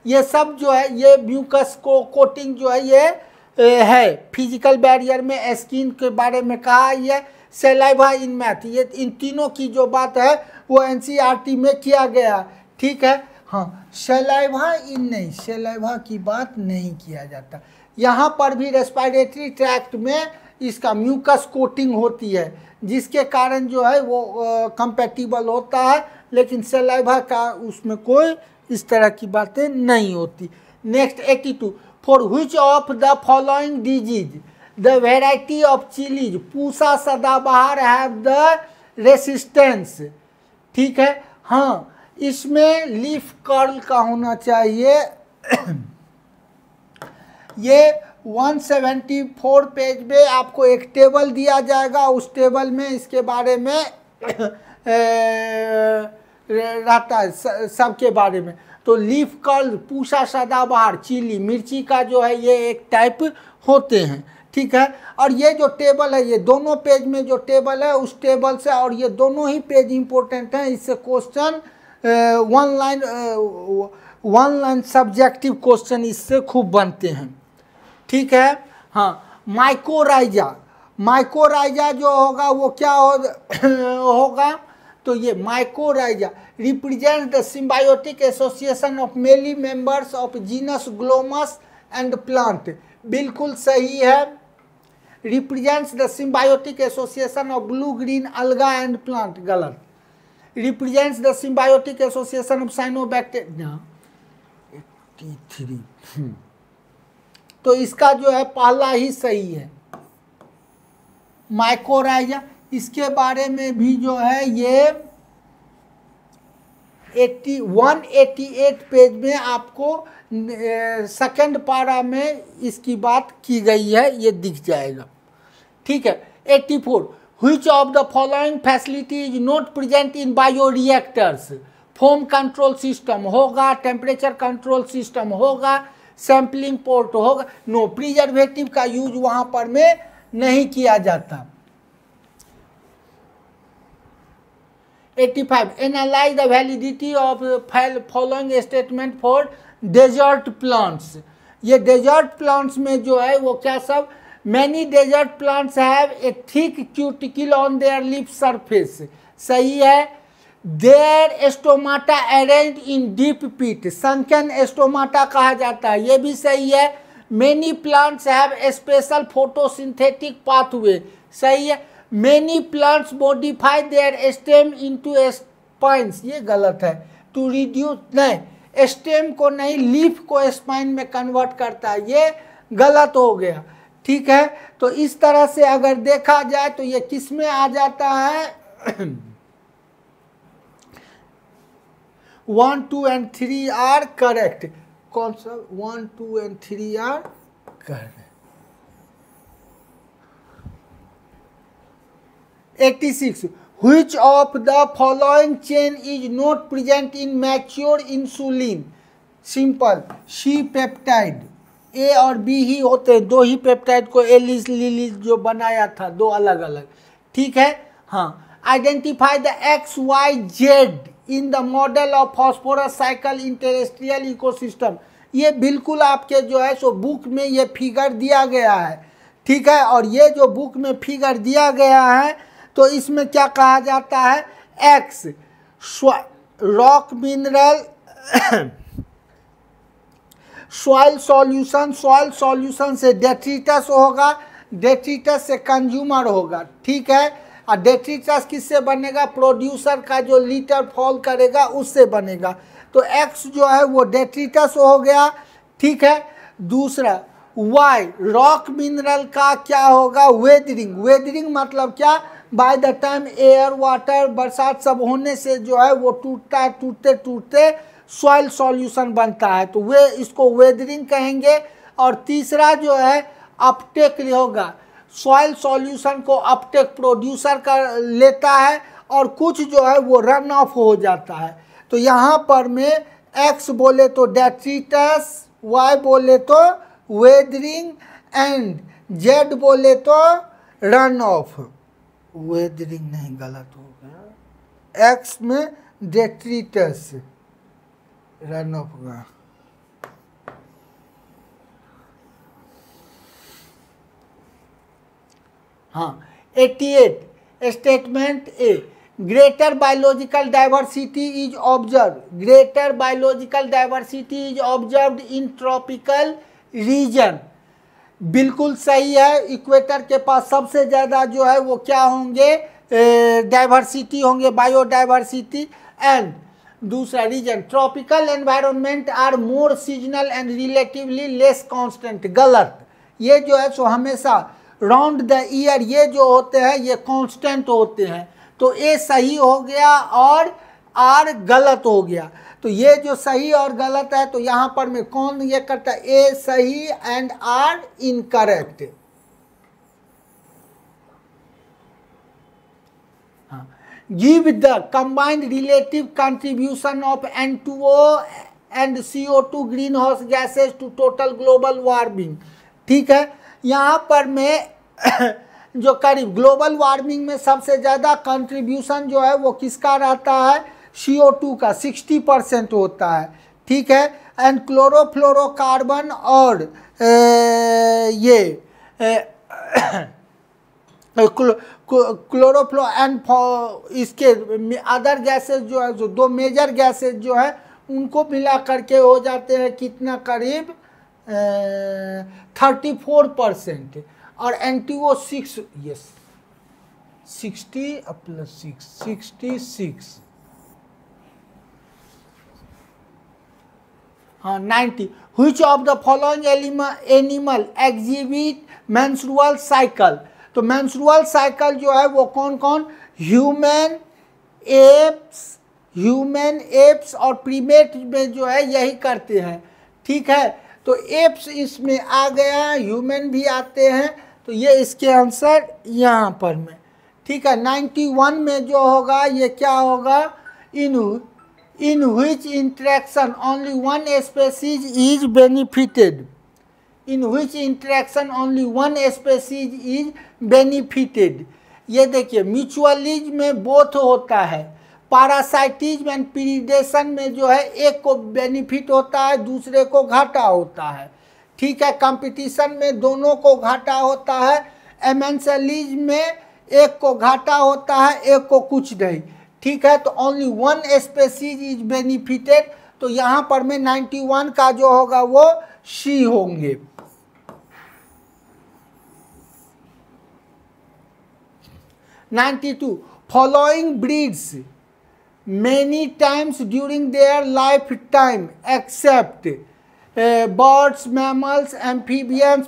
ये सब जो है ये म्यूकस को कोटिंग जो है ये है फिजिकल बैरियर में स्किन के बारे में कहा ये सेलाइवा इन मैथ ये इन तीनों की जो बात है वो एन e में किया गया ठीक है हाँ सेलाइवा इन नहीं सेलाइवा की बात नहीं किया जाता यहाँ पर भी रेस्पायरेटरी ट्रैक्ट में इसका म्यूकस कोटिंग होती है जिसके कारण जो है वो कंपेटिबल होता है लेकिन सेलाइवा का उसमें कोई इस तरह की बातें नहीं होती next eighty two for which of the following diseases the variety of chilies Pusa Sadabahar have the resistance ठीक है हाँ इसमें लीफ कर्ल का होना चाहिए ये 174 पेज में आपको एक टेबल दिया जाएगा उस टेबल में इसके बारे में रहता है सबके बारे में तो लीफ कर्ल पूसा सदाबहार चिली मिर्ची का जो है ये एक टाइप होते हैं ठीक है और ये जो टेबल है ये दोनों पेज में जो टेबल है उस टेबल से और ये दोनों ही पेज इंपॉर्टेंट हैं इससे question one line one line subjective question इससे खूब बनते हैं ठीक है हाँ माइकोराइजा माइकोराइजा जो होगा वो क्या हो होगा तो ये mycorrhiza represent the symbiotic association of mainly members of genus Glomus and plant बिल्कुल सही है represents the symbiotic association of blue green algae and plant गलत represents the symbiotic association of cyanobacteria three तो इसका जो है पहला ही सही है माइकोराइजा इसके बारे में भी जो है ये eighty one eighty eight page में आपको सेकंड पारा में इसकी बात की गई है ये दिख जाएगा ठीक है eighty four which of the following facility is not present in bioreactors foam control system होगा टेम्परेचर कंट्रोल सिस्टम होगा सैम्पलिंग पोर्ट होगा नो प्रिजर्वेटिव का यूज वहाँ पर में नहीं किया जाता 85 analyze the validity of following statement for desert plants ये desert plants में जो है वो क्या सब many desert plants have a thick cuticle on their leaf surface सही है there stomata arrange in deep pit संख्यन स्टोमाटा कहा जाता है ये भी सही है many plants have special photosynthetic pathway सही है many plants modify their stem into spines ये गलत है to reduce नहीं stem को नहीं leaf को spine में convert करता है ये गलत हो गया ठीक है तो इस तरह से अगर देखा जाए तो ये किस में आ जाता है one two and three are correct कौन सा one two and three are correct eighty six which of the following chain is not present in mature insulin simple c peptide A और बी ही होते हैं दो ही पेप्टाइड को Eli Lilly जो बनाया था दो अलग अलग ठीक है हाँ identify the X Y Z in the model of phosphorus cycle in terrestrial ecosystem ये बिल्कुल आपके जो है सो बुक में ये फिगर दिया गया है ठीक है और ये जो बुक में फिगर दिया गया है तो इसमें क्या कहा जाता है X rock mineral soil solution soil solution से डेट्रीटस होगा डेट्रीटस से कंज्यूमर होगा ठीक है और डेट्रीटस किससे बनेगा प्रोड्यूसर का जो लीटर फॉल करेगा उससे बनेगा तो एक्स जो है वो डेट्रीटस हो गया ठीक है दूसरा वाई रॉक मिनरल का क्या होगा वेदरिंग वेदरिंग मतलब क्या by the time air water बरसात सब होने से जो है वो टूटता है टूटते टूटते सॉइल सॉल्यूशन बनता है तो वे इसको वेदरिंग कहेंगे और तीसरा जो है अपटेक होगा सॉइल सॉल्यूशन को अपटेक प्रोड्यूसर कर लेता है और कुछ जो है वो रन ऑफ हो जाता है तो यहाँ पर मैं एक्स बोले तो डेट्रीटस वाई बोले तो वेदरिंग एंड जेड बोले तो रन ऑफ वेदरिंग नहीं गलत हो गया एक्स में डेट्रीटस रन ऑफ गया हाँ eight statement A greater biological diversity is observe greater biological diversity is observe in tropical region बिल्कुल सही है इक्वेटर के पास सबसे ज़्यादा जो है वो क्या होंगे डाइवर्सिटी होंगे बायोडाइवर्सिटी एंड दूसरा region tropical environment are more seasonal and relatively less constant गलत ये जो है सो हमेशा राउंड द ईयर ये जो होते हैं ये कांस्टेंट होते हैं तो ये सही हो गया और आर गलत हो गया तो ये जो सही और गलत है तो यहां पर मैं कौन ये करता है ए सही and R incorrect of N two O and C O two greenhouse gases to total global warming ठीक है यहां पर मैं जो करीब ग्लोबल वार्मिंग में सबसे ज़्यादा कंट्रीब्यूशन जो है वो किसका रहता है CO2 का 60 परसेंट होता है ठीक है एंड क्लोरोफ्लोरोकार्बन और ए, ये ए, क्लोरोफ्लो एंड इसके अदर गैसेस जो है जो दो मेजर गैसेस जो है उनको मिला करके हो जाते हैं कितना करीब थर्टी फोर परसेंट और N T O six yes sixty plus six sixty six ninety हुई of the following animal animal exhibit menstrual cycle तो मैंसुरल साइकिल जो है वो कौन कौन ह्यूमन एप्स ह्यूमन एप्स और प्रीमेट में जो है यही करते हैं ठीक है तो एप्स इसमें आ गया है ह्यूमन भी आते हैं तो ये इसके आंसर यहाँ पर में ठीक है नाइन्टी वन में जो होगा ये क्या होगा इन in which interaction only one species is benefited in which interaction only one species is benefited ये देखिए म्यूचुअलिज में बोथ होता है पारासाइटिज्म एंड पीरिडेशन में जो है एक को बेनिफिट होता है दूसरे को घाटा होता है ठीक है कंपटीशन में दोनों को घाटा होता है एमेंसलिज्म में एक को घाटा होता है एक को कुछ नहीं ठीक है तो only one species is benefited तो यहाँ पर में 91 का जो होगा वो शी होंगे ninety two following breeds many times during their lifetime except birds mammals amphibians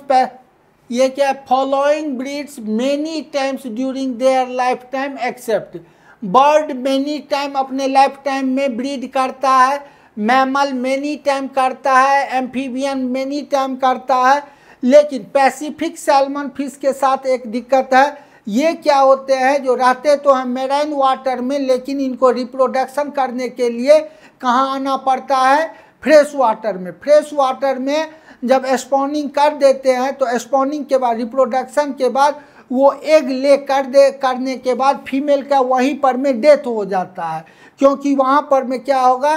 ये क्या following breeds many times during their lifetime except bird many time अपने लाइफ टाइम में ब्रीड करता है मैमल मेनी टाइम करता है amphibian many time करता है लेकिन पैसिफिक सैलमन फिश के साथ एक दिक्कत है ये क्या होते हैं जो रहते तो हम मेराइन वाटर में लेकिन इनको रिप्रोडक्शन करने के लिए कहाँ आना पड़ता है फ्रेश वाटर में फ्रेश वाटर में जब स्पॉनिंग कर देते हैं तो स्पॉनिंग के बाद रिप्रोडक्शन के बाद वो एग ले कर दे करने के बाद फीमेल का वहीं पर में डेथ हो जाता है क्योंकि वहाँ पर में क्या होगा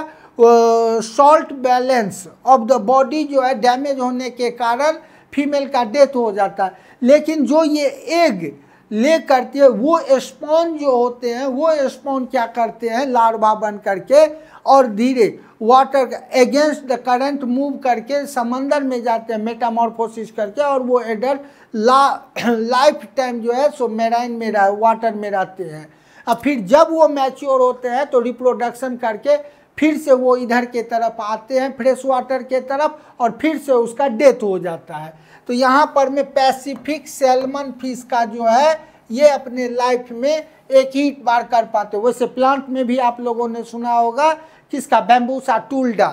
salt balance of the body जो है डैमेज होने के कारण फीमेल का डेथ हो जाता है लेकिन जो ये एग ले करते हैं वो स्पॉन जो होते हैं वो स्पॉन क्या करते हैं लार्वा बन करके और धीरे water against the current move करके समंदर में जाते हैं मेटामॉर्फोसिस करके और वो एडल्ट ला लाइफ टाइम जो है सो मेराइन में रह वाटर में रहते हैं और फिर जब वो मैच्योर होते हैं तो रिप्रोडक्शन करके फिर से वो इधर के तरफ आते हैं फ्रेश वाटर के तरफ और फिर से उसका डेथ हो जाता है तो यहाँ पर मैं पैसिफिक सेलमन फिश का जो है ये अपने लाइफ में एक ही बार कर पाते वैसे प्लांट में भी आप लोगों ने सुना होगा किसका बैम्बूसा टूल्डा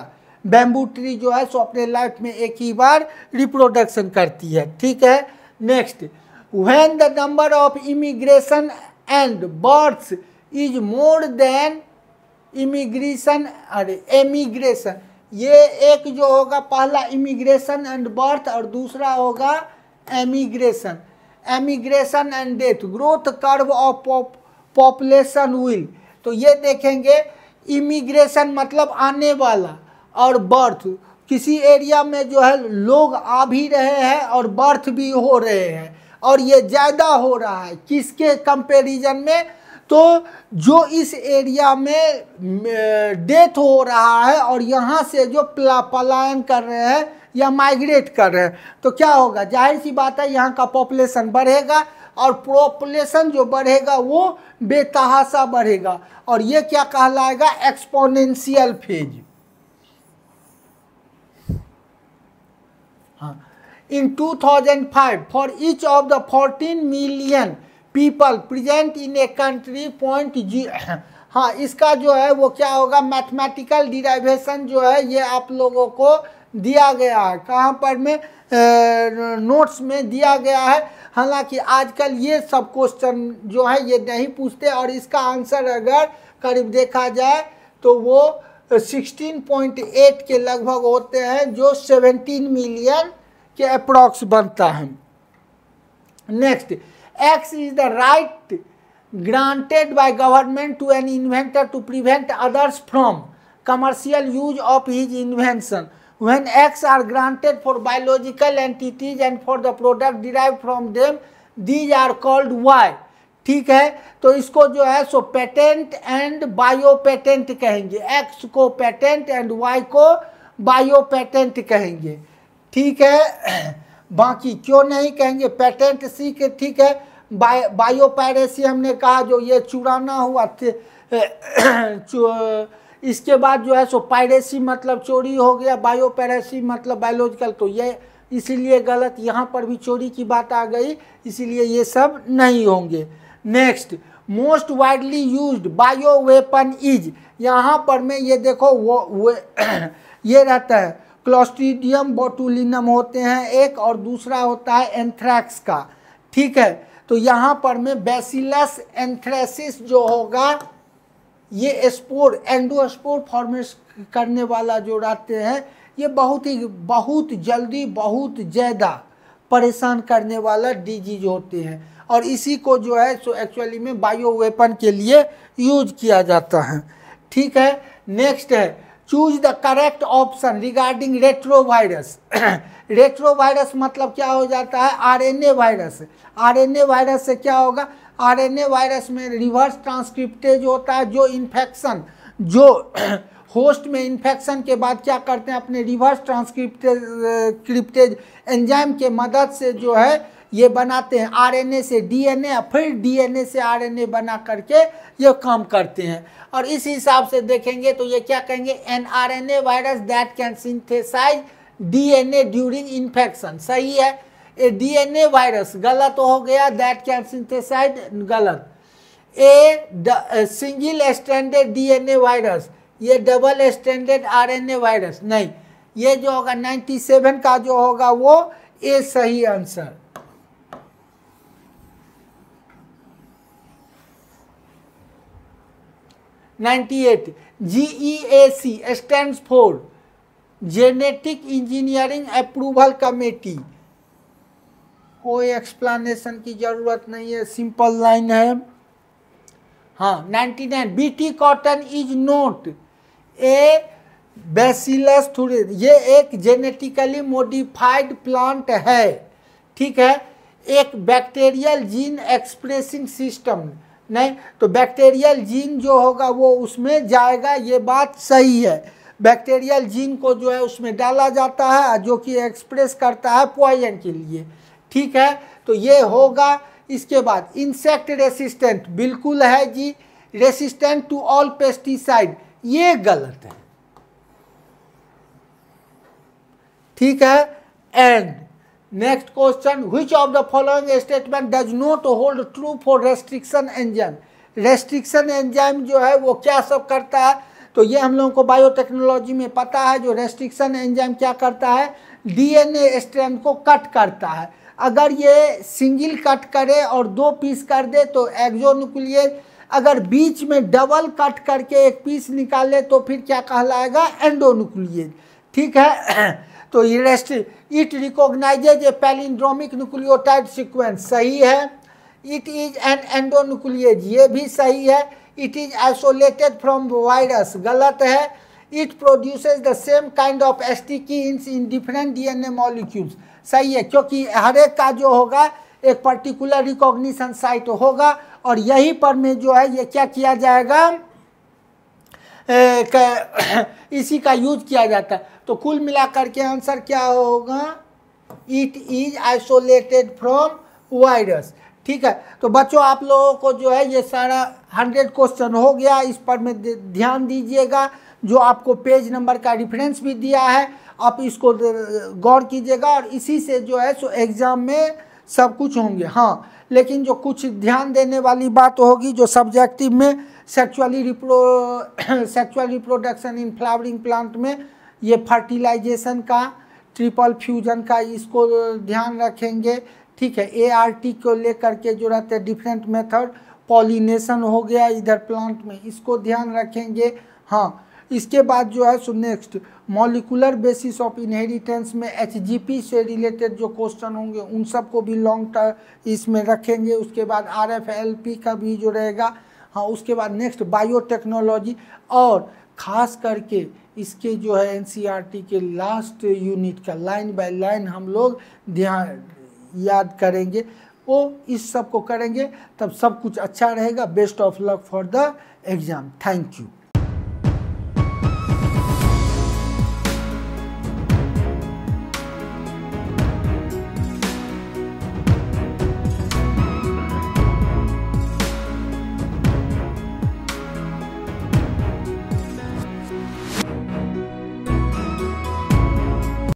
बैम्बू ट्री जो है सो अपने लाइफ में एक ही बार रिप्रोडक्शन करती है ठीक है next when the number of immigration and births is more than immigration अरे एमिग्रेशन ये एक जो होगा पहला इमिग्रेशन एंड बर्थ और दूसरा होगा emigration emigration and death growth curve of population will तो ये देखेंगे इमिग्रेशन मतलब आने वाला और बर्थ किसी एरिया में जो है लोग आ भी रहे हैं और बर्थ भी हो रहे हैं और ये ज़्यादा हो रहा है किसके कंपैरिजन में तो जो इस एरिया में डेथ हो रहा है और यहाँ से जो पलायन कर रहे हैं या माइग्रेट कर रहे हैं तो क्या होगा जाहिर सी बात है यहाँ का पॉपुलेशन बढ़ेगा और पॉपुलेशन जो बढ़ेगा वो बेतहासा बढ़ेगा और ये क्या कहलाएगा exponential phase in 2005 for each of the 14 million people present in a country point हाँ इसका जो है वो क्या होगा मैथमेटिकल डिराइवेशन जो है ये आप लोगों को दिया गया है कहाँ पर में नोट्स में दिया गया है हालांकि आजकल ये सब क्वेश्चन जो है ये नहीं पूछते और इसका आंसर अगर करीब देखा जाए तो वो 16.8 के लगभग होते हैं जो 17 मिलियन के अप्रॉक्स बनता है next X is the right granted by government to an inventor to prevent others from commercial use of his invention when X are granted for biological entities and for the product derive from them these are called Y ठीक है तो इसको जो है सो patent and biopatent कहेंगे X को patent and Y को बायो पेटेंट कहेंगे ठीक है बाकी क्यों नहीं कहेंगे पेटेंट सी के ठीक है बाय बायोपायरेसी हमने कहा जो ये चुराना हुआ इसके बाद जो है सो पायरेसी मतलब चोरी हो गया बायोपायरेसी मतलब बायोलॉजिकल तो ये इसीलिए गलत यहाँ पर भी चोरी की बात आ गई इसीलिए ये सब नहीं होंगे next most widely used bioweapon is यहाँ पर मैं ये देखो वो, वो ये रहता है क्लॉस्ट्रीडियम बोटुलिनम होते हैं एक और दूसरा होता है एंथ्रैक्स का ठीक है तो यहाँ पर में बेसिलस एंथ्रेसिस जो होगा ये स्पोर एंडोस्पोर फॉर्मेश करने वाला जो रहते हैं ये बहुत ही बहुत जल्दी बहुत ज़्यादा परेशान करने वाला डिजीज होते हैं और इसी को जो है सो एक्चुअली में बायो वेपन के लिए यूज किया जाता है ठीक है नेक्स्ट है choose the correct option regarding retrovirus retrovirus मतलब क्या हो जाता है आरएनए वायरस आरएनए वायरस से क्या होगा आरएनए वायरस में रिवर्स ट्रांसक्रिप्टेज होता है जो इन्फेक्शन जो होस्ट में इन्फेक्शन के बाद क्या करते हैं अपने रिवर्स ट्रांसक्रिप्टेज क्रिप्टेज एंजाइम के मदद से जो है ये बनाते हैं आरएनए से डीएनए फिर डीएनए से आरएनए बना करके ये काम करते हैं और इस हिसाब से देखेंगे तो ये क्या कहेंगे an RNA virus that can synthesise DNA during infection सही है ए डीएनए वायरस गलत हो गया दैट कैन सिंथेसाइज गलत A single standard D virus ये डबल स्टैंडर्ड आर वायरस नहीं ये जो होगा 97 का जो होगा वो ए सही answer 98 GEAC stands for Genetic Engineering Approval Committee कोई एक्सप्लेनेशन की ज़रूरत नहीं है सिंपल लाइन है हाँ 99 T cotton is not a bacillus through ये एक जेनेटिकली मॉडिफाइड प्लांट है ठीक है एक बैक्टीरियल जीन एक्सप्रेसिंग सिस्टम नहीं तो बैक्टीरियल जीन जो होगा वो उसमें जाएगा ये बात सही है बैक्टीरियल जीन को जो है उसमें डाला जाता है जो कि एक्सप्रेस करता है पॉइजन के लिए ठीक है तो ये होगा इसके बाद इंसेक्ट रेसिस्टेंट बिल्कुल है जी रेसिस्टेंट टू ऑल पेस्टिसाइड ये गलत है ठीक है and next question which of the following statement does not hold true for restriction enzyme restriction enzyme जो है वो क्या सब करता है तो ये हम लोगों को बायोटेक्नोलॉजी में पता है जो रेस्ट्रिक्शन एंजाइम क्या करता है डीएनए स्ट्रैंड को कट करता है अगर ये सिंगल कट करे और दो पीस कर दे तो एक्जोनुक्लियर अगर बीच में डबल कट करके एक पीस निकाले तो फिर क्या कहलाएगा एंडोनुक्लियर ठीक है तो ये restrict it recognises a palindromic nucleotide sequence सही है इट इज एन एंडोनुक्लियज ये भी सही है it is isolated from virus गलत है it produces the same kind of sticky ends in different D N A molecules सही है क्योंकि हर एक का जो होगा एक पर्टिकुलर रिकॉग्निशन साइट होगा और यही पर में जो है ये क्या किया जाएगा ए, इसी का यूज किया जाता है तो कुल मिलाकर के आंसर क्या होगा it is isolated from virus ठीक है तो बच्चों आप लोगों को जो है ये सारा हंड्रेड क्वेश्चन हो गया इस पर में ध्यान दीजिएगा जो आपको पेज नंबर का रिफरेंस भी दिया है आप इसको गौर कीजिएगा और इसी से जो है सो एग्ज़ाम में सब कुछ होंगे हाँ लेकिन जो कुछ ध्यान देने वाली बात होगी जो सब्जेक्टिव में sexually repro sexual reproduction in flowering plant में ये फर्टिलाइजेशन का ट्रिपल फ्यूजन का इसको ध्यान रखेंगे ठीक है ए आर टी को लेकर के जो रहते हैं डिफरेंट मेथड पॉलिनेशन हो गया इधर प्लांट में इसको ध्यान रखेंगे हाँ इसके बाद जो है सो next molecular basis of inheritance में एचजीपी से रिलेटेड जो क्वेश्चन होंगे उन सब को भी लॉन्ग टर्म इसमें रखेंगे उसके बाद आरएफएलपी का भी जो रहेगा हाँ उसके बाद नेक्स्ट बायोटेक्नोलॉजी और ख़ास करके इसके जो है एनसीईआरटी e के लास्ट यूनिट का लाइन बाय लाइन हम लोग ध्यान याद करेंगे वो इस सब को करेंगे तब सब कुछ अच्छा रहेगा best of luck for the exam thank you